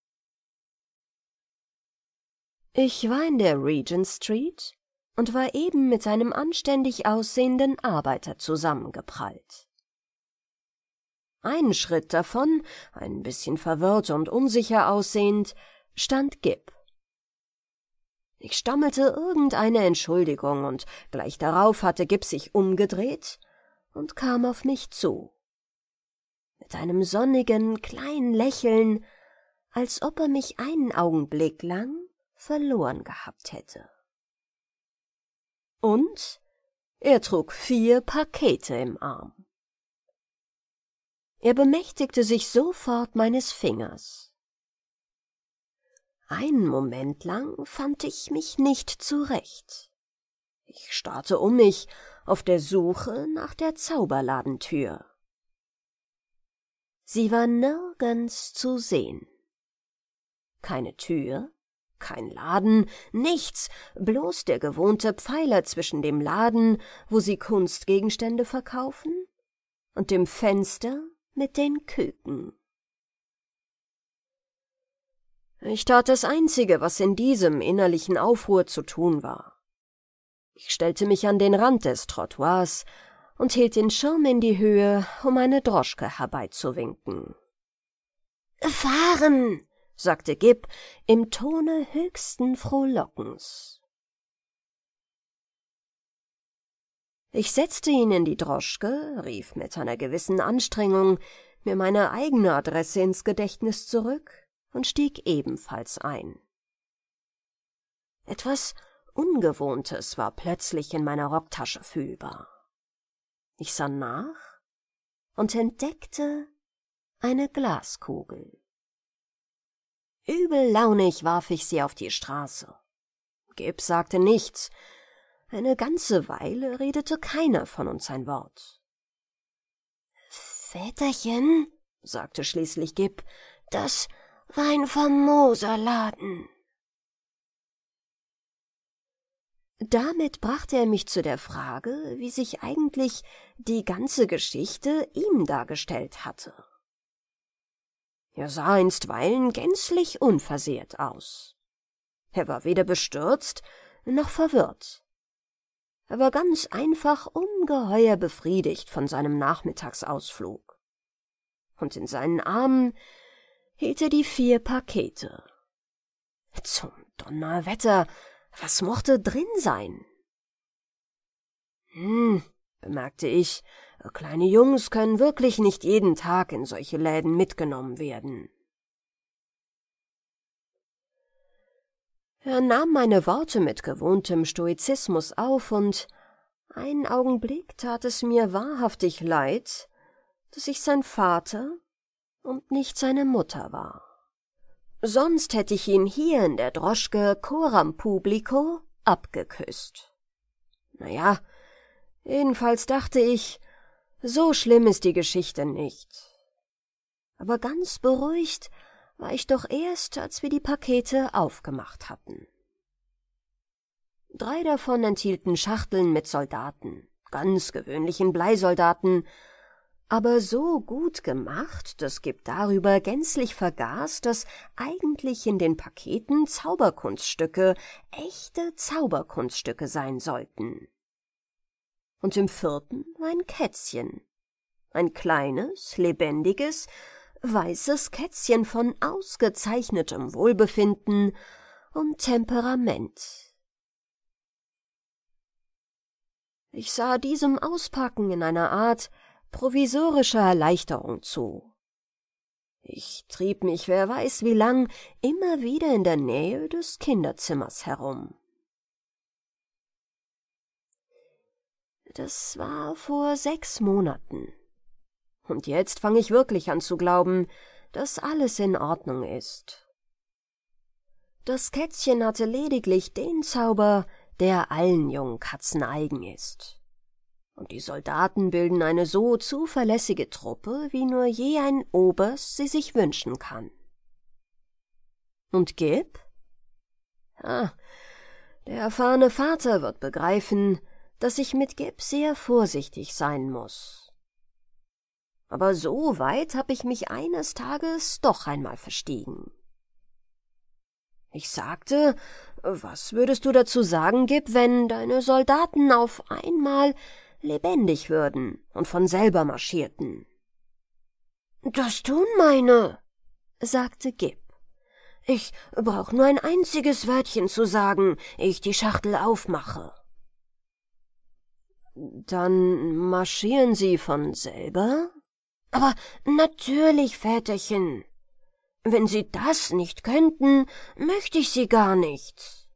Ich war in der Regent Street und war eben mit einem anständig aussehenden Arbeiter zusammengeprallt. Einen Schritt davon, ein bisschen verwirrt und unsicher aussehend, stand Gib. Ich stammelte irgendeine Entschuldigung und gleich darauf hatte Gib sich umgedreht und kam auf mich zu. Mit einem sonnigen, kleinen Lächeln, als ob er mich einen Augenblick lang verloren gehabt hätte. Und er trug vier Pakete im Arm. Er bemächtigte sich sofort meines Fingers. Einen Moment lang fand ich mich nicht zurecht. Ich starrte um mich, auf der Suche nach der Zauberladentür. Sie war nirgends zu sehen. Keine Tür, kein Laden, nichts, bloß der gewohnte Pfeiler zwischen dem Laden, wo sie Kunstgegenstände verkaufen, und dem Fenster, mit den Küken. Ich tat das Einzige, was in diesem innerlichen Aufruhr zu tun war. Ich stellte mich an den Rand des Trottoirs und hielt den Schirm in die Höhe, um eine Droschke herbeizuwinken. »Fahren!« sagte Gib im Tone höchsten Frohlockens. Ich setzte ihn in die Droschke, rief mit einer gewissen Anstrengung mir meine eigene Adresse ins Gedächtnis zurück und stieg ebenfalls ein. Etwas Ungewohntes war plötzlich in meiner Rocktasche fühlbar. Ich sah nach und entdeckte eine Glaskugel. Übellaunig warf ich sie auf die Straße. Gibbs sagte nichts, eine ganze Weile redete keiner von uns ein Wort. Väterchen, sagte schließlich Gib, das war ein famoser Laden. Damit brachte er mich zu der Frage, wie sich eigentlich die ganze Geschichte ihm dargestellt hatte. Er sah einstweilen gänzlich unversehrt aus. Er war weder bestürzt noch verwirrt. Er war ganz einfach ungeheuer befriedigt von seinem Nachmittagsausflug. Und in seinen Armen hielt er die vier Pakete. Zum Donnerwetter, was mochte drin sein? Hm, bemerkte ich, kleine Jungs können wirklich nicht jeden Tag in solche Läden mitgenommen werden. Er nahm meine Worte mit gewohntem Stoizismus auf und einen Augenblick tat es mir wahrhaftig leid, dass ich sein Vater und nicht seine Mutter war. Sonst hätte ich ihn hier in der Droschke Coram Publico abgeküsst. Naja, jedenfalls dachte ich, so schlimm ist die Geschichte nicht. Aber ganz beruhigt war ich doch erst, als wir die Pakete aufgemacht hatten. Drei davon enthielten Schachteln mit Soldaten, ganz gewöhnlichen Bleisoldaten, aber so gut gemacht, dass Gib darüber gänzlich vergaß, dass eigentlich in den Paketen Zauberkunststücke, echte Zauberkunststücke sein sollten. Und im vierten ein Kätzchen, ein kleines, lebendiges, weißes Kätzchen von ausgezeichnetem Wohlbefinden und Temperament. Ich sah diesem Auspacken in einer Art provisorischer Erleichterung zu. Ich trieb mich, wer weiß wie lang, immer wieder in der Nähe des Kinderzimmers herum. Das war vor sechs Monaten. Und jetzt fange ich wirklich an zu glauben, dass alles in Ordnung ist. Das Kätzchen hatte lediglich den Zauber, der allen jungen Katzen eigen ist. Und die Soldaten bilden eine so zuverlässige Truppe, wie nur je ein Oberst sie sich wünschen kann. Und Gib? Ah, der erfahrene Vater wird begreifen, dass ich mit Gib sehr vorsichtig sein muss aber so weit hab ich mich eines Tages doch einmal verstiegen. Ich sagte, was würdest du dazu sagen, Gib, wenn deine Soldaten auf einmal lebendig würden und von selber marschierten? Das tun meine, sagte Gib. Ich brauch nur ein einziges Wörtchen zu sagen, ich die Schachtel aufmache. Dann marschieren sie von selber? Aber natürlich, Väterchen. Wenn Sie das nicht könnten, möchte ich Sie gar nichts.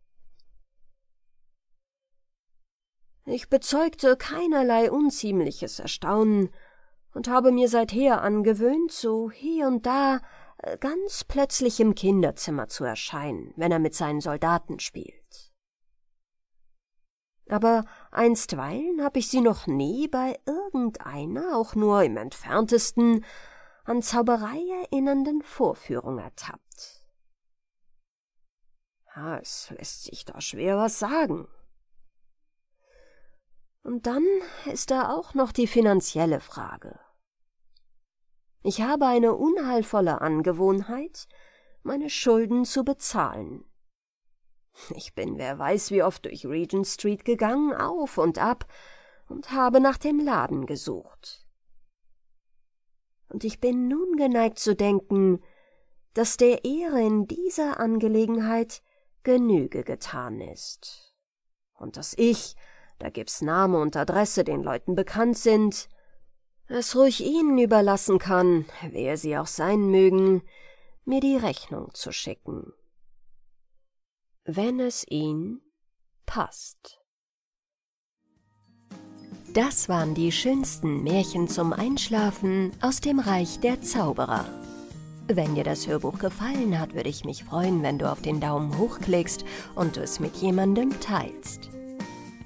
Ich bezeugte keinerlei unziemliches Erstaunen und habe mir seither angewöhnt, so hier und da äh, ganz plötzlich im Kinderzimmer zu erscheinen, wenn er mit seinen Soldaten spielt aber einstweilen habe ich sie noch nie bei irgendeiner, auch nur im entferntesten, an Zauberei erinnernden Vorführung ertappt. Ja, es lässt sich da schwer was sagen. Und dann ist da auch noch die finanzielle Frage. Ich habe eine unheilvolle Angewohnheit, meine Schulden zu bezahlen. Ich bin wer weiß wie oft durch Regent Street gegangen, auf und ab, und habe nach dem Laden gesucht. Und ich bin nun geneigt zu denken, dass der Ehre in dieser Angelegenheit Genüge getan ist. Und dass ich, da gibt's Name und Adresse den Leuten bekannt sind, es ruhig ihnen überlassen kann, wer sie auch sein mögen, mir die Rechnung zu schicken wenn es ihnen passt. Das waren die schönsten Märchen zum Einschlafen aus dem Reich der Zauberer. Wenn dir das Hörbuch gefallen hat, würde ich mich freuen, wenn du auf den Daumen hoch klickst und es mit jemandem teilst.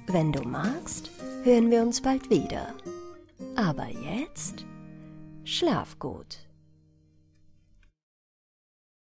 Wenn du magst, hören wir uns bald wieder. Aber jetzt schlaf gut.